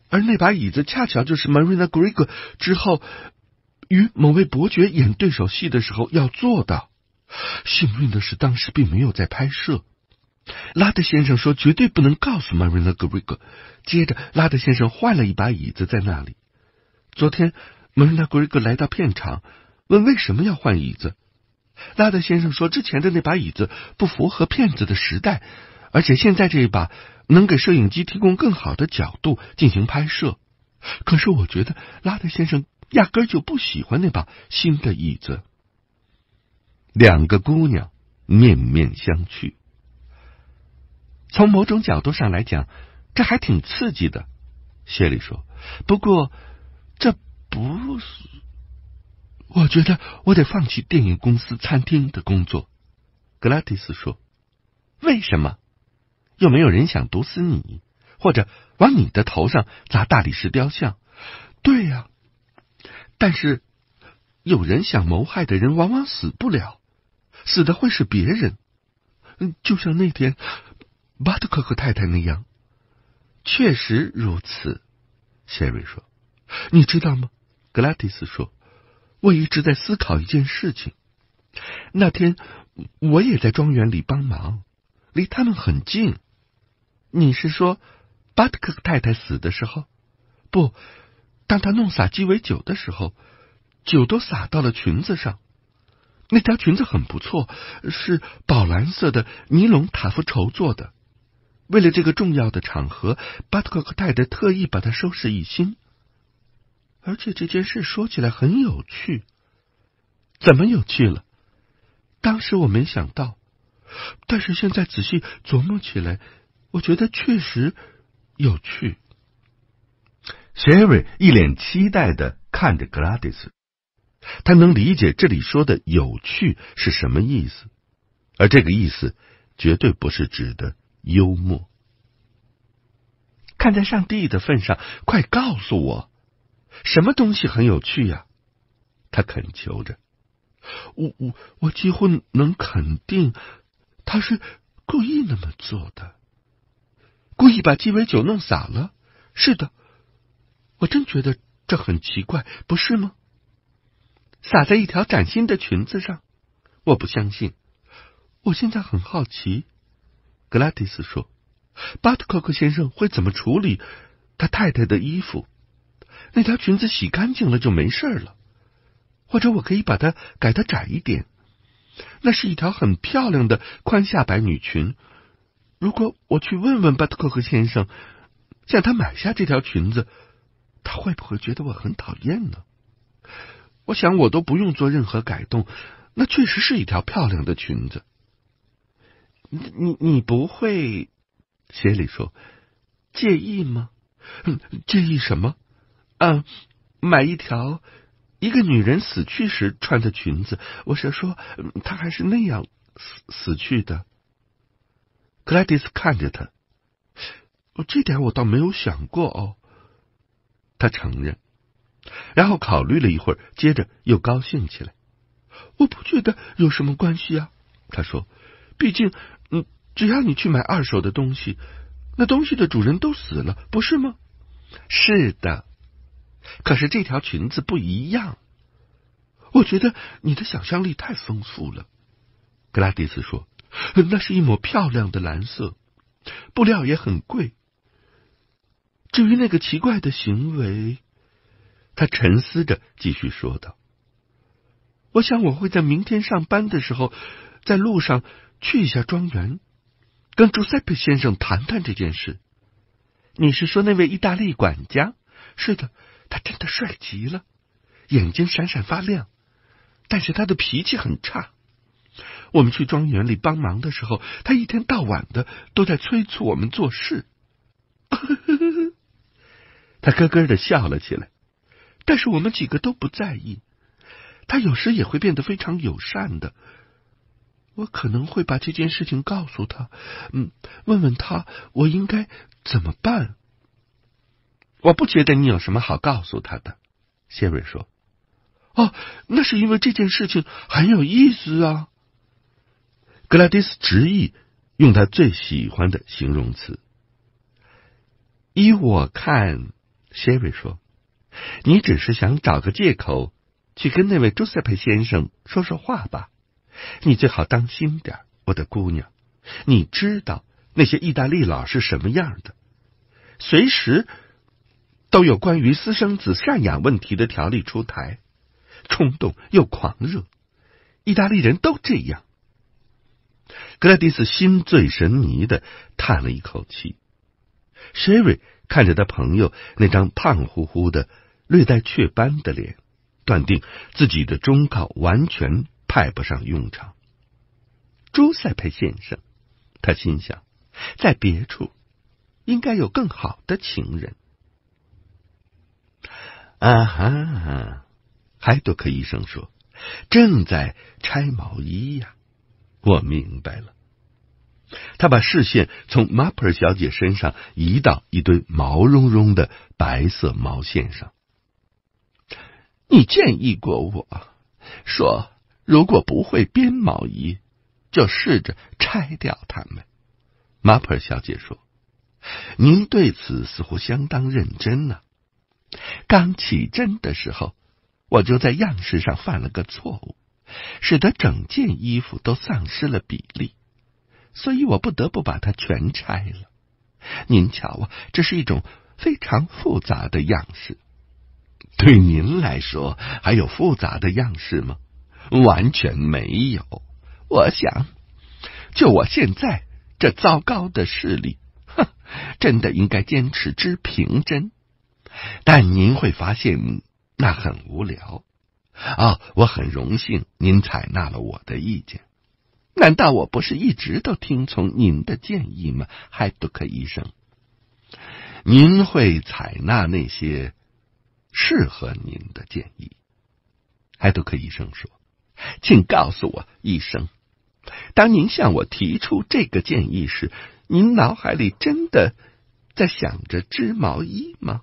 而那把椅子恰巧就是 Marina Grig 之后。与某位伯爵演对手戏的时候要做的。幸运的是，当时并没有在拍摄。拉德先生说：“绝对不能告诉 m a r i 玛瑞娜·格瑞格。”接着，拉德先生换了一把椅子在那里。昨天，m a r i 玛瑞娜·格瑞格来到片场，问为什么要换椅子。拉德先生说：“之前的那把椅子不符合骗子的时代，而且现在这一把能给摄影机提供更好的角度进行拍摄。”可是，我觉得拉德先生。压根就不喜欢那把新的椅子。两个姑娘面面相觑。从某种角度上来讲，这还挺刺激的，谢里说。不过，这不是，我觉得我得放弃电影公司餐厅的工作。格拉蒂斯说：“为什么？又没有人想毒死你，或者往你的头上砸大理石雕像？”对呀。但是，有人想谋害的人往往死不了，死的会是别人。就像那天巴特克克太太那样，确实如此。谢瑞说：“你知道吗？”格拉蒂斯说：“我一直在思考一件事情。那天我也在庄园里帮忙，离他们很近。你是说巴特克克太太死的时候？不。”当他弄洒鸡尾酒的时候，酒都洒到了裙子上。那条裙子很不错，是宝蓝色的尼龙塔夫绸做的。为了这个重要的场合，巴特克太太特意把它收拾一新。而且这件事说起来很有趣，怎么有趣了？当时我没想到，但是现在仔细琢磨起来，我觉得确实有趣。Sherry 一脸期待的看着 Gladys，他能理解这里说的“有趣”是什么意思，而这个意思绝对不是指的幽默。看在上帝的份上，快告诉我，什么东西很有趣呀？他恳求着。我我我几乎能肯定，他是故意那么做的，故意把鸡尾酒弄洒了。是的。我真觉得这很奇怪，不是吗？洒在一条崭新的裙子上，我不相信。我现在很好奇，格拉蒂斯说，巴特科克先生会怎么处理他太太的衣服？那条裙子洗干净了就没事了，或者我可以把它改得窄一点。那是一条很漂亮的宽下摆女裙。如果我去问问巴特科克先生，向他买下这条裙子。他会不会觉得我很讨厌呢？我想我都不用做任何改动，那确实是一条漂亮的裙子。你你不会，协理说介意吗？介意什么？啊，买一条一个女人死去时穿的裙子。我是说，她还是那样死死去的。克莱迪斯看着他，哦，这点我倒没有想过哦。他承认，然后考虑了一会儿，接着又高兴起来。我不觉得有什么关系啊，他说。毕竟，嗯，只要你去买二手的东西，那东西的主人都死了，不是吗？是的，可是这条裙子不一样。我觉得你的想象力太丰富了，格拉迪斯说。那是一抹漂亮的蓝色，布料也很贵。至于那个奇怪的行为，他沉思着继续说道：“我想我会在明天上班的时候，在路上去一下庄园，跟朱塞佩先生谈谈这件事。”你是说那位意大利管家？是的，他真的帅极了，眼睛闪闪发亮，但是他的脾气很差。我们去庄园里帮忙的时候，他一天到晚的都在催促我们做事。他咯咯的笑了起来，但是我们几个都不在意。他有时也会变得非常友善的。我可能会把这件事情告诉他，嗯，问问他我应该怎么办。我不觉得你有什么好告诉他的，谢瑞说。哦，那是因为这件事情很有意思啊。格拉迪斯执意用他最喜欢的形容词。依我看。Sherry 说：“你只是想找个借口去跟那位朱塞佩先生说说话吧。你最好当心点，我的姑娘。你知道那些意大利佬是什么样的？随时都有关于私生子赡养问题的条例出台，冲动又狂热。意大利人都这样。”格拉迪斯心醉神迷的叹了一口气，Sherry。看着他朋友那张胖乎乎的、略带雀斑的脸，断定自己的忠告完全派不上用场。朱塞佩先生，他心想，在别处应该有更好的情人。啊哈，海多克医生说：“正在拆毛衣呀，我明白了。”他把视线从马普尔小姐身上移到一堆毛茸茸的白色毛线上。你建议过我，说如果不会编毛衣，就试着拆掉它们。马普尔小姐说：“您对此似乎相当认真呢。”刚起针的时候，我就在样式上犯了个错误，使得整件衣服都丧失了比例。所以我不得不把它全拆了。您瞧啊，这是一种非常复杂的样式。对您来说还有复杂的样式吗？完全没有。我想，就我现在这糟糕的视力，哼，真的应该坚持织平针。但您会发现那很无聊啊！我很荣幸您采纳了我的意见。难道我不是一直都听从您的建议吗，海德克医生？您会采纳那些适合您的建议。海德克医生说：“请告诉我，医生，当您向我提出这个建议时，您脑海里真的在想着织毛衣吗？”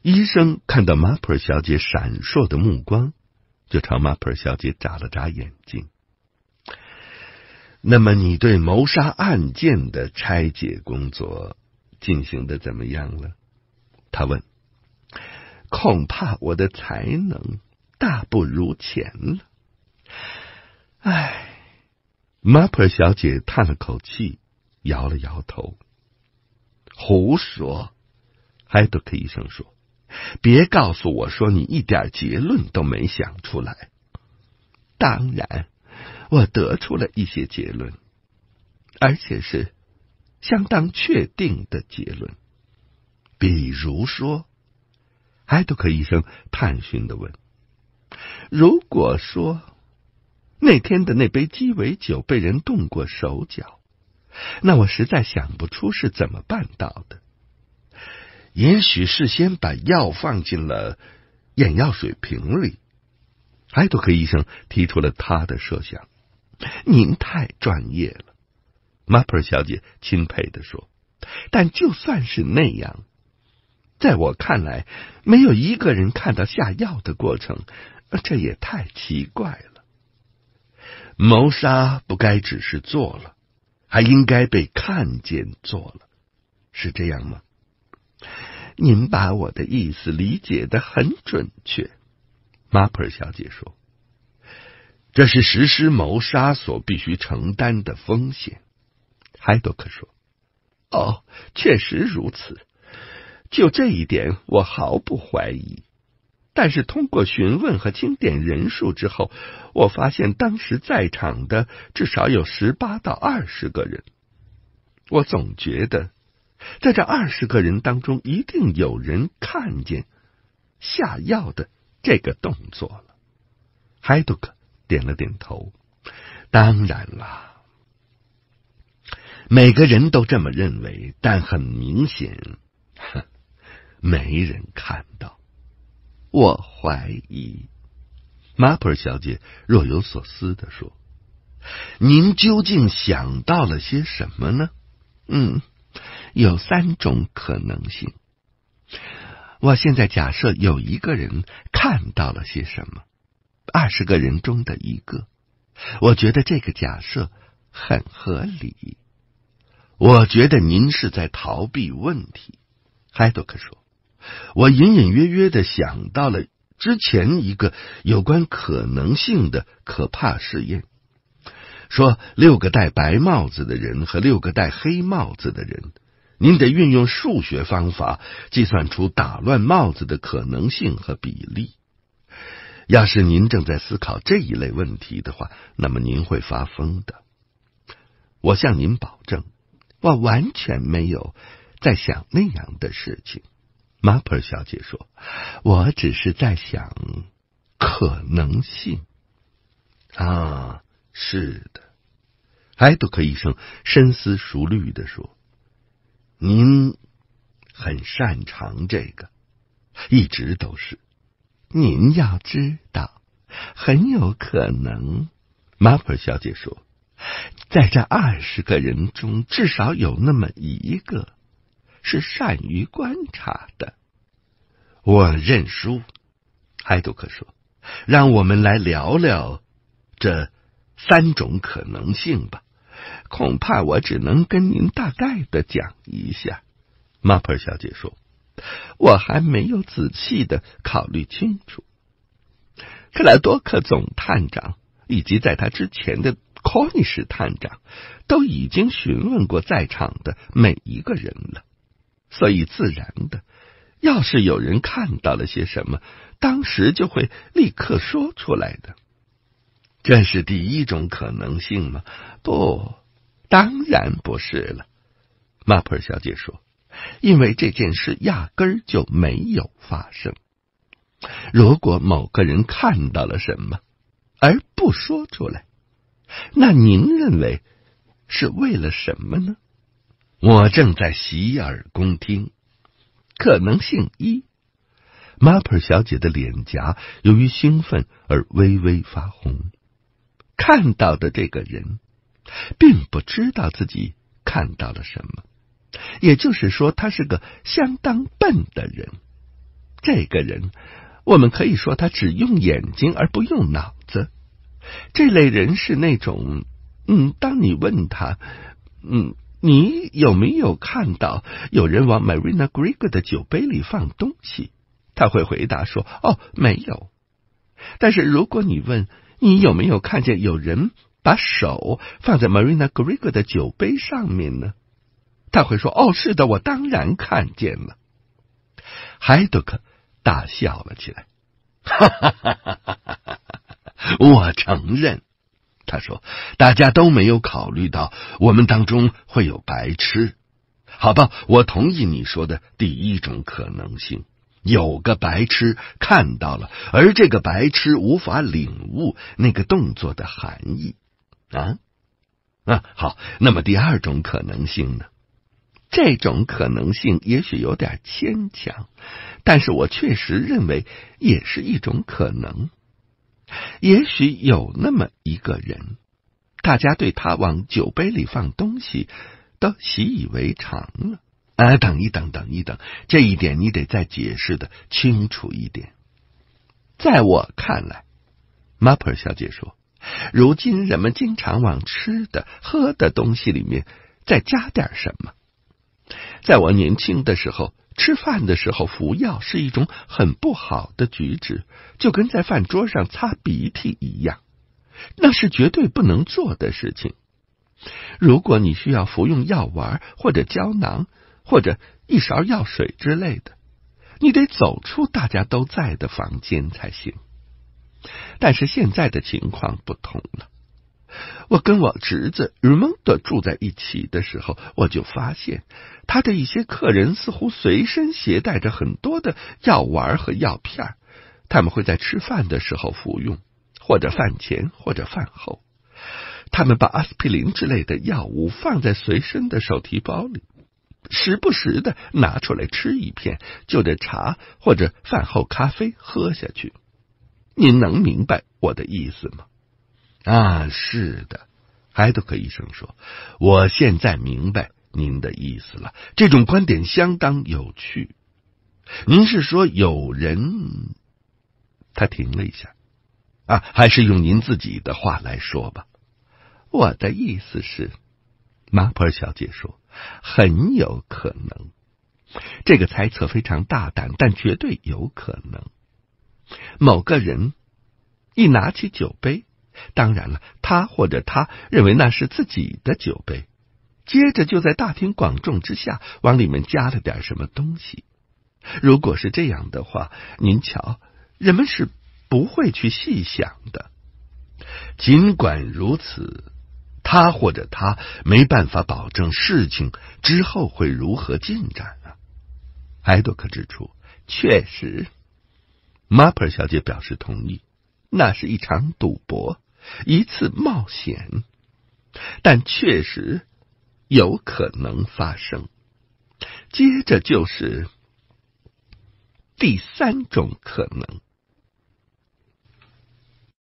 医生看到马普尔小姐闪烁的目光，就朝马普尔小姐眨了眨眼睛。那么你对谋杀案件的拆解工作进行的怎么样了？他问。恐怕我的才能大不如前了。唉，马普小姐叹了口气，摇了摇头。胡说，海德克医生说，别告诉我说你一点结论都没想出来。当然。我得出了一些结论，而且是相当确定的结论。比如说，埃杜克医生探寻的问：“如果说那天的那杯鸡尾酒被人动过手脚，那我实在想不出是怎么办到的。也许事先把药放进了眼药水瓶里。”埃杜克医生提出了他的设想。您太专业了，马普尔小姐钦佩的说。但就算是那样，在我看来，没有一个人看到下药的过程，这也太奇怪了。谋杀不该只是做了，还应该被看见做了，是这样吗？您把我的意思理解的很准确，马普尔小姐说。这是实施谋杀所必须承担的风险，海多克说：“哦，确实如此。就这一点，我毫不怀疑。但是通过询问和清点人数之后，我发现当时在场的至少有十八到二十个人。我总觉得，在这二十个人当中，一定有人看见下药的这个动作了，海多克。”点了点头。当然啦，每个人都这么认为，但很明显，(laughs) 没人看到。我怀疑，马普尔小姐若有所思地说：“您究竟想到了些什么呢？”嗯，有三种可能性。我现在假设有一个人看到了些什么。二十个人中的一个，我觉得这个假设很合理。我觉得您是在逃避问题。海德克说：“我隐隐约约的想到了之前一个有关可能性的可怕试验，说六个戴白帽子的人和六个戴黑帽子的人，您得运用数学方法计算出打乱帽子的可能性和比例。”要是您正在思考这一类问题的话，那么您会发疯的。我向您保证，我完全没有在想那样的事情。马普尔小姐说：“我只是在想可能性。”啊，是的，埃杜克医生深思熟虑的说：“您很擅长这个，一直都是。”您要知道，很有可能，马普尔小姐说，在这二十个人中，至少有那么一个，是善于观察的。我认输，埃杜克说。让我们来聊聊这三种可能性吧。恐怕我只能跟您大概的讲一下，马普尔小姐说。我还没有仔细的考虑清楚。克莱多克总探长以及在他之前的科尼什探长，都已经询问过在场的每一个人了，所以自然的，要是有人看到了些什么，当时就会立刻说出来的。这是第一种可能性吗？不，当然不是了。马普尔小姐说。因为这件事压根儿就没有发生。如果某个人看到了什么，而不说出来，那您认为是为了什么呢？我正在洗耳恭听。可能性一，马普小姐的脸颊由于兴奋而微微发红。看到的这个人，并不知道自己看到了什么。也就是说，他是个相当笨的人。这个人，我们可以说他只用眼睛而不用脑子。这类人是那种，嗯，当你问他，嗯，你有没有看到有人往 Marina Grig 的酒杯里放东西，他会回答说：“哦，没有。”但是如果你问你有没有看见有人把手放在 Marina Grig 的酒杯上面呢？他会说：“哦，是的，我当然看见了。”海德克大笑了起来，“哈哈哈哈哈！我承认。”他说：“大家都没有考虑到我们当中会有白痴。”好吧，我同意你说的第一种可能性：有个白痴看到了，而这个白痴无法领悟那个动作的含义。啊，啊，好，那么第二种可能性呢？这种可能性也许有点牵强，但是我确实认为也是一种可能。也许有那么一个人，大家对他往酒杯里放东西都习以为常了。啊，等一等，等一等，这一点你得再解释的清楚一点。在我看来，马普尔小姐说，如今人们经常往吃的、喝的东西里面再加点什么。在我年轻的时候，吃饭的时候服药是一种很不好的举止，就跟在饭桌上擦鼻涕一样，那是绝对不能做的事情。如果你需要服用药丸或者胶囊或者一勺药水之类的，你得走出大家都在的房间才行。但是现在的情况不同了。我跟我侄子鲁蒙德住在一起的时候，我就发现他的一些客人似乎随身携带着很多的药丸和药片，他们会在吃饭的时候服用，或者饭前，或者饭后。他们把阿司匹林之类的药物放在随身的手提包里，时不时的拿出来吃一片，就着茶或者饭后咖啡喝下去。您能明白我的意思吗？啊，是的，海德克医生说：“我现在明白您的意思了。这种观点相当有趣。您是说有人？”他停了一下，啊，还是用您自己的话来说吧。我的意思是，马普尔小姐说：“很有可能，这个猜测非常大胆，但绝对有可能。某个人一拿起酒杯。”当然了，他或者他认为那是自己的酒杯，接着就在大庭广众之下往里面加了点什么东西。如果是这样的话，您瞧，人们是不会去细想的。尽管如此，他或者他没办法保证事情之后会如何进展啊。埃多克指出，确实，马普尔小姐表示同意，那是一场赌博。一次冒险，但确实有可能发生。接着就是第三种可能。